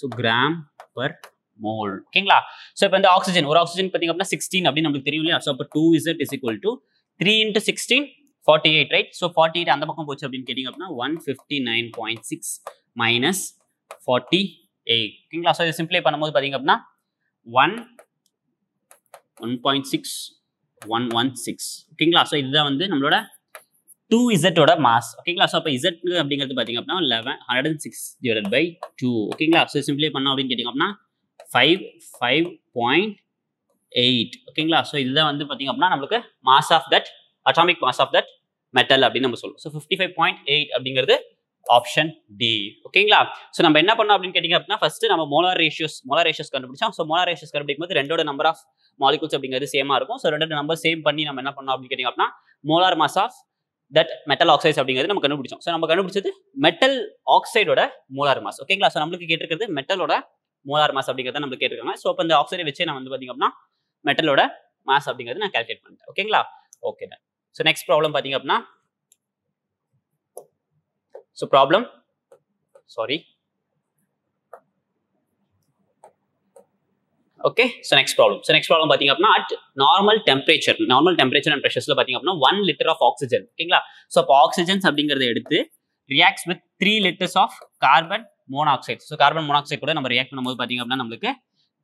ஸோ கிராம் பர் மோல் ஓகேங்களா ஸோ இப்போ இந்த ஆக்சிஜன் ஒரு ஆக்சிஜன் பார்த்தீங்க அப்படின்னா சிக்ஸ்டீன் அப்படின்னு நமக்கு தெரியும் இல்லையா ஸோ அப்போ two Z is to three into sixteen forty eight right so forty eight அந்த பக்கம் போச்சு அப்படின்னு கேட்டிங்க அப்படின்னா one fifty nine point six minus forty eight ஓகேங்களா ஸோ இதை சிம்ப்ளை பண்ணும்போது பார்த்தீங்க அப்படின்னா one one point six one one six ஓகேங்களா ஸோ இதுதான் வந்து நம்மளோட டூ இசட்டோட மாஸ் ஓகேங்களா ஸோ அப்போ இசட் அப்படிங்கிறது பார்த்தீங்க அப்படின்னா eleven hundred and six divide by two ஓகேங்களா ஸோ சிம்பிளே பண்ணோம் அப்படின்னு கேட்டிங்க அப்படின்னா ஃபைவ் ஃபைவ் பாயிண்ட் எயிட் ஓகேங்களா ஸோ இதுதான் வந்து பார்த்தீங்க அப்படின்னா நம்மளுக்கு mass of that atomic mass of that metal அப்படின்னு நம்ம சொல்லுவோம் so fifty five point eight அப்படிங்கிறது ஆப்ஷன் டி ஓகேங்களா ஸோ நம்ம என்ன பண்ணோம் அப்படின்னு கேட்டிங்க அப்படின்னா ஃபஸ்ட்டு நம்ம மோலார் ரேஷியோஸ் மோலார் ரேஷியோஸ் கண்டுபிடிச்சோம் ஸோ மோலார் ரேஷியோஸ் கண்டுபிடிக்கும் ரெண்டோட நம்பர் ஆஃப் மாலிகூல்ஸ் அப்படிங்கிறது சேமாக இருக்கும் ஸோ ரெண்டோட நம்பர் சேம் பண்ணி நம்ம என்ன பண்ணோம் அப்படின்னு கேட்டிங்க அப்படின்னா molar mass of that metal oxides அப்படிங்கிறது நம்ம கண்டுபிடிச்சோம் ஸோ நம்ம கண்டுபிடிச்சது மெட்டல் ஆக்சைடோட மோலார் மாஸ் ஓகேங்களா ஸோ நம்மளுக்கு கேட்டிருக்கிறது மெட்டலோட மோலார் மாஸ் அப்படிங்கிறத நம்ம கேட்டிருக்காங்க ஸோ அப்போ இந்த ஆக்சைடை வச்சு நான் வந்து பார்த்திங்க அப்படின்னா மெட்டலோட மாஸ் அப்படிங்கிறது நான் கால்குலேட் பண்ணிட்டேன் ஓகேங்களா ஓகே தான் ஸோ நெக்ஸ்ட் ப்ராப்ளம் பார்த்தீங்க அப்படின்னா so problem sorry okay so next problem so next problem பார்த்தீங்க அப்படின்னா at normal temperature normal temperature and ப்ரெஷர்ஸில் பார்த்திங்க அப்படின்னா ஒன் லிட்டர் ஆஃப் ஆக்சிஜன் ஓகேங்களா ஸோ அப்போ ஆக்சிஜன்ஸ் அப்படிங்கிறத எடுத்து reacts with three litres of carbon monoxide so carbon monoxide கூட நம்ம ரியாக்ட் பண்ணும்போது பார்த்திங்க அப்படின்னா நம்மளுக்கு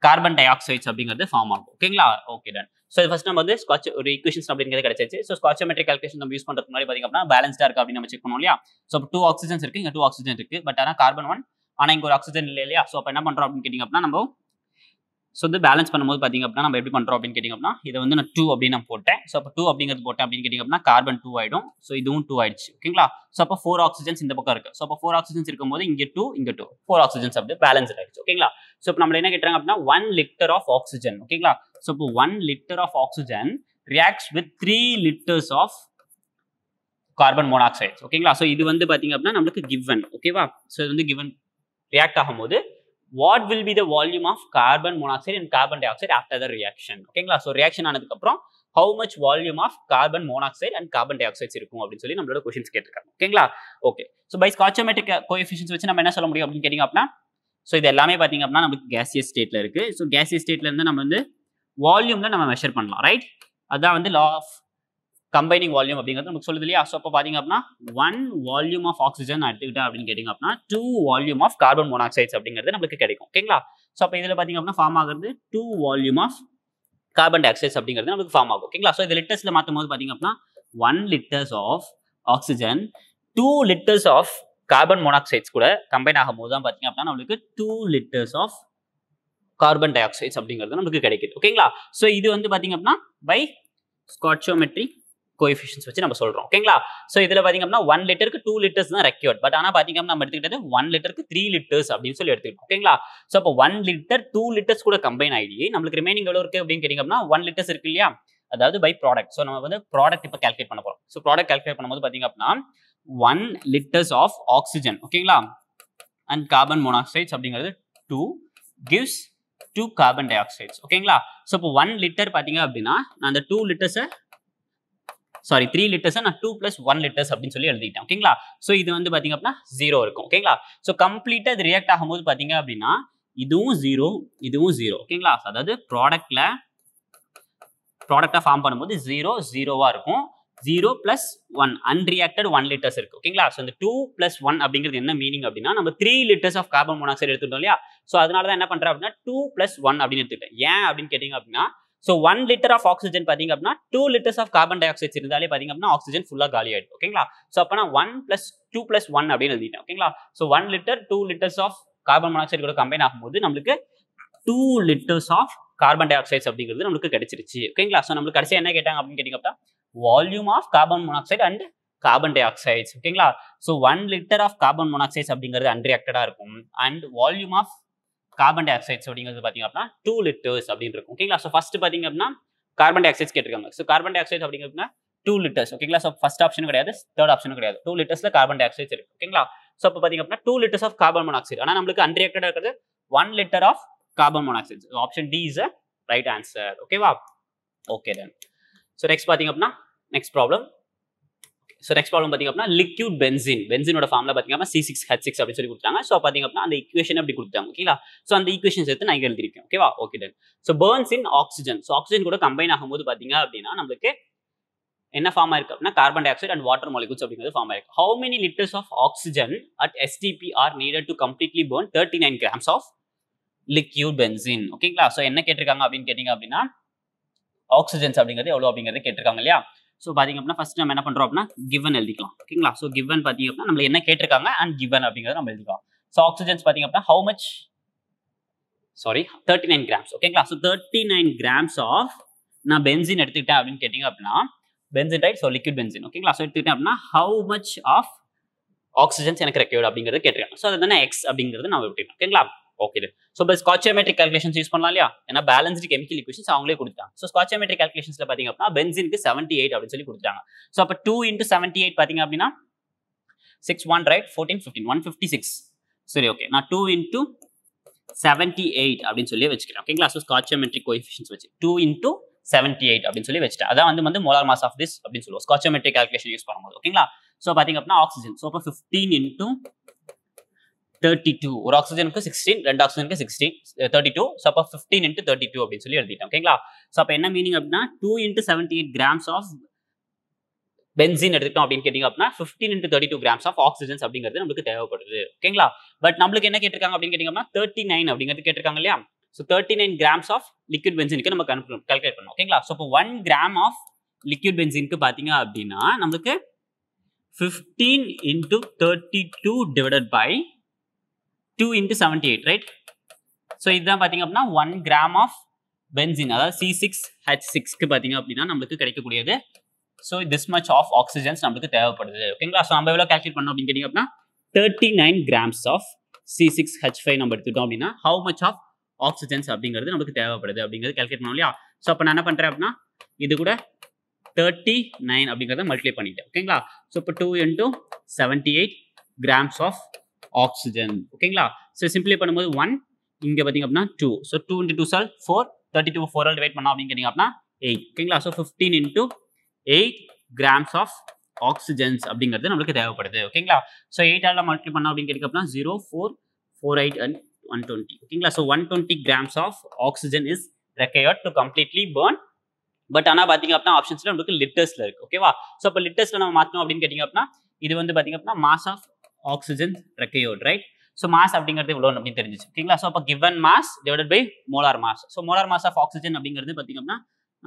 கார்பன் டை ஆக்சைட்ஸ் அப்படிங்கிறது ஃபார்ம் ஆகும் ஓகேங்களா ஓகே டன் ஸோ ஃபஸ்ட் நம்ம வந்து ஸ்காச் ஒரு ஈக்குவேஷன்ஸ் அப்படிங்கிறது கிடைச்சிச்சு ஸோ ஸ்காட்சோமெட்ரிக் கல்குலேஷன் நம்ம யூஸ் பண்ணுறது மாதிரி பார்த்திங்க அப்படின்னா பேலன்ஸ்டாக இருக்குது அப்படின்னு நம்ம செக் பண்ணுவோம் இல்லையா ஸோ டூ ஆக்சிஜன்ஸ் இருக்கு இங்கே டூ ஆக்சிஜன் இருக்கு பட் ஆனால் கார்பன் ஒன் ஆனால் இங்கே ஒரு ஆக்சிஜன் இல்லை இல்லையா ஸோ அப்போ என்ன பண்ணுறோம் அப்படின்னு கேட்டிங்க அப்படின்னா நம்ம ஸோ வந்து பேலன்ஸ் பண்ணும்போது பார்த்திங்க அப்படின்னா நம்ம எப்படி பண்ணுறோம் அப்படின்னு கேட்டிங்க அப்படின்னா இதை வந்து நான் டூ அப்படின்னு நான் போட்டேன் ஸோ அப்போ டூ அப்படிங்கிறது போட்டேன் அப்படின்னு கேட்டிங்க அப்படின்னா கார்பன் டூ ஆகிடும் ஸோ இதுவும் டூ ஆயிடுச்சு ஓகேங்களா ஸோ அப்போ ஃபோர் ஆக்சிஜன்ஸ் இந்த பக்கம் இருக்குது ஸோ அப்போ ஃபோர் ஆக்சிஜன்ஸ் இருக்கும்போது இங்கே டூ இங்கே டூ ஃபோர் ஆக்சிஜன்ஸ் அப்படி பேலன்ஸ் ஆகிடுச்சு ஓகேங்களா ஸோ இப்போ நம்மள என்ன கேட்டாங்க அப்படின்னா ஒன் லிட்டர் ஆஃப் ஆக்சிஜன் ஓகேங்களா ஸோ இப்போ one litre of oxygen reacts with three litres of carbon monoxide ஓகேங்களா ஸோ இது வந்து பார்த்தீங்க அப்படின்னா நம்மளுக்கு கிவன் ஓகேவா ஸோ இது வந்து கிவன் ரியாக்ட் ஆகும்போது what will be the volume of carbon monoxide and carbon dioxide after the reaction ஓகேங்களா ஸோ ரியாக்ஷன் ஆனதுக்கப்புறம் how much volume of carbon monoxide and carbon dioxides இருக்கும் அப்படின்னு சொல்லி நம்மளோட கொஸ்டின்ஸ் கேட்டிருக்காங்க ஓகேங்களா okay so by stoichiometric coefficients வச்சு நம்ம என்ன சொல்ல முடியும் அப்படின்னு கேட்டிங்க அப்படின்னா ஸோ இது எல்லாமே பார்த்தீங்க அப்படின்னா நமக்கு கேசியஸ் ஸ்டேட்டில் இருக்குது ஸோ கேசியஸ் ஸ்டேட்லேருந்து நம்ம வந்து வால்யூமில் நம்ம மெஷர் பண்ணலாம் ரைட் அதுதான் வந்து லா ஆஃப் கம்பைனிங் வால்யூம் அப்படிங்கிறது நமக்கு சொல்லுது இல்லையா ஸோ அப்போ பார்த்தீங்க அப்படின்னா ஒன் வால்யூம் ஆஃப் ஆக்சிஜன் எடுத்துக்கிட்டேன் அப்படின்னு கேட்டிங்க அப்படின்னா two volume of carbon monoxides அப்படிங்கிறது நம்மளுக்கு கிடைக்கும் ஓகேங்களா ஸோ அப்போ இதில் பார்த்தீங்க அப்படின்னா ஃபார்ம் ஆகிறது two volume of carbon dioxides அப்படிங்கிறது நம்மளுக்கு ஃபார்ம் ஆகும் ஓகேங்களா ஸோ இது லிட்டர்ஸில் மாற்றும் போது பார்த்தீங்க அப்படின்னா one litres of oxygen two litres of carbon monoxides கூட கம்பைன் ஆகும் போது தான் பார்த்தீங்க அப்படின்னா நம்மளுக்கு two litres of carbon dioxides அப்படிங்கிறது நமக்கு கிடைக்குது ஓகேங்களா ஸோ இது வந்து பார்த்தீங்க அப்படின்னா பை ஸ்காட்சோமெட்ரிக் கோஎஃபிஷியன்ஸ் வச்சு நம்ம சொல்கிறோம் ஓகேங்களா ஸோ இதில் பார்த்திங்க அப்படின்னா ஒன் லிட்டருக்கு டூ லிட்டர்ஸ் தான் ரெக்யூர்ட் பட் ஆனால் பார்த்திங்க நம்ம எடுத்துக்கிட்டது ஒன் லிட்டருக்கு த்ரீ லிட்டர்ஸ் அப்படின்னு சொல்லி எடுத்துக்கிட்டோம் ஓகேங்களா ஸோ அப்போ ஒன் லிட்டர் டூ லிட்டர்ஸ் கூட கம்பைன் ஆகி நம்மளுக்கு ரிமைனிங் எவ்வளோ இருக்குது அப்படின்னு கேட்டிங்க அப்படின்னா ஒன் லிட்டர்ஸ் இருக்கு இல்லையா அதாவது பை ப்ராடக்ட் ஸோ நம்ம வந்து ப்ராடக்ட் இப்போ கால்குலேட் பண்ண போகிறோம் ஸோ ப்ராடக்ட் கல்குலேட் பண்ணும்போது பார்த்திங்க அப்படின்னா ஒன் லிட்டர்ஸ் ஆஃப் ஆக்சிஜன் ஓகேங்களா அண்ட் கார்பன் மோனாக்சைட்ஸ் அப்படிங்கிறது two gives two carbon dioxides ஓகேங்களா ஸோ இப்போ ஒன் லிட்டர் பார்த்தீங்க அப்படின்னா நான் அந்த டூ லிட்டர்ஸை சாரி த்ரீ லிட்டர்ஸ் நான் டூ ப்ளஸ் ஒன் லிட்டர்ஸ் அப்படின்னு சொல்லி எழுதிட்டேன் ஓகேங்களா ஸோ இது வந்து பார்த்தீங்க அப்படின்னா ஜீரோ இருக்கும் ஓகேங்களா ஸோ கம்ப்ளீட்டாக இது ரியாக்ட் ஆகும்போது பார்த்தீங்க அப்படின்னா இதுவும் ஜீரோ இதுவும் ஜீரோ ஓகேங்களா அதாவது ப்ராடக்ட்ல ப்ராடக்டா ஃபார்ம் பண்ணும்போது ஜீரோ ஜீரோவாக இருக்கும் zero plus one unreacted one litres இருக்கு ஓகேங்களா ஸோ இந்த டூ ப்ளஸ் ஒன் அப்படிங்கிறது என்ன மீனிங் அப்படின்னா நம்ம three litres of carbon monoxide எடுத்துட்டோம் இல்லையா ஸோ அதனால தான் என்ன பண்ணுறேன் அப்படின்னா டூ ப்ளஸ் ஒன் அப்படின்னு எடுத்துக்கிட்டேன் ஏன் அப்படின்னு கேட்டிங்க அப்படின்னா so one litre of oxygen பார்த்தீங்க அப்படின்னா two litres of carbon dioxides இருந்தாலே பார்த்தீங்க அப்படின்னா ஆக்சிஜன் ஃபுல்லாக காலி ஆகிடும் ஓகேங்களா ஸோ அப்போ நான் one plus two plus one அப்படின்னு எழுதிட்டேன் ஓகேங்களா so one litre two litres of carbon monoxide கூட கம்பைன் ஆகும்போது நம்மளுக்கு two litres of carbon dioxides அப்படிங்கிறது நம்மளுக்கு கிடைச்சிருச்சு ஓகேங்களா ஸோ நம்மளுக்கு கடைசியாக என்ன கேட்டாங்க அப்படின்னு கேட்டிங்க volume of carbon monoxide and carbon dioxides ஓகேங்களா so one litre of carbon monoxides அப்படிங்கிறது அன்ரியாக்டடாக இருக்கும் and volume of carbon dioxides அப்படிங்கிறது பார்த்திங்க அப்படின்னா டூ லிட்டர்ஸ் அப்படின்னு இருக்கும் ஓகேங்களா ஸோ ஃபஸ்ட்டு பார்த்திங்க அப்படின்னா கார்பன் டை ஆக்சைட்ஸ் கேட்டிருக்காங்க ஸோ கார்பன் டை ஆக்சைட் அப்படிங்கிறதுனா டூ லிட்டர்ஸ் ஓகேங்களா ஸோ ஃபஸ்ட் ஆப்ஷன் கிடையாது தேர்ட் ஆப்ஷன் கிடையாது டூ லிட்டர்ஸில் கார்பன் டை ஆக்சைட்ஸ் இருக்குது ஓகேங்களா ஸோ இப்போ பார்த்திங்க அப்படின்னா two litres of carbon monoxide ஆனால் நம்மளுக்கு அன்ரியாக்டடாக இருக்கிறது one litre of carbon monoxide option D is a right answer ஓகேவா ஓகே தென் ஸோ நெக்ஸ்ட் பார்த்திங்க அப்படின்னா next problem so next problem பார்த்திங்க அப்படின்னா லிக்யூட் பென்சின் பென்சினோட ஃபார்மில் பார்த்திங்க அப்படின்னா சி சிக்ஸ் ஹெச் சிக்ஸ் அப்படின்னு சொல்லி கொடுத்தாங்க ஸோ பார்த்திங்க அப்படின்னா அந்த ஈக்குவேஷன் அப்படி கொடுத்தாங்க ஓகேங்களா ஸோ அந்த ஈக்குவேஷன்ஸ் எடுத்து நான் இங்கே எழுதிருக்கேன் ஓகேவா okay ten so burns in oxygen so oxygen கூட கம்பைன் ஆகும்போது பார்த்திங்க அப்படின்னா நம்மளுக்கு என்ன ஃபார்ம் ஆயிருக்கு அப்படின்னா carbon dioxide and water molecules அப்படிங்கிறது ஃபார்ம் ஆயிருக்கு how many litres of oxygen at STP are needed to completely burn thirty nine grams of liquid benzene ஓகேங்களா ஸோ என்ன கேட்டிருக்காங்க அப்படின்னு கேட்டிங்க அப்படின்னா ஆக்சிஜன்ஸ் அப்படிங்கிறது எவ்வளோ அப்படிங்கிறது கேட்டிருக்காங்க இல்லையா ஸோ பார்த்திங்க அப்படின்னா ஃபஸ்ட் நம்ம என்ன பண்ணுறோம் அப்படின்னா கிவன் எழுதிக்கலாம் ஓகேங்களா ஸோ கிவன் பார்த்திங்க அப்படின்னா நம்மள என்ன கேட்டிருக்காங்க அண்ட் கிவன் அப்படிங்கிறத நம்ம எழுதிக்கலாம் ஸோ ஆக்சிஜன்ஸ் பார்த்திங்க அப்படின்னா how much sorry thirty nine grams ஓகேங்களா so thirty nine grams of நான் பென்சின் எடுத்துக்கிட்டேன் அப்படின்னு கேட்டிங்க அப்படின்னா benzene right so liquid benzene ஓகேங்களா ஸோ எடுத்துக்கிட்டேன் அப்படின்னா ஹவு மச் ஆஃப் ஆக்சிஜன்ஸ் எனக்கு ரெக்யூர்ட் அப்படிங்கிறது கேட்டிருக்காங்க ஸோ தானே எக்ஸ் அப்படிங்கிறது நான் விட்டுருக்கேன் ஓகேங்களா ஓகே ஸோ இப்போ ஸ்காட்சியோமெட்ரிக் கால்குலேஷன்ஸ் யூஸ் பண்ணலாம் இல்லையா ஏன்னா பேலன்ஸ்டு கெமிக்கல் இக்குவேஷன்ஸ் அவங்களே கொடுத்தாங்க ஸோ ஸ்காட்சியோமெட்ரிக் கால்குலேஷன்ஸில் பார்த்தீங்க அப்படின்னா பென்சினுக்கு செவன்ட்டி எயிட் அப்படின்னு சொல்லி கொடுத்தாங்க ஸோ அப்போ டூ இன்ட்டு செவன்ட்டி எயிட் பார்த்தீங்க அப்படின்னா six one right fourteen fifteen one fifty six சரி ஓகே நான் டூ இன்ட்டு செவன்ட்டி எயிட் அப்படின்னு சொல்லி வச்சுக்கிறேன் ஓகேங்களா ஸோ ஸ்காச்சியோமெட்ரிக் கோஎஃபிஷியன்ஸ் வச்சு டூ இன்ட்டு செவன்ட்டி எயிட் அப்படின்னு சொல்லி வச்சுட்டேன் அதான் வந்து வந்து மோலார் மாஸ் ஆஃப் திஸ் அப்படின்னு சொல்லுவோம் ஸ்காட்சியோமெட்ரிக் கால்குலேஷன் யூஸ் பண்ணும்போது ஓகேங்களா ஸோ பார்த்தீங்க அப்படின்னா ஆக்சிஜன் ஸோ அப்போ ஃபிஃப்டீன் இன்டூ தேர்ட்டி டூ ஒரு ஆக்சிஜனுக்கு சிக்ஸ்டீன் ரெண்டு ஆக்சிஜனுக்கு சிக்ஸ்டீன் தேர்ட்டி டூ ஸோ அப்போ ஃபிஃப்டீன் இன்ட்டு தேர்ட்டி டூ அப்படின்னு சொல்லி எழுதிட்டோம் ஓகேங்களா ஸோ அப்போ என்ன மீனிங் அப்படின்னா two into seventy eight grams of benzene எடுத்துக்கிட்டோம் அப்படின்னு கேட்டிங்க அப்படின்னா fifteen into thirty two grams of oxygens அப்படிங்கிறது நமக்கு தேவைப்படுது ஓகேங்களா பட் நம்மளுக்கு என்ன கேட்டிருக்காங்க அப்படின்னு கேட்டிங்கன்னா தேர்ட்டி நைன் அப்படிங்கிறது கேட்டிருக்காங்க இல்லையா so thirty nine grams of liquid பென்சினுக்கு நம்ம கன்ஃபர்ம் கல்குலேட் பண்ணோம் ஓகேங்களா ஸோ இப்போ ஒன் கிராம் ஆஃப் லிக்விட் பென்சினுக்கு பார்த்தீங்க அப்படின்னா நம்மளுக்கு fifteen into thirty two divided by two into seventy eight right so இதுதான் பார்த்தீங்க அப்படின்னா ஒன் கிராம் ஆஃப் பென்சின் அதாவது சி சிக்ஸ் ஹெச் சிக்ஸ்க்கு பார்த்தீங்க அப்படின்னா நம்மளுக்கு கிடைக்கக்கூடியது so this much of oxygens நம்மளுக்கு தேவைப்படுது ஓகேங்களா ஸோ நம்ம எவ்வளோ கேல்குலேட் பண்ணோம் அப்படின்னு கேட்டிங்க அப்படின்னா thirty nine grams of C six H five நம்ம எடுத்துட்டோம் அப்படின்னா ஹவு மச் ஆஃப் ஆக்சிஜன்ஸ் அப்படிங்கிறது நமக்கு தேவைப்படுது அப்படிங்கிறது கேல்குலேட் பண்ணோம் இல்லையா ஸோ அப்போ நான் என்ன பண்ணுறேன் அப்படின்னா இது கூட தேர்ட்டி நைன் அப்படிங்கிறத மல்டிப்ளை பண்ணிட்டேன் ஓகேங்களா ஸோ இப்போ two into seventy eight grams of oxygen ஓகேங்களா ஸோ சிம்பிளை பண்ணும்போது ஒன் இங்கே பார்த்தீங்க அப்படின்னா two so two into two சால் four thirty two four divide பண்ணோம் அப்படின்னு கேட்டிங்க அப்படின்னா எயிட் ஓகேங்களா so fifteen into eight grams of oxygens அப்படிங்கிறது நம்மளுக்கு தேவைப்படுது ஓகேங்களா ஸோ எயிட்டால் மல்டிப்ளை பண்ணோம் அப்படின்னு கேட்டிங்க zero four four eight and one twenty ஓகேங்களா so one twenty grams of oxygen is required to completely burn but ஆனால் பார்த்தீங்க அப்படின்னா ஆப்ஷன்ஸில் நம்மளுக்கு லிட்டர்ஸில் இருக்குது ஓகேவா ஸோ இப்போ லிட்டர்ஸில் நம்ம மாற்றணும் அப்படின்னு கேட்டிங்க அப்படின்னா இது வந்து பார்த்தீங்க அப்படின்னா mass of oxygen required right so mass அப்படிங்கிறது இவ்வளோ அப்படின்னு தெரிஞ்சிச்சு ஓகேங்களா ஸோ அப்போ given mass divided by molar mass so molar mass of oxygen அப்படிங்கிறது அப்படின்னா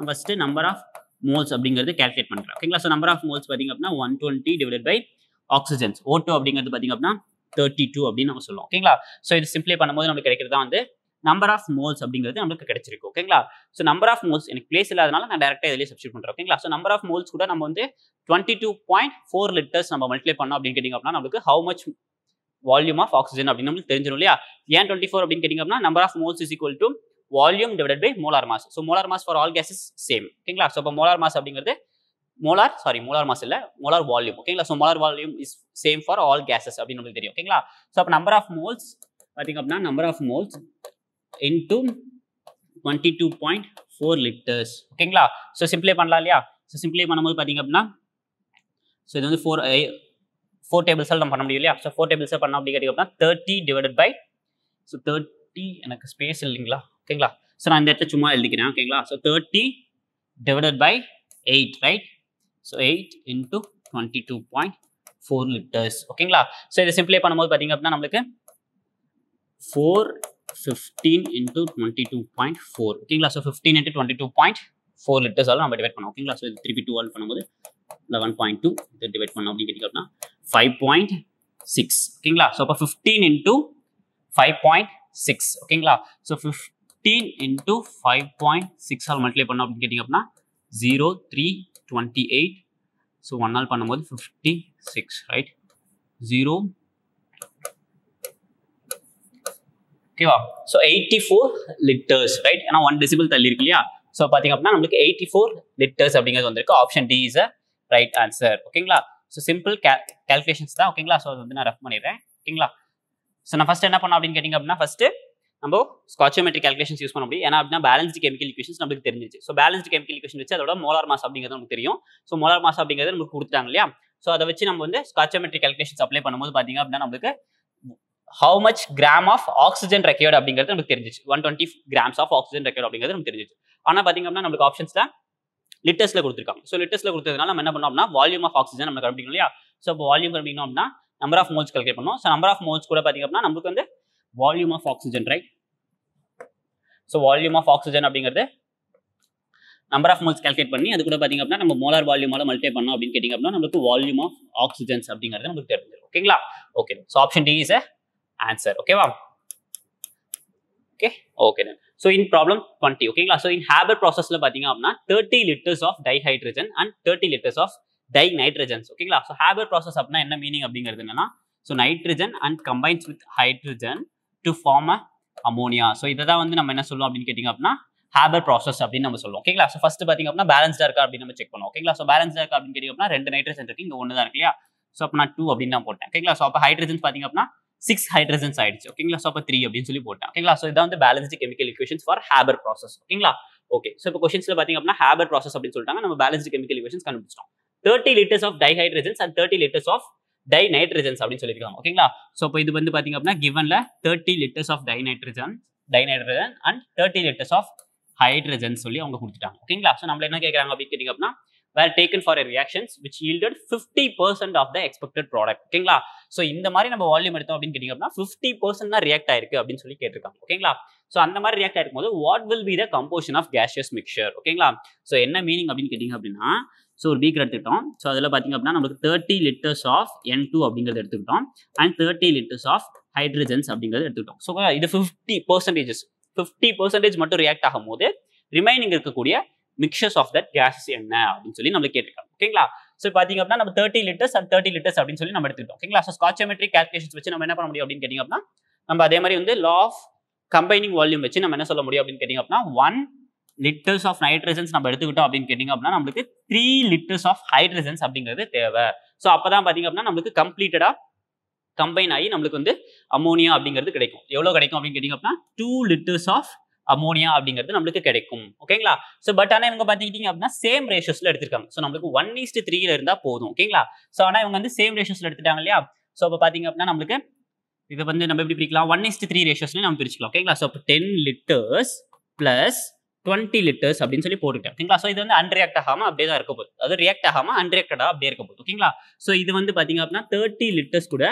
ஃபஸ்ட்டு நம்பர் ஆஃப் மோல்ஸ் அப்படிங்கிறது கேல்குலேட் பண்ணுறோம் ஓகேங்களா ஸோ நம்பர் ஆஃப் மோல்ஸ் பார்த்திங்க அப்படின்னா one twenty divided by oxygens ஓட்டோ அப்படிங்கிறது பார்த்திங்க அப்படின்னா தேர்ட்டி டூ அப்படின்னு நம்ம சொல்லுவோம் ஓகேங்களா ஸோ இது சிம்பிளை பண்ணும்போது நம்மளுக்கு கிடைக்கிறது தான் வந்து நம்பர் ஆஃப் மோல்ஸ் அப்படிங்கிறது நம்மளுக்கு கிடைச்சிருக்கு ஓகேங்களா ஸோ நம்பர் ஆஃப் மோல்ஸ் எனக்கு பிளேஸ் இல்லாதனால நான் டேரெக்டாக இதிலேயே சப்ஸ்டியூட் பண்ணுறேன் ஓகேங்களா ஸோ நம்பர் ஆஃப் மோல்ஸ் கூட நம்ம வந்து twenty two point four litres நம்ம மல்டிப்ளை பண்ணோம் அப்படின்னு கேட்டிங்க அப்படின்னா நம்மளுக்கு how much volume of oxygen அப்படின்னு நம்மளுக்கு தெரிஞ்சிடும் இல்லையா ஏன் டுவெண்ட்டி ஃபோர் அப்படின்னு கேட்டிங்க அப்படின்னா number of moles is equal to volume divide by molar mass so molar mass for all is same ஓகேங்களா ஸோ இப்போ மோலார் மாஸ் அப்படிங்கிறது மோலார் சாரி மோலார் மாஸ் இல்லை மோலார் வால்யூம் ஓகேங்களா so molar volume is same for all gases அப்படின்னு நம்மளுக்கு தெரியும் ஓகேங்களா so அப்போ நம்பர் ஆஃப் மோல்ஸ் பார்த்தீங்க அப்படின்னா number of moles into twenty two point four litres ஓகேங்களா ஸோ சிம்ப்ளை பண்ணலாம் இல்லையா ஸோ சிம்ப்ளை பண்ணும்போது பார்த்தீங்க அப்படின்னா ஸோ இது வந்து ஃபோர் ஃபோர் டேபிள்ஸால் நம்ம பண்ண முடியும் இல்லையா ஸோ ஃபோர் டேபிள்ஸாக பண்ண பண்ணோம் அப்படி கேட்டிங்க அப்படின்னா thirty divided by so thirty எனக்கு ஸ்பேஸ் இல்லைங்களா ஓகேங்களா ஸோ நான் இந்த இடத்துல சும்மா எழுதிக்கிறேன் ஓகேங்களா so thirty divided by eight right so eight into twenty two point four litres ஓகேங்களா ஸோ இதை சிம்பிளே பண்ணும்போது பார்த்தீங்க அப்படின்னா நம்மளுக்கு four fifteen into twenty two point four ஓகேங்களா so fifteen into twenty two point four litres ஆலும் நம்ம divide பண்ணோம் ஓகேங்களா ஸோ இது டூ ஆல் பண்ணும்போது லெவன் பாயிண்ட் டூ இது டிவைட் பண்ணோம் அப்படின்னு கேட்டிங்கன்னா ஃபைவ் பாயிண்ட் சிக்ஸ் ஓகேங்களா ஸோ அப்போ fifteen into five point six ஓகேங்களா so fifteen into five point six all multiply பண்ணோம் அப்படின்னு கேட்டிங்க அப்படின்னா zero three twenty eight so one நாள் பண்ணும்போது ஃபிஃப்டி சிக்ஸ் ரைட் ஜீரோ ஓகேவா so eighty four litres right ஏன்னா ஒன் டெசிபிள் தள்ளி இருக்கு இல்லையா ஸோ பார்த்தீங்க அப்படின்னா நம்மளுக்கு எயிட்டி ஃபோர் லிட்டர்ஸ் அப்படிங்கிறது வந்திருக்கு option D is a right answer ஓகேங்களா ஸோ சிம்பிள் கேல் கேல்குலேஷன்ஸ் தான் ஓகேங்களா ஸோ அது வந்து நான் ரெஃப் பண்ணிடுறேன் ஓகேங்களா ஸோ நான் ஃபஸ்ட் என்ன பண்ணோம் அப்படின்னு கேட்டிங்க அப்படின்னா ஃபஸ்ட்டு நம்ம ஸ்காச்சோமெட்ரிக் கேல்குலேஷன்ஸ் யூஸ் பண்ண முடியும் ஏன்னா அப்படின்னா பேலன்ஸ் கெமிக்கல் இக்வேஷன்ஸ் நமக்கு தெரிஞ்சிச்சு ஸோ பேலன்ஸ் கெமிக்கல் இக்வேஷன் வச்சு அதோட மோலார் மாஸ் அப்படிங்கிறது நமக்கு தெரியும் ஸோ மோலார் மாஸ் அப்படிங்கிறது நமக்கு கொடுத்துட்டாங்க இல்லையா ஸோ அதை வச்சு நம்ம வந்து ஸ்காச்சோமெட்ரிக் கேல்குலேஷன்ஸ் அப்ளை பண்ணும்போது பார்த்தீங்க அப்படின்னா நமக்கு how much gram of oxygen required அப்படிங்கிறது நமக்கு தெரிஞ்சிச்சு one twenty grams of oxygen required அப்படிங்கிறது நமக்கு தெரிஞ்சிச்சு ஆனால் பார்த்திங்க அப்படின்னா நம்மளுக்கு ஆப்ஷன்ஸில் லிட்டர்ஸில் கொடுத்துருக்காங்க ஸோ லிட்டர்ஸில் கொடுத்ததுனால நம்ம என்ன பண்ணோம் அப்படின்னா வால்யூம் ஆஃப் ஆக்சிஜன் நம்ம கண்டுபிடிக்கணும் இல்லையா ஸோ இப்போ வால்யூம் கண்டுபிடிக்கணும் அப்படின்னா நம்பர் ஆஃப் மோல்ஸ் கல்கேட் பண்ணோம் ஸோ நம்பர் ஆஃப் மோல்ஸ் கூட பார்த்திங்க அப்படின்னா நமக்கு வந்து volume of oxygen right so volume of oxygen அப்படிங்கிறது நம்பர் ஆஃப் மோல்ஸ் கேல்குலேட் பண்ணி அது கூட பார்த்திங்க அப்படின்னா நம்ம மோலார் வால்யூமால மல்டிப்ளை பண்ணோம் அப்படின்னு கேட்டிங்க அப்படின்னா நமக்கு வால்யூம் ஆஃப் ஆக்சிஜன்ஸ் அப்படிங்கிறது நமக்கு தெரிஞ்சிடும் ஓகேங்களா okay so option D is answer ஓகேவா okay okay then so in problem twenty ஓகேங்களா ஸோ இன் ஹேபர் ப்ராசஸில் பார்த்தீங்க அப்படின்னா thirty litres of dihydrogen and thirty litres of dinitrogens ஓகேங்களா ஸோ ஹேபர் ப்ராசஸ் அப்படின்னா என்ன மீனிங் அப்படிங்கிறது என்னன்னா so nitrogen and combines with hydrogen to form a ammonia so இதை தான் வந்து நம்ம என்ன சொல்லுவோம் அப்படின்னு கேட்டிங்க அப்படின்னா ஹேபர் ப்ராசஸ் அப்படின்னு நம்ம சொல்லுவோம் ஓகேங்களா ஸோ ஃபஸ்ட்டு பார்த்திங்க அப்படின்னா பேலன்ஸ்டாக இருக்கா அப்படின்னு நம்ம செக் பண்ணுவோம் ஓகேங்களா ஸோ பேலன்ஸ்டாக இருக்கா அப்படின்னு கேட்டிங்க அப்படின்னா ரெண்டு நைட்ரஜன் இருக்கு இங்கே ஒன்று தான் இருக்கு இல்லையா ஸோ அப்போ நான் டூ அப்படின்னு தான் போட்டேன் ஓகேங்களா ஸோ அப்போ ஹைட்ரஜன்ஸ் பார்த்திங்க அப்படின்னா சிக்ஸ் ஹைட்ரஜன்ஸ் ஆயிடுச்சு ஓகேங்களா ஸோ அப்போ த்ரீ அப்படின்னு சொல்லி போட்டான் ஓகேங்களா ஸோ இதான் வந்து balanced chemical equations for Haber process ஓகேங்களா ஓகே ஸோ இப்போ கொஸ்டின்ஸ்ல பார்த்தீங்க அப்படின்னா ஹேபர் ப்ராசஸ் அப்படின்னு சொல்லிட்டாங்க நம்ம பேலன்ஸ்டு கெமிக்கல் இக்குவேஷன்ஸ் கண்டுபிடிச்சிட்டோம் thirty litres of hydrogens and thirty litres of dinitrogens அப்படின்னு சொல்லியிருக்காங்க ஓகேங்களா ஸோ இப்போ இது வந்து பார்த்தீங்க அப்படின்னா கிவனில் thirty litres of dinitrogen dinitrogen and thirty litres of hydrogen சொல்லி அவங்க கொடுத்துட்டாங்க ஓகேங்களா ஸோ நம்மள என்ன கேட்குறாங்க அப்படின்னு கேட்டிங்க அப்படின்னா were taken for reactions which yielded fifty percent of the expected product ஓகேங்களா ஸோ இந்த மாதிரி நம்ம வால்யூம் எடுத்தோம் அப்படின்னு கேட்டிங்க அப்படின்னா ஃபிஃப்டி பர்சன்ட் தான் ரியாக்ட் ஆயிருக்கு அப்படின்னு சொல்லி கேட்டிருக்காங்க ஓகேங்களா ஸோ அந்த மாதிரி ரியாக்ட் ஆயிருக்கும் போது what will be the composition of gaseous mixture ஓகேங்களா ஸோ என்ன மீனிங் அப்படின்னு கேட்டிங்க அப்படின்னா ஸோ ஒரு பீக்கர் எடுத்துக்கிட்டோம் ஸோ அதில் பார்த்திங்க அப்படின்னா நமக்கு thirty litres of N two அப்படிங்கிறது எடுத்துக்கிட்டோம் and thirty litres of hydrogens அப்படிங்கிறது எடுத்துக்கிட்டோம் ஸோ இது ஃபிஃப்டி பர்சன்டேஜஸ் ஃபிஃப்டி பர்சன்டேஜ் மட்டும் ரியாக்ட் ஆகும் போது ரிமைனிங் இருக்கக்கூடிய மிக்சர்ஸ் ஆஃப் தட் கேஸ் என்ன அப்படின்னு சொல்லி நம்மளுக்கு கேட்டுக்கலாம் ஓகேங்களா ஸோ பார்த்தீங்க அப்படின்னா நம்ம thirty litres and thirty litres அப்படின்னு சொல்லி நம்ம எடுத்துக்கிட்டோம் ஓகேங்களா ஸோ ஸ்காச்சோமெட்ரிக் கேல்குலேஷன்ஸ் வச்சு நம்ம என்ன பண்ண முடியும் அப்படின்னு கேட்டிங்க அப்படின்னா நம்ம அதே மாதிரி வந்து லா ஆஃப் கம்பைனிங் வால்யூம் வச்சு நம்ம என்ன சொல்ல முடியும் அப்படின்னு கேட்டிங்க அப்படின்னா ஒன் லிட்டர்ஸ் ஆஃப் நைட்ரஜன்ஸ் நம்ம எடுத்துக்கிட்டோம் அப்படின்னு கேட்டிங்க அப்படின்னா நம்மளுக்கு த்ரீ லிட்டர்ஸ் ஆஃப் ஹைட்ரஜன்ஸ் அப்படிங்கிறது தேவை ஸோ அப்போ தான் பார்த்தீங்க அப்படின்னா நம்மளுக்கு கம்ப்ளீட்டடாக கம்பைன் ஆகி நம்மளுக்கு வந்து அமோனியா அப்படிங்கிறது கிடைக்கும் எவ்வளோ கிடைக்கும் அப்படின்னு கேட்டிங்க அப்படின்னா டூ லிட்டர்ஸ் ஆஃப் அமோனியா அப்படிங்கிறது நம்மளுக்கு கிடைக்கும் ஓகேங்களா ஸோ பட் ஆனால் இவங்க பார்த்துக்கிட்டிங்க அப்படின்னா சேம் ரேஷியோஸில் எடுத்திருக்காங்க ஸோ நம்மளுக்கு ஒன் ஈஸ்ட் த்ரீல இருந்தால் போதும் ஓகேங்களா ஸோ ஆனால் இவங்க வந்து சேம் ரேஷியோஸில் எடுத்துட்டாங்க இல்லையா ஸோ அப்போ பார்த்தீங்க அப்படின்னா நம்மளுக்கு இதை வந்து நம்ம எப்படி பிரிக்கலாம் ஒன் ஈஸ்ட் த்ரீ ரேஷியோஸ்லேயும் நம்ம பிரிச்சுக்கலாம் ஓகேங்களா ஸோ இப்போ ten litres plus twenty litres அப்படின்னு சொல்லி போட்டுக்கிட்டேன் ஓகேங்களா ஸோ இது வந்து அன்ரியாக்ட் ஆகாமல் அப்படியே தான் இருக்க போகுது அது ரியாக்ட் ஆகாமல் அன்ரியாக்டடாக அப்படியே இருக்க போகுது ஓகேங்களா ஸோ இது வந்து பார்த்தீங்க அப்படின்னா தேர்ட்டி லிட்டர்ஸ் கூட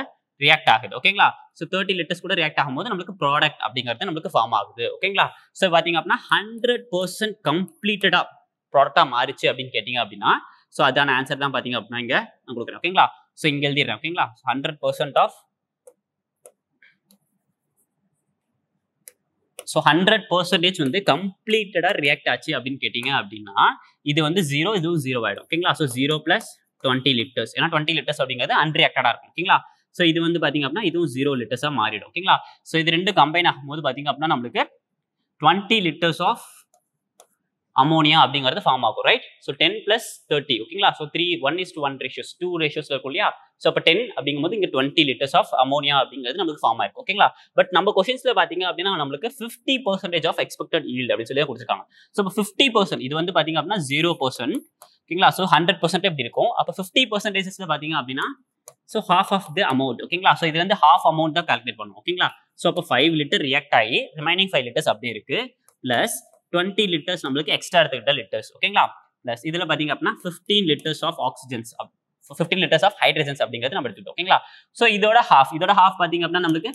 ரியாக்ட் ஆகுது ஓகேங்களா ஸோ தேர்ட்டி லிட்டர்ஸ் கூட ரியாக்ட் ஆகும்போது நம்மளுக்கு ப்ராடக்ட் அப்படிங்கிறது நம்மளுக்கு ஃபார்ம் ஆகுது ஓகேங்களா ஸோ பார்த்தீங்க அப்படின்னா ஹண்ட்ரட் பர்சன்ட் கம்ப்ளீட்டடாக ப்ராடக்டாக மாறிச்சு அப்படின்னு கேட்டிங்க அப்படின்னா ஸோ அதான ஆன்சர் தான் பார்த்தீங்க அப்படின்னா இங்கே நான் கொடுக்குறேன் ஓகேங்களா ஸோ இங்கே எழுதிடுறேன் ஓகேங்களா hundred percent of so hundred percentage வந்து கம்ப்ளீட்டடாக ரியாக்ட் ஆச்சு அப்படின்னு கேட்டிங்க அப்படின்னா இது வந்து ஜீரோ இதுவும் ஜீரோ ஆகிடும் ஓகேங்களா so zero plus twenty litres ஏன்னா டுவெண்ட்டி லிட்டர்ஸ் அப்படிங்கிறது அன்ரியாக்டடாக இருக்கும் ஓகேங்களா ஸோ இது வந்து பார்த்திங்க அப்படின்னா இதுவும் ஜீரோ லிட்டர்ஸாக மாறிடும் ஓகேங்களா ஸோ இது ரெண்டு கம்பைன் ஆகும்போது பார்த்திங்க அப்படின்னா நம்மளுக்கு டுவெண்ட்டி லிட்டர்ஸ் ஆஃப் அமோனியா அப்படிங்கிறது ஃபார்ம் ஆகும் right so ten plus thirty ஓகேங்களா so three one is two one ratios two ratios இருக்கும் இல்லையா ஸோ அப்போ டென் அப்படிங்கும்போது இங்கே டுவெண்ட்டி லிட்டர்ஸ் ஆஃப் அமோனியா அப்படிங்கிறது நமக்கு ஃபார்ம் ஆயிருக்கும் ஓகேங்களா பட் நம்ம கொஸ்டின்ஸ்ல பார்த்தீங்க அப்படின்னா நம்மளுக்கு fifty percentage of expected yield அப்படின்னு சொல்லி கொடுத்துருக்காங்க ஸோ இப்போ ஃபிஃப்டி பர்சன்ட் இது வந்து பார்த்தீங்க அப்படின்னா ஜீரோ பர்சன்ட் ஓகேங்களா ஸோ ஹண்ட்ரட் பர்சன்ட் எப்படி இருக்கும் அப்போ ஃபிஃப்டி பர்சன்டேஜஸ்ல பார்த்தீங்க அப்படின்னா so half of the amount ஓகேங்களா ஸோ இது வந்து ஹாஃப் அமௌண்ட் தான் கால்குலேட் பண்ணுவோம் ஓகேங்களா ஸோ அப்போ ஃபைவ் லிட்டர் ரியாக்ட் ஆகி ரிமைனிங் ஃபைவ் லிட்டர்ஸ் அப்படியே இருக்கு ப்ளஸ் டுவெண்ட்டி லிட்டர்ஸ் நம்மளுக்கு எக்ஸ்ட்ரா எடுத்துக்கிட்ட லிட்டர்ஸ் ஓகேங்களா ப்ளஸ் இதில் பார்த்தீங்க அப்படின்னா fifteen litres of oxygens fifteen litres of hydrogens அப்படிங்கிறது நம்ம எடுத்துக்கிட்டோம் ஓகேங்களா ஸோ இதோட ஹாஃப் இதோட ஹாஃப் பார்த்தீங்க அப்படின்னா நம்மளுக்கு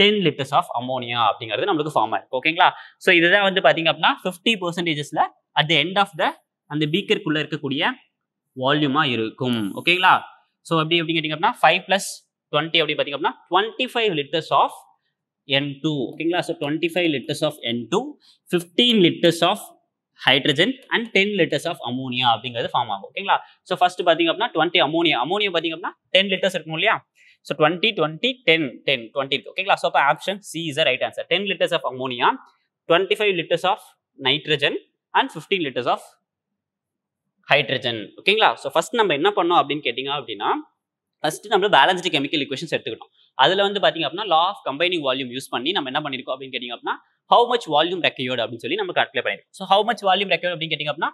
டென் லிட்டர்ஸ் ஆஃப் அமோனியா அப்படிங்கிறது நம்மளுக்கு ஃபார்ம் ஆயிருக்கு ஓகேங்களா ஸோ இதுதான் வந்து பார்த்தீங்க அப்படின்னா ஃபிஃப்டி பர்சன்டேஜஸில் at the end of the அந்த பீக்கருக்குள்ளே இருக்கக்கூடிய வால்யூமாக இருக்கும் ஓகேங்களா ஸோ அப்படி எப்படி கேட்டிங்க அப்படின்னா ஃபைவ் ப்ளஸ் டுவெண்ட்டி அப்படி பார்த்தீங்க அப்படின்னா twenty five litres of N two ஓகேங்களா so twenty five litres of N two fifteen litres of hydrogen and ten litres of ammonia அப்படிங்கிறது ஃபார்ம் ஆகும் ஓகேங்களா ஸோ ஃபஸ்ட்டு பார்த்தீங்க அப்படின்னா டுவெண்ட்டி அமோனியா அமோனியா பார்த்தீங்க அப்படின்னா டென் லிட்டர்ஸ் இருக்கும் இல்லையா so twenty twenty ten ten twenty இருக்கு ஓகேங்களா ஸோ அப்போ option C is right answer ten litres of ammonia twenty five litres of nitrogen and fifteen litres of hydrogen ஓகேங்களா so first நம்ம என்ன பண்ணோம் அப்படின்னு கேட்டிங்க அப்படின்னா ஃபர்ஸ்ட் நம்ம பேலன்ஸ்டு கெமிக்கல் இக்குவேஷன்ஸ் எடுத்துக்கிட்டோம் அதில் வந்து பார்த்திங்க அப்படின்னா law of combining volume use பண்ணி நம்ம என்ன பண்ணியிருக்கோம் அப்படின்னு கேட்டிங்க அப்படின்னா ஹவு மச் வால்யூம் ரெக்கையோடு அப்படின்னு சொல்லி நம்ம கால்குலேட் பண்ணியிருக்கோம் so how much volume required அப்படின்னு கேட்டிங்க அப்படின்னா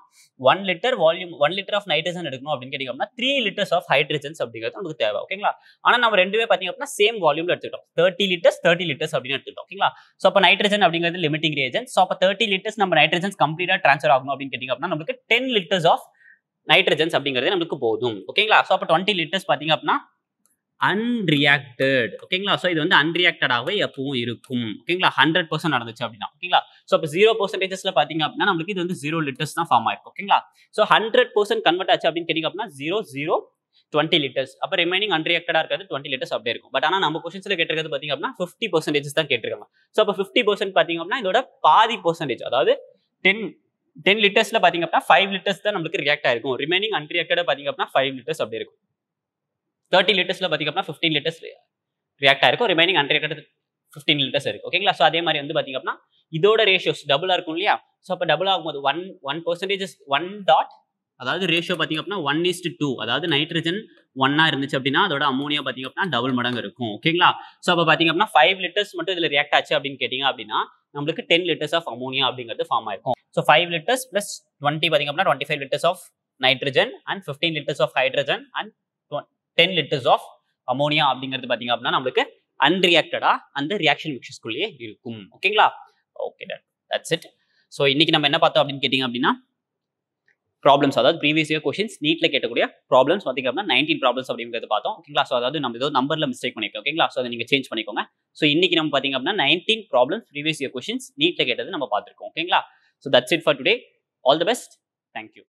one litre volume one litre of nitrogen எடுக்கணும் அப்படின்னு கேட்டிங்க அப்படின்னா த்ரீ லிட்டர்ஸ் ஆஃப் ஹைட்ரஜன்ஸ் அப்படிங்கிறது நமக்கு தேவை ஓகேங்களா ஆனால் நம்ம ரெண்டுமே பார்த்திங்க அப்படின்னா சேம் வால்யூமில் எடுத்துக்கிட்டோம் தேர்ட்டி லிட்டர்ஸ் தேர்ட்டி லிட்டர்ஸ் அப்படின்னு எடுத்துக்கிட்டோம் ஓகேங்களா ஸோ அப்போ நைட்ரஜன் அப்படிங்கிறது லிமிட்டிங் ரேஜன் ஸோ அப்போ தேர்ட்டி லிட்டர்ஸ் நம்ம நைட்ரஜன்ஸ் கம்ப்ளீட்டாக ட்ரான்ஸ்ஃபர் ஆகணும் அப்படின்னு கேட்டிங்க அப்படின்னா நமக்கு டென் லிட்டர்ஸ் ஆஃப் நைட்ரஜன்ஸ் அப்படிங்கிறது நமக்கு போதும் ஓகேங்களா ஸோ அப்போ டுவெண்ட்டி லிட்டர்ஸ் பார்த்திங்க அப்படின்னா அன்ரியாக்டட் ஓகேங்களா ஸோ இது வந்து அன்ரியாக்டடாகவே எப்பவும் இருக்கும் ஓகேங்களா ஹண்ட்ரட் பர்சன்ட் நடந்துச்சு அப்படின்னா ஓகேங்களா ஸோ இப்போ ஜீரோ பர்சன்டேஜஸ்ல பார்த்தீங்க அப்படின்னா நம்மளுக்கு இது வந்து ஜீரோ லிட்டர்ஸ் தான் ஃபார்ம் ஆயிருக்கும் ஓகேங்களா ஸோ ஹண்ட்ரட் பர்சன்ட் கன்வெர்ட் ஆச்சு அப்படின்னு கேட்டிங்க அப்படின்னா ஜீரோ ஜீரோ டுவெண்ட்டி லிட்டர்ஸ் அப்போ ரிமைனிங் அன்ரியாக்டடாக இருக்கிறது டுவெண்ட்டி லிட்டர்ஸ் அப்படியே இருக்கும் பட் ஆனால் நம்ம கொஸ்டின்ஸில் கேட்டிருக்கிறது பார்த்தீங்க அப்படின்னா ஃபிஃப்டி பர்சன்டேஜ் தான் கேட்டிருக்காங்க ஸோ அப்போ ஃபிஃப்டி பர்சன்ட் பார்த்தீங்க அப்படின்னா இதோட பாதி பர்சன்டேஜ் அதாவது டென் டென் லிட்டர்ஸில் பார்த்தீங்க அப்படின்னா ஃபைவ் லிட்டர்ஸ் தான் நம்மளுக்கு ரியாக்ட் ஆயிருக்கும் ரிமைனிங் அன்ரியாக்டடாக பார்த்தீங்க அப்படின்னா ஃபைவ் லிட்டர்ஸ் அப்படி இருக்கும் தேர்ட்டி லிட்டர்ஸில் பார்த்திங்க அப்படின்னா ஃபிஃப்டீன் லிட்டர்ஸ் ரியாக்ட் ஆயிருக்கும் ரிமைனிங் ஹண்ட்ரட் ஃபிஃப்டீன் லிட்டர்ஸ் இருக்கு ஓகேங்களா ஸோ அதே மாதிரி வந்து பார்த்திங்க அப்படின்னா இதோட ரேஷியோஸ் டபுளாக இருக்கும் இல்லையா ஸோ அப்போ டபுள் ஆகும்போது one one percentages one dot அதாவது ரேஷியோ பார்த்திங்க அப்படின்னா ஒன் இஸ்ட் டூ அதாவது நைட்ரஜன் ஒன்னாக இருந்துச்சு அப்படின்னா அதோட அமோனியா பார்த்திங்க அப்படின்னா டபுள் மடங்கு இருக்கும் ஓகேங்களா ஸோ அப்போ பார்த்திங்க அப்படின்னா ஃபைவ் லிட்டர்ஸ் மட்டும் இதில் ரியாக்ட் ஆச்சு அப்படின்னு கேட்டிங்க அப்படின்னா நம்மளுக்கு டென் லிட்டர்ஸ் ஆஃப் அமோனியா அப்படிங்கிறது ஃபார்ம் ஆயிருக்கும் so five litres plus twenty பார்த்திங்க அப்படின்னா twenty five litres of nitrogen and fifteen litres of hydrogen and ten litres of ammonia அப்படிங்கிறது பார்த்தீங்க அப்படின்னா நம்மளுக்கு அன்ரியாக்டடா அந்த ரியாக்ஷன் மிக்சர்ஸ்குள்ளேயே இருக்கும் ஓகேங்களா okay that that's it so இன்னைக்கு நம்ம என்ன பார்த்தோம் அப்படின்னு கேட்டிங்க அப்படின்னா ப்ராப்ளம்ஸ் அதாவது ப்ரீவியஸ் இயர் கொஷின்ஸ் நீட்டில் கேட்டக்கூடிய ப்ராப்ளம்ஸ் பார்த்திங்க அப்படின்னா நைன்டீன் ப்ராப்ளம்ஸ் அப்படிங்கிறது பார்த்தோம் ஓகேங்களா ஸோ அதாவது நம்ம ஏதோ நம்பரில் மிஸ்டேக் பண்ணிருக்கோம் ஓகேங்களா ஸோ அதை நீங்கள் சேஞ்ச் பண்ணிக்கோங்க ஸோ இன்னைக்கு நம்ம பார்த்திங்க அப்படின்னா nineteen problems previous year questions நீட்டில் கேட்டது நம்ம பார்த்துருக்கோம் ஓகேங்களா so that's it for today all the best thank you